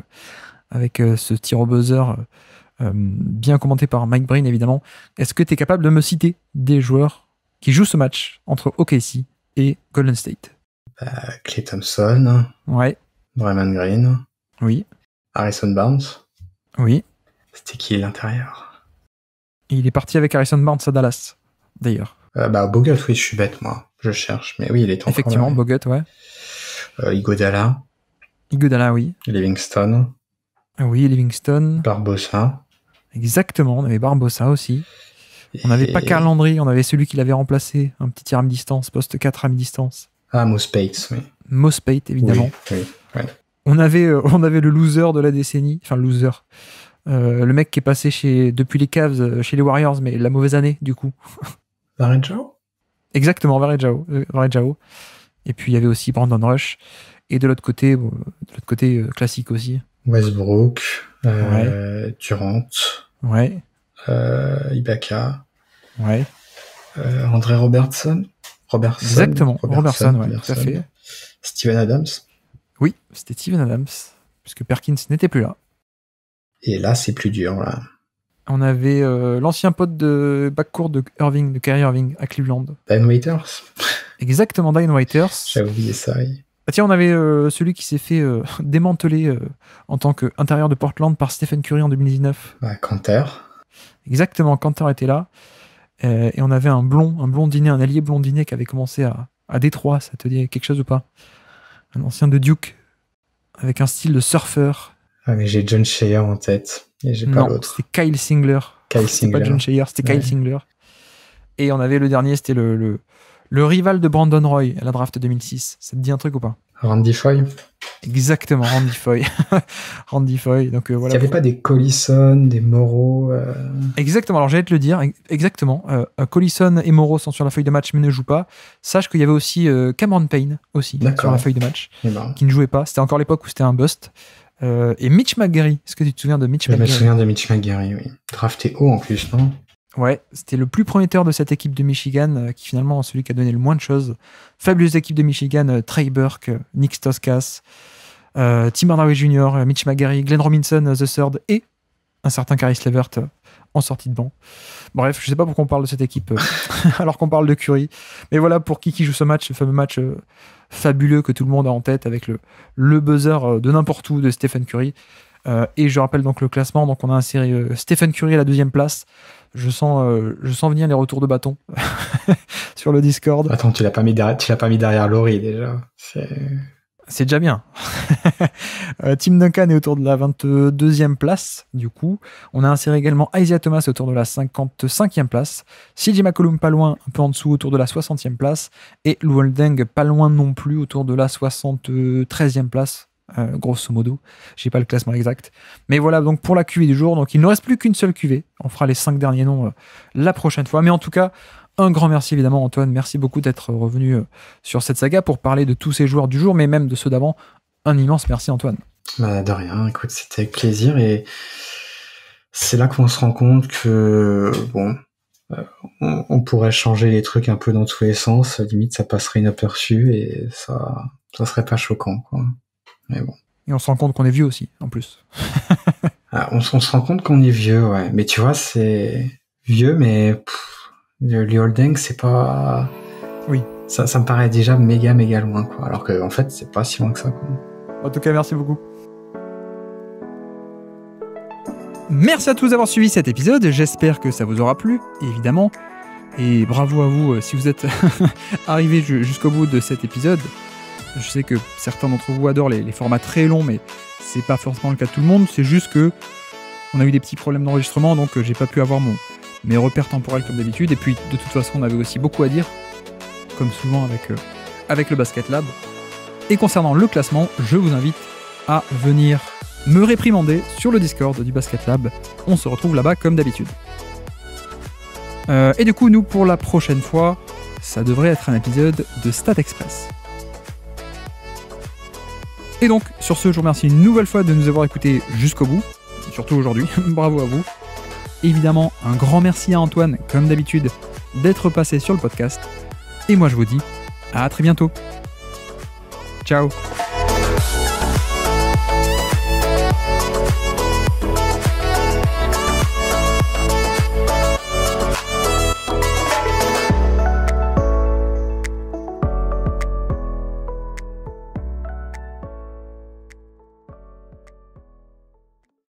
avec euh, ce tir au buzzer, bien commenté par Mike Breen, évidemment. Est-ce que tu es capable de me citer des joueurs qui jouent ce match entre OKC et Golden State Clay Thompson. Ouais. Draymond Green. Oui. Harrison Barnes. Oui. C'était qui l'intérieur Il est parti avec Harrison Barnes à Dallas, d'ailleurs. Euh, bah, je suis bête, moi. Je cherche, mais oui, il est encore Effectivement, Bogut, ouais. Igodala. Euh, Igodala, oui. Livingstone. Ah oui, Livingstone. Barbossa. Exactement, on avait Barbossa aussi. On n'avait pas Carl on avait celui qui l'avait remplacé, un petit tir à mi-distance, poste 4 à mi-distance. Ah, Mospate, oui. Mospate, évidemment. Oui, oui, On, avait, euh, on avait le loser de la décennie, enfin, loser. Euh, le mec qui est passé chez, depuis les Cavs chez les Warriors, mais la mauvaise année, du coup. Barrett Exactement, Varejao. Euh, Et puis il y avait aussi Brandon Rush. Et de l'autre côté, de l'autre côté euh, classique aussi. Westbrook, euh, Durant, Ibaka, André Robertson. Robertson. Exactement, Robertson, fait. Steven Adams. Oui, c'était Steven Adams, puisque Perkins n'était plus là. Et là, c'est plus dur, là. On avait euh, l'ancien pote de backcourt de Irving, de Kerry Irving, à Cleveland. Dan Waiters. <laughs> Exactement, Dan Waiters. J'avais oublié ça, ah, tiens, on avait euh, celui qui s'est fait euh, <laughs> démanteler en tant qu'intérieur de Portland par Stephen Curry en 2019. Cantor Exactement, Cantor était là. et on avait un blond, un blondinet, un allié blondinet qui avait commencé à, à Détroit, ça te dit quelque chose ou pas Un ancien de Duke, avec un style de surfeur ah, mais j'ai John Shea en tête. Et j'ai pas C'était Kyle Singler. Kyle Singler. pas John Shea, c'était Kyle Singler. Et on avait le dernier, c'était le, le, rival de Brandon Roy à la draft 2006. Ça te dit un truc ou pas Randy Foy. Exactement, Randy Foy. <laughs> Randy Foy. Donc, euh, voilà. Il n'y avait pas des Collison, des Moreau euh, Exactement, alors j'allais te le dire. Exactement. Euh, Collison et Moreau sont sur la feuille de match mais ne jouent pas. Sache qu'il y avait aussi Cameron Payne aussi sur la feuille de match eh ben. qui ne jouait pas. C'était encore l'époque où c'était un bust. Euh, et Mitch McGarry, est-ce que tu te souviens de Mitch McGarry Je me souviens de Mitch McGarry, oui. Drafté haut en plus, non Ouais, c'était le plus prometteur de cette équipe de Michigan, euh, qui finalement celui qui a donné le moins de choses. Fabuleuse équipe de Michigan, euh, Trey Burke, Nick Toskas, Tim Hardaway Jr., Mitch McGarry, Glenn Robinson, The Third et un certain Carrie Levert en sortie de banc. Bref, je sais pas pourquoi on parle de cette équipe euh, <laughs> alors qu'on parle de Curry. Mais voilà pour qui qui joue ce match, ce fameux match euh, fabuleux que tout le monde a en tête avec le, le buzzer euh, de n'importe où de Stephen Curry. et je rappelle donc le classement. Donc on a un sérieux Stephen Curry à la deuxième place. Je sens, je sens venir les retours de bâton <laughs> sur le Discord. Attends, tu l'as pas mis tu l'as pas mis derrière Laurie déjà c'est déjà bien. <laughs> Euh, Tim Duncan est autour de la 22e place, du coup. On a inséré également Isaiah Thomas autour de la 55e place. CJ McCollum pas loin, un peu en dessous, autour de la 60e place. Et Deng pas loin non plus, autour de la 73e place. Euh, grosso modo, j'ai pas le classement exact, mais voilà donc pour la QV du jour. Donc il ne reste plus qu'une seule QV. On fera les cinq derniers noms euh, la prochaine fois, mais en tout cas un grand merci évidemment Antoine, merci beaucoup d'être revenu euh, sur cette saga pour parler de tous ces joueurs du jour, mais même de ceux d'avant. Un immense merci Antoine. Bah, de rien, écoute, c'était avec plaisir et c'est là qu'on se rend compte que bon, euh, on, pourrait changer les trucs un peu dans tous les sens, limite ça passerait inaperçu et ça, ça serait pas choquant Et on se rend compte qu'on est vieux aussi, en plus. <laughs> Ah, on, se rend compte qu'on est vieux, ouais. Mais tu vois, c'est vieux, mais le, holding, c'est pas. Oui. Ça, me paraît déjà méga, méga loin, quoi. Alors qu'en fait, c'est pas si loin que ça, quoi. En tout cas, merci beaucoup. Merci à tous d'avoir suivi cet épisode. J'espère que ça vous aura plu, évidemment. Et bravo à vous euh, si vous êtes <laughs> arrivé jusqu'au bout de cet épisode. Je sais que certains d'entre vous adorent les, les, formats très longs, mais c'est pas forcément le cas de tout le monde. C'est juste que on a eu des petits problèmes d'enregistrement, donc euh, j'ai pas pu avoir mon, mes repères temporels comme d'habitude. Et puis de toute façon, on avait aussi beaucoup à dire, comme souvent avec, euh, avec le Basket Lab. Et concernant le classement, je vous invite à venir me réprimander sur le Discord du Basket Lab. On se retrouve là-bas comme d'habitude. Euh, et du coup, nous, pour la prochaine fois, ça devrait être un épisode de Stat Express. Et donc, sur ce, je vous remercie une nouvelle fois de nous avoir écoutés jusqu'au bout, surtout aujourd'hui. <laughs> Bravo à vous. Évidemment, un grand merci à Antoine, comme d'habitude, d'être passé sur le podcast. Et moi, je vous dis à très bientôt. Ciao